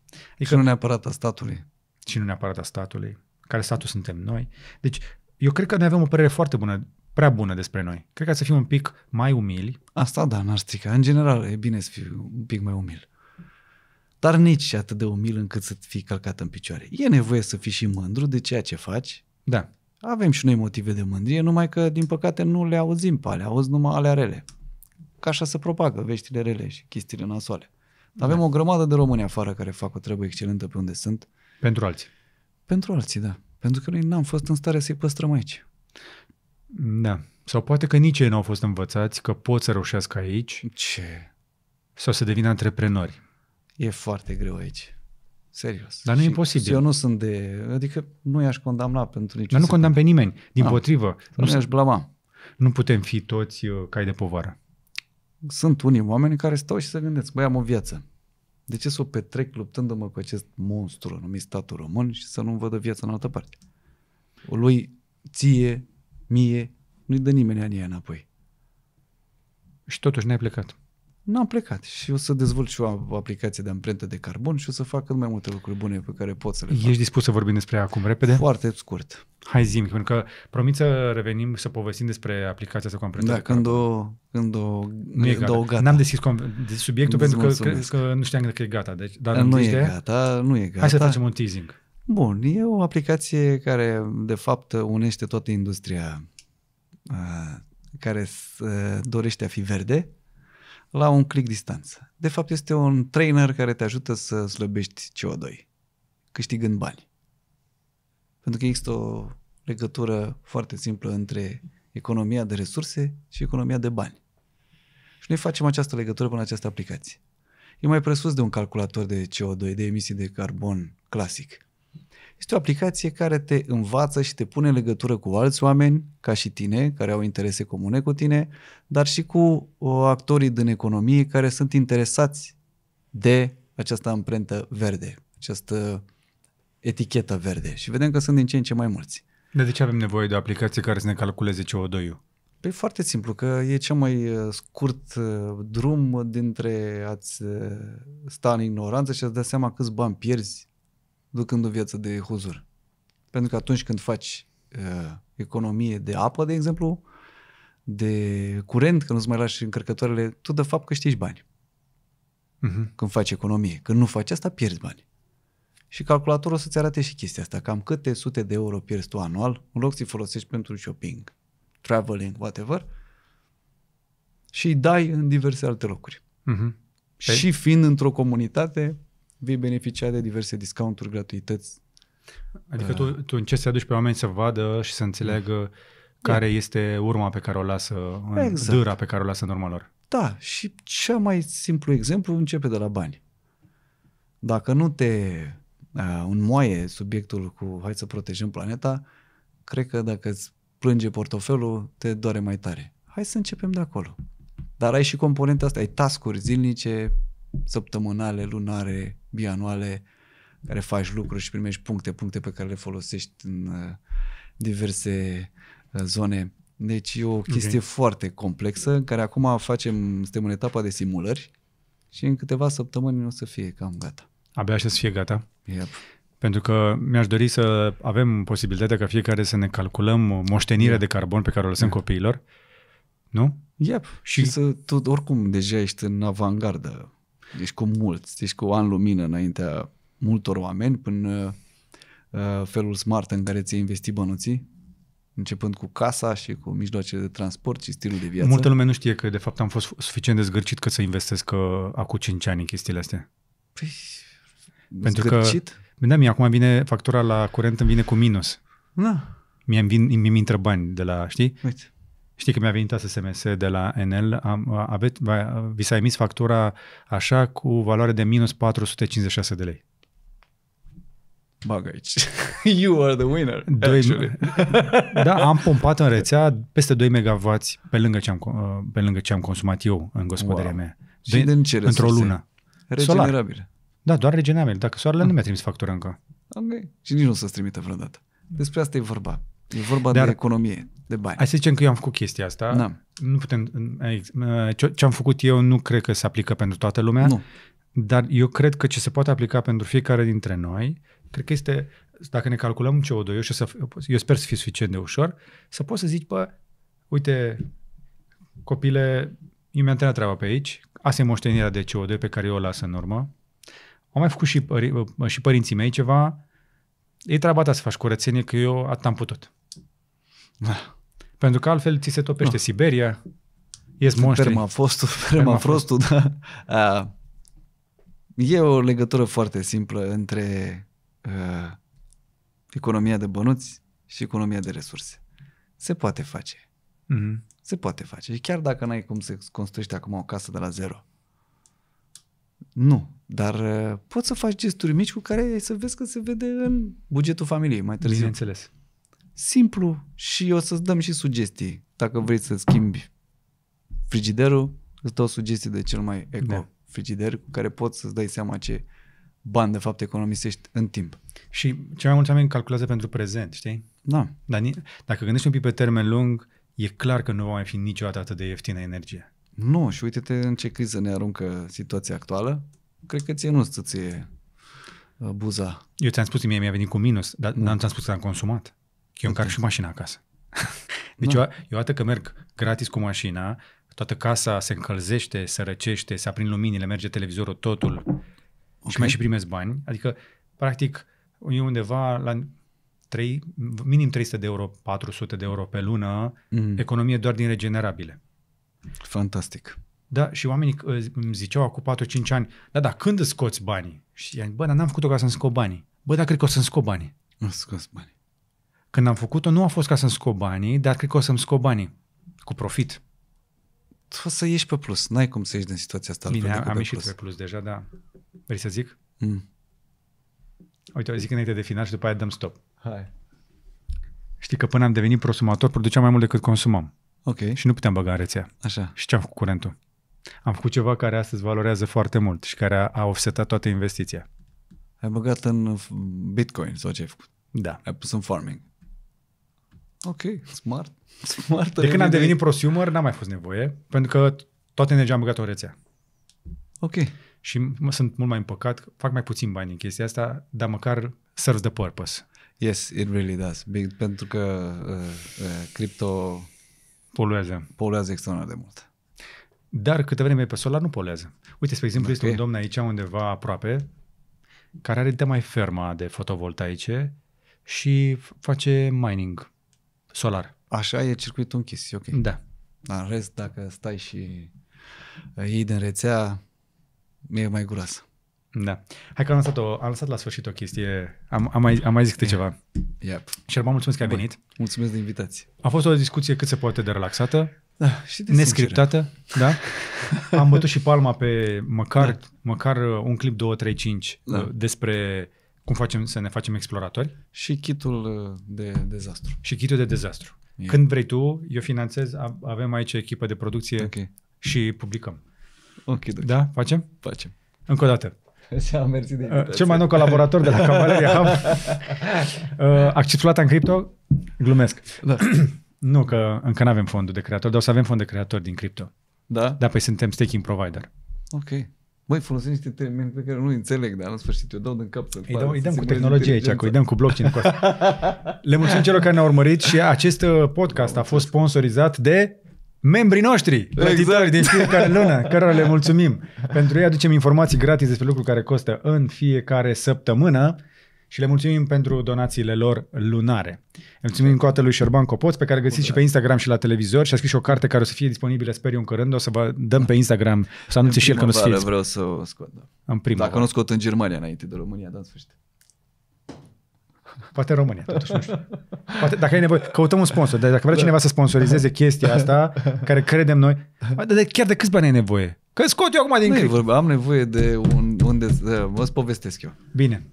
Adică, și nu neapărat a statului. Și nu neapărat a statului. Care statul suntem noi. Deci, eu cred că ne avem o părere foarte bună, prea bună despre noi. Cred că să fim un pic mai umili. Asta da, n-ar strica. În general, e bine să fii un pic mai umil. Dar nici atât de umil încât să fii călcat în picioare. E nevoie să fii și mândru de ceea ce faci. Da. Avem și noi motive de mândrie, numai că, din păcate, nu le auzim pe alea, auzi numai alea rele. Ca așa se propagă veștile rele și chestiile nasoale. Dar da. avem o grămadă de români afară care fac o treabă excelentă pe unde sunt. Pentru alții. Pentru alții, da. Pentru că noi n-am fost în stare să-i păstrăm aici. Da. Sau poate că nici ei nu au fost învățați că pot să reușească aici. Ce? Sau să devină antreprenori. E foarte greu aici. Serios. Dar nu e imposibil. Eu nu sunt de... Adică nu i-aș condamna pentru nici. Dar nu condam condamn pe nimeni. Din A, ah. potrivă. Nu, nu i-aș blama. Nu putem fi toți uh, cai de povară sunt unii oameni care stau și se gândesc, băi, am o viață. De ce să o petrec luptându-mă cu acest monstru numit statul român și să nu-mi vădă viața în altă parte? O lui ție, mie, nu-i dă nimeni ani înapoi. Și totuși n-ai plecat n-am plecat și o să dezvolt și o aplicație de amprentă de carbon și o să fac cât mai multe lucruri bune pe care pot să le fac. Ești dispus să vorbim despre ea acum repede? Foarte scurt. Hai zim, pentru că promit să revenim să povestim despre aplicația asta cu amprenta. Da, când o, când o, nu când o gata. N-am deschis subiectul pentru că, că, că, nu știam că e gata. Deci, dar nu e de... gata, nu e gata. Hai să facem un teasing. Bun, e o aplicație care de fapt unește toată industria care dorește a fi verde, la un click distanță. De fapt, este un trainer care te ajută să slăbești CO2, câștigând bani. Pentru că există o legătură foarte simplă între economia de resurse și economia de bani. Și noi facem această legătură până această aplicație. E mai presus de un calculator de CO2, de emisii de carbon clasic. Este o aplicație care te învață și te pune în legătură cu alți oameni ca și tine, care au interese comune cu tine, dar și cu uh, actorii din economie care sunt interesați de această amprentă verde, această etichetă verde. Și vedem că sunt din ce în ce mai mulți. Dar de ce avem nevoie de o aplicație care să ne calculeze CO2-ul? Păi foarte simplu, că e cel mai uh, scurt uh, drum dintre a-ți sta în ignoranță și a-ți da seama câți bani pierzi ducând o viață de huzur. Pentru că atunci când faci uh, economie de apă, de exemplu, de curent, că nu-ți mai lași încărcătoarele, tu de fapt câștigi bani. Uh-huh. Când faci economie. Când nu faci asta, pierzi bani. Și calculatorul o să-ți arate și chestia asta, cam câte sute de euro pierzi tu anual, în loc să-i folosești pentru shopping, traveling, whatever, și îi dai în diverse alte locuri. Uh-huh. Și păi- fiind într-o comunitate, vei beneficia de diverse discounturi, gratuități. Adică da. tu, tu încerci să aduci pe oameni să vadă și să înțeleagă da. care da. este urma pe care o lasă, în, exact. dâra pe care o lasă în urma lor. Da, și cel mai simplu exemplu începe de la bani. Dacă nu te uh, înmoaie subiectul cu hai să protejăm planeta, cred că dacă îți plânge portofelul, te doare mai tare. Hai să începem de acolo. Dar ai și componenta asta, ai tascuri zilnice, săptămânale, lunare, bianuale, care faci lucruri și primești puncte, puncte pe care le folosești în uh, diverse uh, zone. Deci e o chestie okay. foarte complexă în care acum facem, suntem în etapa de simulări și în câteva săptămâni o să fie cam gata. Abia așa să fie gata. Yep. Pentru că mi-aș dori să avem posibilitatea ca fiecare să ne calculăm moștenirea yep. de carbon pe care o lăsăm yep. copiilor. Nu? Yep. Și, și să, tu oricum deja ești în avangardă deci cu mulți, deci cu an lumină înaintea multor oameni până uh, felul smart în care ți-ai investit bănuții, începând cu casa și cu mijloacele de transport și stilul de viață. Multă lume nu știe că de fapt am fost suficient de zgârcit că să investesc că, uh, acum 5 ani în chestiile astea. Păi, Pentru zgârcit? că da, mie acum vine factura la curent, îmi vine cu minus. Da. mi am vin, mi-mi intră bani de la, știi? Uite. Știi că mi-a venit astăzi SMS de la Enel, am, ave, vi s-a emis factura așa cu valoare de minus 456 de lei. Bagă aici. You are the winner, Doi, actually. da, am pompat în rețea peste 2 MW pe lângă ce am, uh, pe lângă ce am consumat eu în gospodăria wow. mea. Și din ce Într-o lună. Regenerabil. Da, doar regenerabil. Dacă soarele mm. nu mi-a trimis factura încă. Okay. Și nici nu o să-ți trimită vreodată. Despre asta e vorba. E vorba Dar de economie, de bani. Hai să zicem că eu am făcut chestia asta. Da. Nu putem, eh, eh, ce am făcut eu nu cred că se aplică pentru toată lumea, nu. dar eu cred că ce se poate aplica pentru fiecare dintre noi, cred că este, dacă ne calculăm CO2, eu, și să, eu sper să fie suficient de ușor, să poți să zici, bă, uite, copile, inventează treaba pe aici, asta e moștenirea de CO2 pe care eu o las în urmă. Am mai făcut și, pări, și părinții mei ceva, e treaba ta să faci curățenie, că eu atât am putut. Da. Pentru că altfel ți se topește da. Siberia, ies monștri. Permafrostul, permafrostul, da. A, e o legătură foarte simplă între a, economia de bănuți și economia de resurse. Se poate face. Mm-hmm. Se poate face. chiar dacă n-ai cum să construiești acum o casă de la zero. Nu. Dar uh, poți să faci gesturi mici cu care să vezi că se vede în bugetul familiei mai târziu. Bineînțeles. Simplu și o să-ți dăm și sugestii. Dacă vrei să schimbi frigiderul, îți dau sugestii de cel mai eco da. frigider cu care poți să-ți dai seama ce bani de fapt economisești în timp. Și cei mai mulți oameni calculează pentru prezent, știi? Da. Dar dacă gândești un pic pe termen lung, e clar că nu va mai fi niciodată atât de ieftină energie. Nu, și uite-te în ce criză ne aruncă situația actuală. Cred că ție nu ți ție uh, buza. Eu ți-am spus, mie mi-a venit cu minus, dar nu da. ți-am spus că am consumat eu încarc și mașina acasă. Deci da. eu, eu atât că merg gratis cu mașina, toată casa se încălzește, se răcește, se aprind luminile, merge televizorul, totul okay. și mai și primesc bani. Adică, practic, eu undeva la 3, minim 300 de euro, 400 de euro pe lună, mm. economie doar din regenerabile. Fantastic. Da, și oamenii uh, îmi ziceau acum 4-5 ani, da, da, când îți scoți banii? Și i-am bă, dar n-am făcut-o ca să-mi scot banii. Bă, dar cred că o să-mi scot banii. Îmi scos banii. Când am făcut-o, nu a fost ca să-mi scop banii, dar cred că o să-mi scop banii cu profit. O să ieși pe plus, n-ai cum să ieși din situația asta. Bine, am, am ieșit plus. pe plus deja, da. vrei să zic? Mm. Uite, zic înainte de final și după aia dăm stop. Hai. Știi că până am devenit prosumator, produceam mai mult decât consumam. Ok. Și nu puteam băga în rețea. Așa. Și ce am făcut curentul? Am făcut ceva care astăzi valorează foarte mult și care a, a offsetat toată investiția. Ai băgat în Bitcoin sau ce ai făcut? Da. Ai pus în farming. Ok, smart. smart de când am devenit prosumer, n-am mai fost nevoie, pentru că toată energia am băgat o rețea. Ok. Și mă sunt mult mai împăcat, fac mai puțin bani în chestia asta, dar măcar serves the purpose. Yes, it really does. Big, pentru că uh, uh, cripto poluează. poluează extraordinar de mult. Dar câte vreme e pe solar, nu poluează. Uite, spre exemplu, okay. este un domn aici undeva aproape care are de mai ferma de fotovoltaice și face mining solar. Așa e circuitul închis, e ok. Da. Dar în rest, dacă stai și uh, iei din rețea, e mai groasă. Da. Hai că am lansat, o, am lansat la sfârșit o chestie, am, am, mai, am mai zis câte ceva. Yep. Șerban, mulțumesc că ai Bun. venit. Mulțumesc de invitație. A fost o discuție cât se poate de relaxată, da, și de nescriptată, da? Am bătut și palma pe măcar, da. măcar un clip 2-3-5 da. Uh, despre cum facem să ne facem exploratori? Și kitul uh, de dezastru. Și kitul de dezastru. E. Când vrei tu, eu finanțez, avem aici echipă de producție okay. și publicăm. Ok, doc. Da? Facem? Facem. Încă o dată. de uh, Cel mai nou colaborator de la Cavaleria Hub. Uh, Acceptată în cripto? Glumesc. Da. nu, că încă nu avem fondul de creator, dar o să avem fond de creator din cripto. Da? Da, păi suntem staking provider. Ok. Măi, folosim niște termeni pe care nu înțeleg, dar în sfârșit eu dau din cap să-l Îi dăm, dăm cu tehnologie aici, cu, îi dăm cu blockchain. Cu asta. Le mulțumim celor care ne-au urmărit și acest uh, podcast a fost sponsorizat de membrii noștri, plătitori exact. din fiecare lună, cărora le mulțumim. Pentru ei aducem informații gratis despre lucruri care costă în fiecare săptămână și le mulțumim pentru donațiile lor lunare. Le mulțumim încă o lui Șerban Copoț, pe care găsiți și pe Instagram și la televizor și a scris și o carte care o să fie disponibilă, sper eu, în curând. O să vă dăm pe Instagram să anunțe și el că nu se vreau să o scot. Da. În primul. Dacă nu scot în Germania înainte de România, dar în sfârșit. Poate România, totuși, nu știu. Poate, dacă ai nevoie, căutăm un sponsor. Dar dacă vrea cineva să sponsorizeze da. chestia asta, care credem noi, da. de, chiar de câți bani ai nevoie? Că scot eu acum din clip. Am nevoie de un, unde, da, vă povestesc eu. Bine.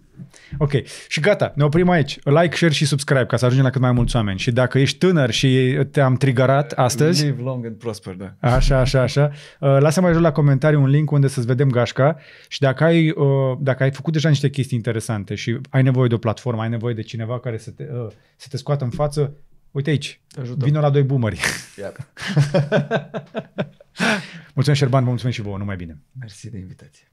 Ok. Și gata, ne oprim aici. Like, share și subscribe ca să ajungem la cât mai mulți oameni. Și dacă ești tânăr și te-am trigărat astăzi... Live long and prosper, da. Așa, așa, așa. Uh, lasă mai jos la comentarii un link unde să-ți vedem gașca și dacă ai, uh, dacă ai făcut deja niște chestii interesante și ai nevoie de o platformă, ai nevoie de cineva care să te, uh, să te scoată în față, uite aici, Ajută. vină la doi bumări. mulțumesc, Șerban, mulțumesc și vouă, numai bine. Mersi de invitație.